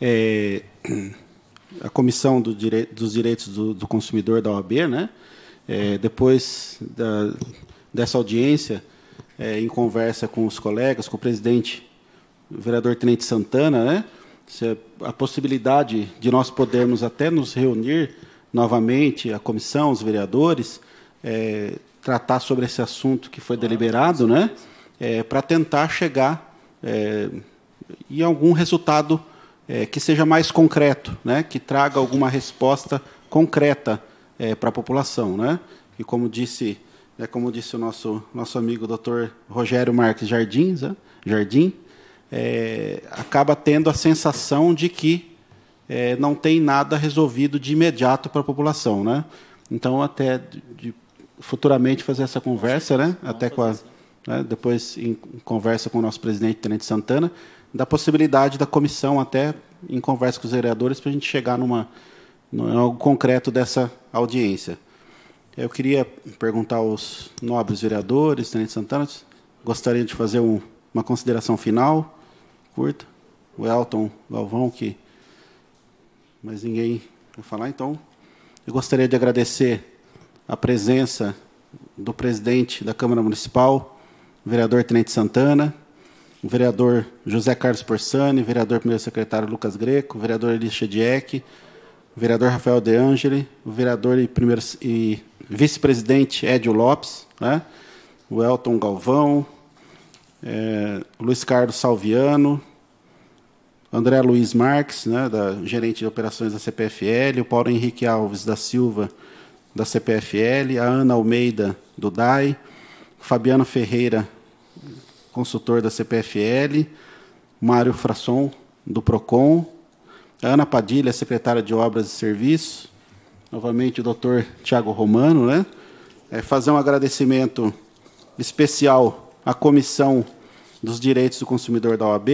é, a Comissão do Dire... dos Direitos do, do, Consumidor da OAB, né? É, depois da, dessa audiência, é, em conversa com os colegas, com o presidente, o vereador Tenente Santana, né? a possibilidade de nós podermos até nos reunir novamente, a comissão, os vereadores, é, tratar sobre esse assunto que foi deliberado, né? É, para tentar chegar é, e algum resultado é, que seja mais concreto, né? que traga alguma resposta concreta é, para a população. Né? E como disse, é, como disse o nosso, nosso amigo Dr. Rogério Marques Jardins, né? Jardim, é, acaba tendo a sensação de que é, não tem nada resolvido de imediato para a população. Né? Então, até de, de futuramente fazer essa conversa, né? até com a né, depois em conversa com o nosso presidente, Tenente Santana, da possibilidade da comissão até em conversa com os vereadores para a gente chegar numa, algo concreto dessa audiência. Eu queria perguntar aos nobres vereadores, Tenente Santana, gostaria de fazer um, uma consideração final, curta. O Elton Galvão, que. Mas ninguém vai falar, então. Eu gostaria de agradecer a presença do presidente da Câmara Municipal, o vereador Tenente Santana, o vereador José Carlos Porsani, o vereador primeiro secretário Lucas Greco, o vereador Elisha Dieck, o vereador Rafael De Angeli, o vereador e, e vice-presidente Edio Lopes, né? o Elton Galvão, é, Luiz Carlos Salviano, André Luiz Marques, né, da gerente de operações da CPFL, o Paulo Henrique Alves da Silva, da CPFL, a Ana Almeida, do DAI, Fabiano Ferreira, consultor da CPFL, Mário Frasson, do PROCON, Ana Padilha, secretária de Obras e Serviços, novamente o doutor Tiago Romano, né? É fazer um agradecimento especial à Comissão dos Direitos do Consumidor da OAB,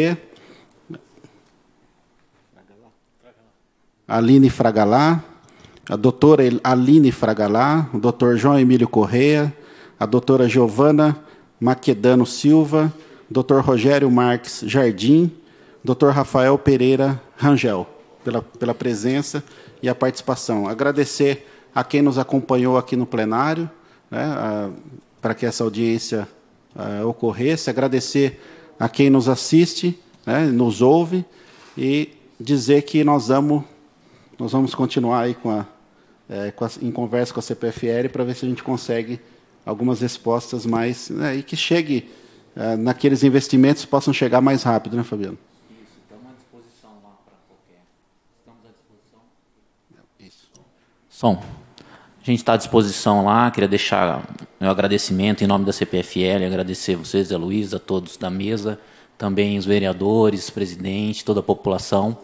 Aline Fragalá, a doutora Aline Fragalá, o doutor João Emílio Correia, a doutora Giovana Maquedano Silva, doutor Rogério Marques Jardim, doutor Rafael Pereira Rangel, pela, pela presença e a participação. Agradecer a quem nos acompanhou aqui no plenário, né, a, para que essa audiência a, é, ocorresse, agradecer a quem nos assiste, né, nos ouve, e dizer que nós vamos, nós vamos continuar aí com a, é, com a em conversa com a CPFL para ver se a gente consegue algumas respostas mais né, e que chegue eh, naqueles investimentos possam chegar mais rápido, né, Fabiano? Isso, estamos à disposição lá para Estamos à disposição. Som. A gente está à disposição lá. Queria deixar meu agradecimento em nome da CPFL, agradecer a vocês, a Luísa, a todos da mesa, também os vereadores, presidente, toda a população.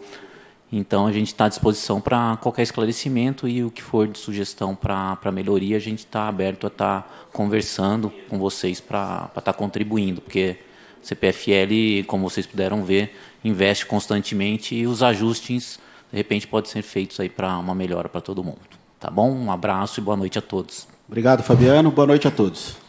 Então a gente está à disposição para qualquer esclarecimento e o que for de sugestão para melhoria, a gente está aberto a estar tá conversando com vocês para estar tá contribuindo, porque a CPFL, como vocês puderam ver, investe constantemente e os ajustes, de repente, podem ser feitos aí para uma melhora para todo mundo. Tá bom? Um abraço e boa noite a todos. Obrigado, Fabiano. Boa noite a todos.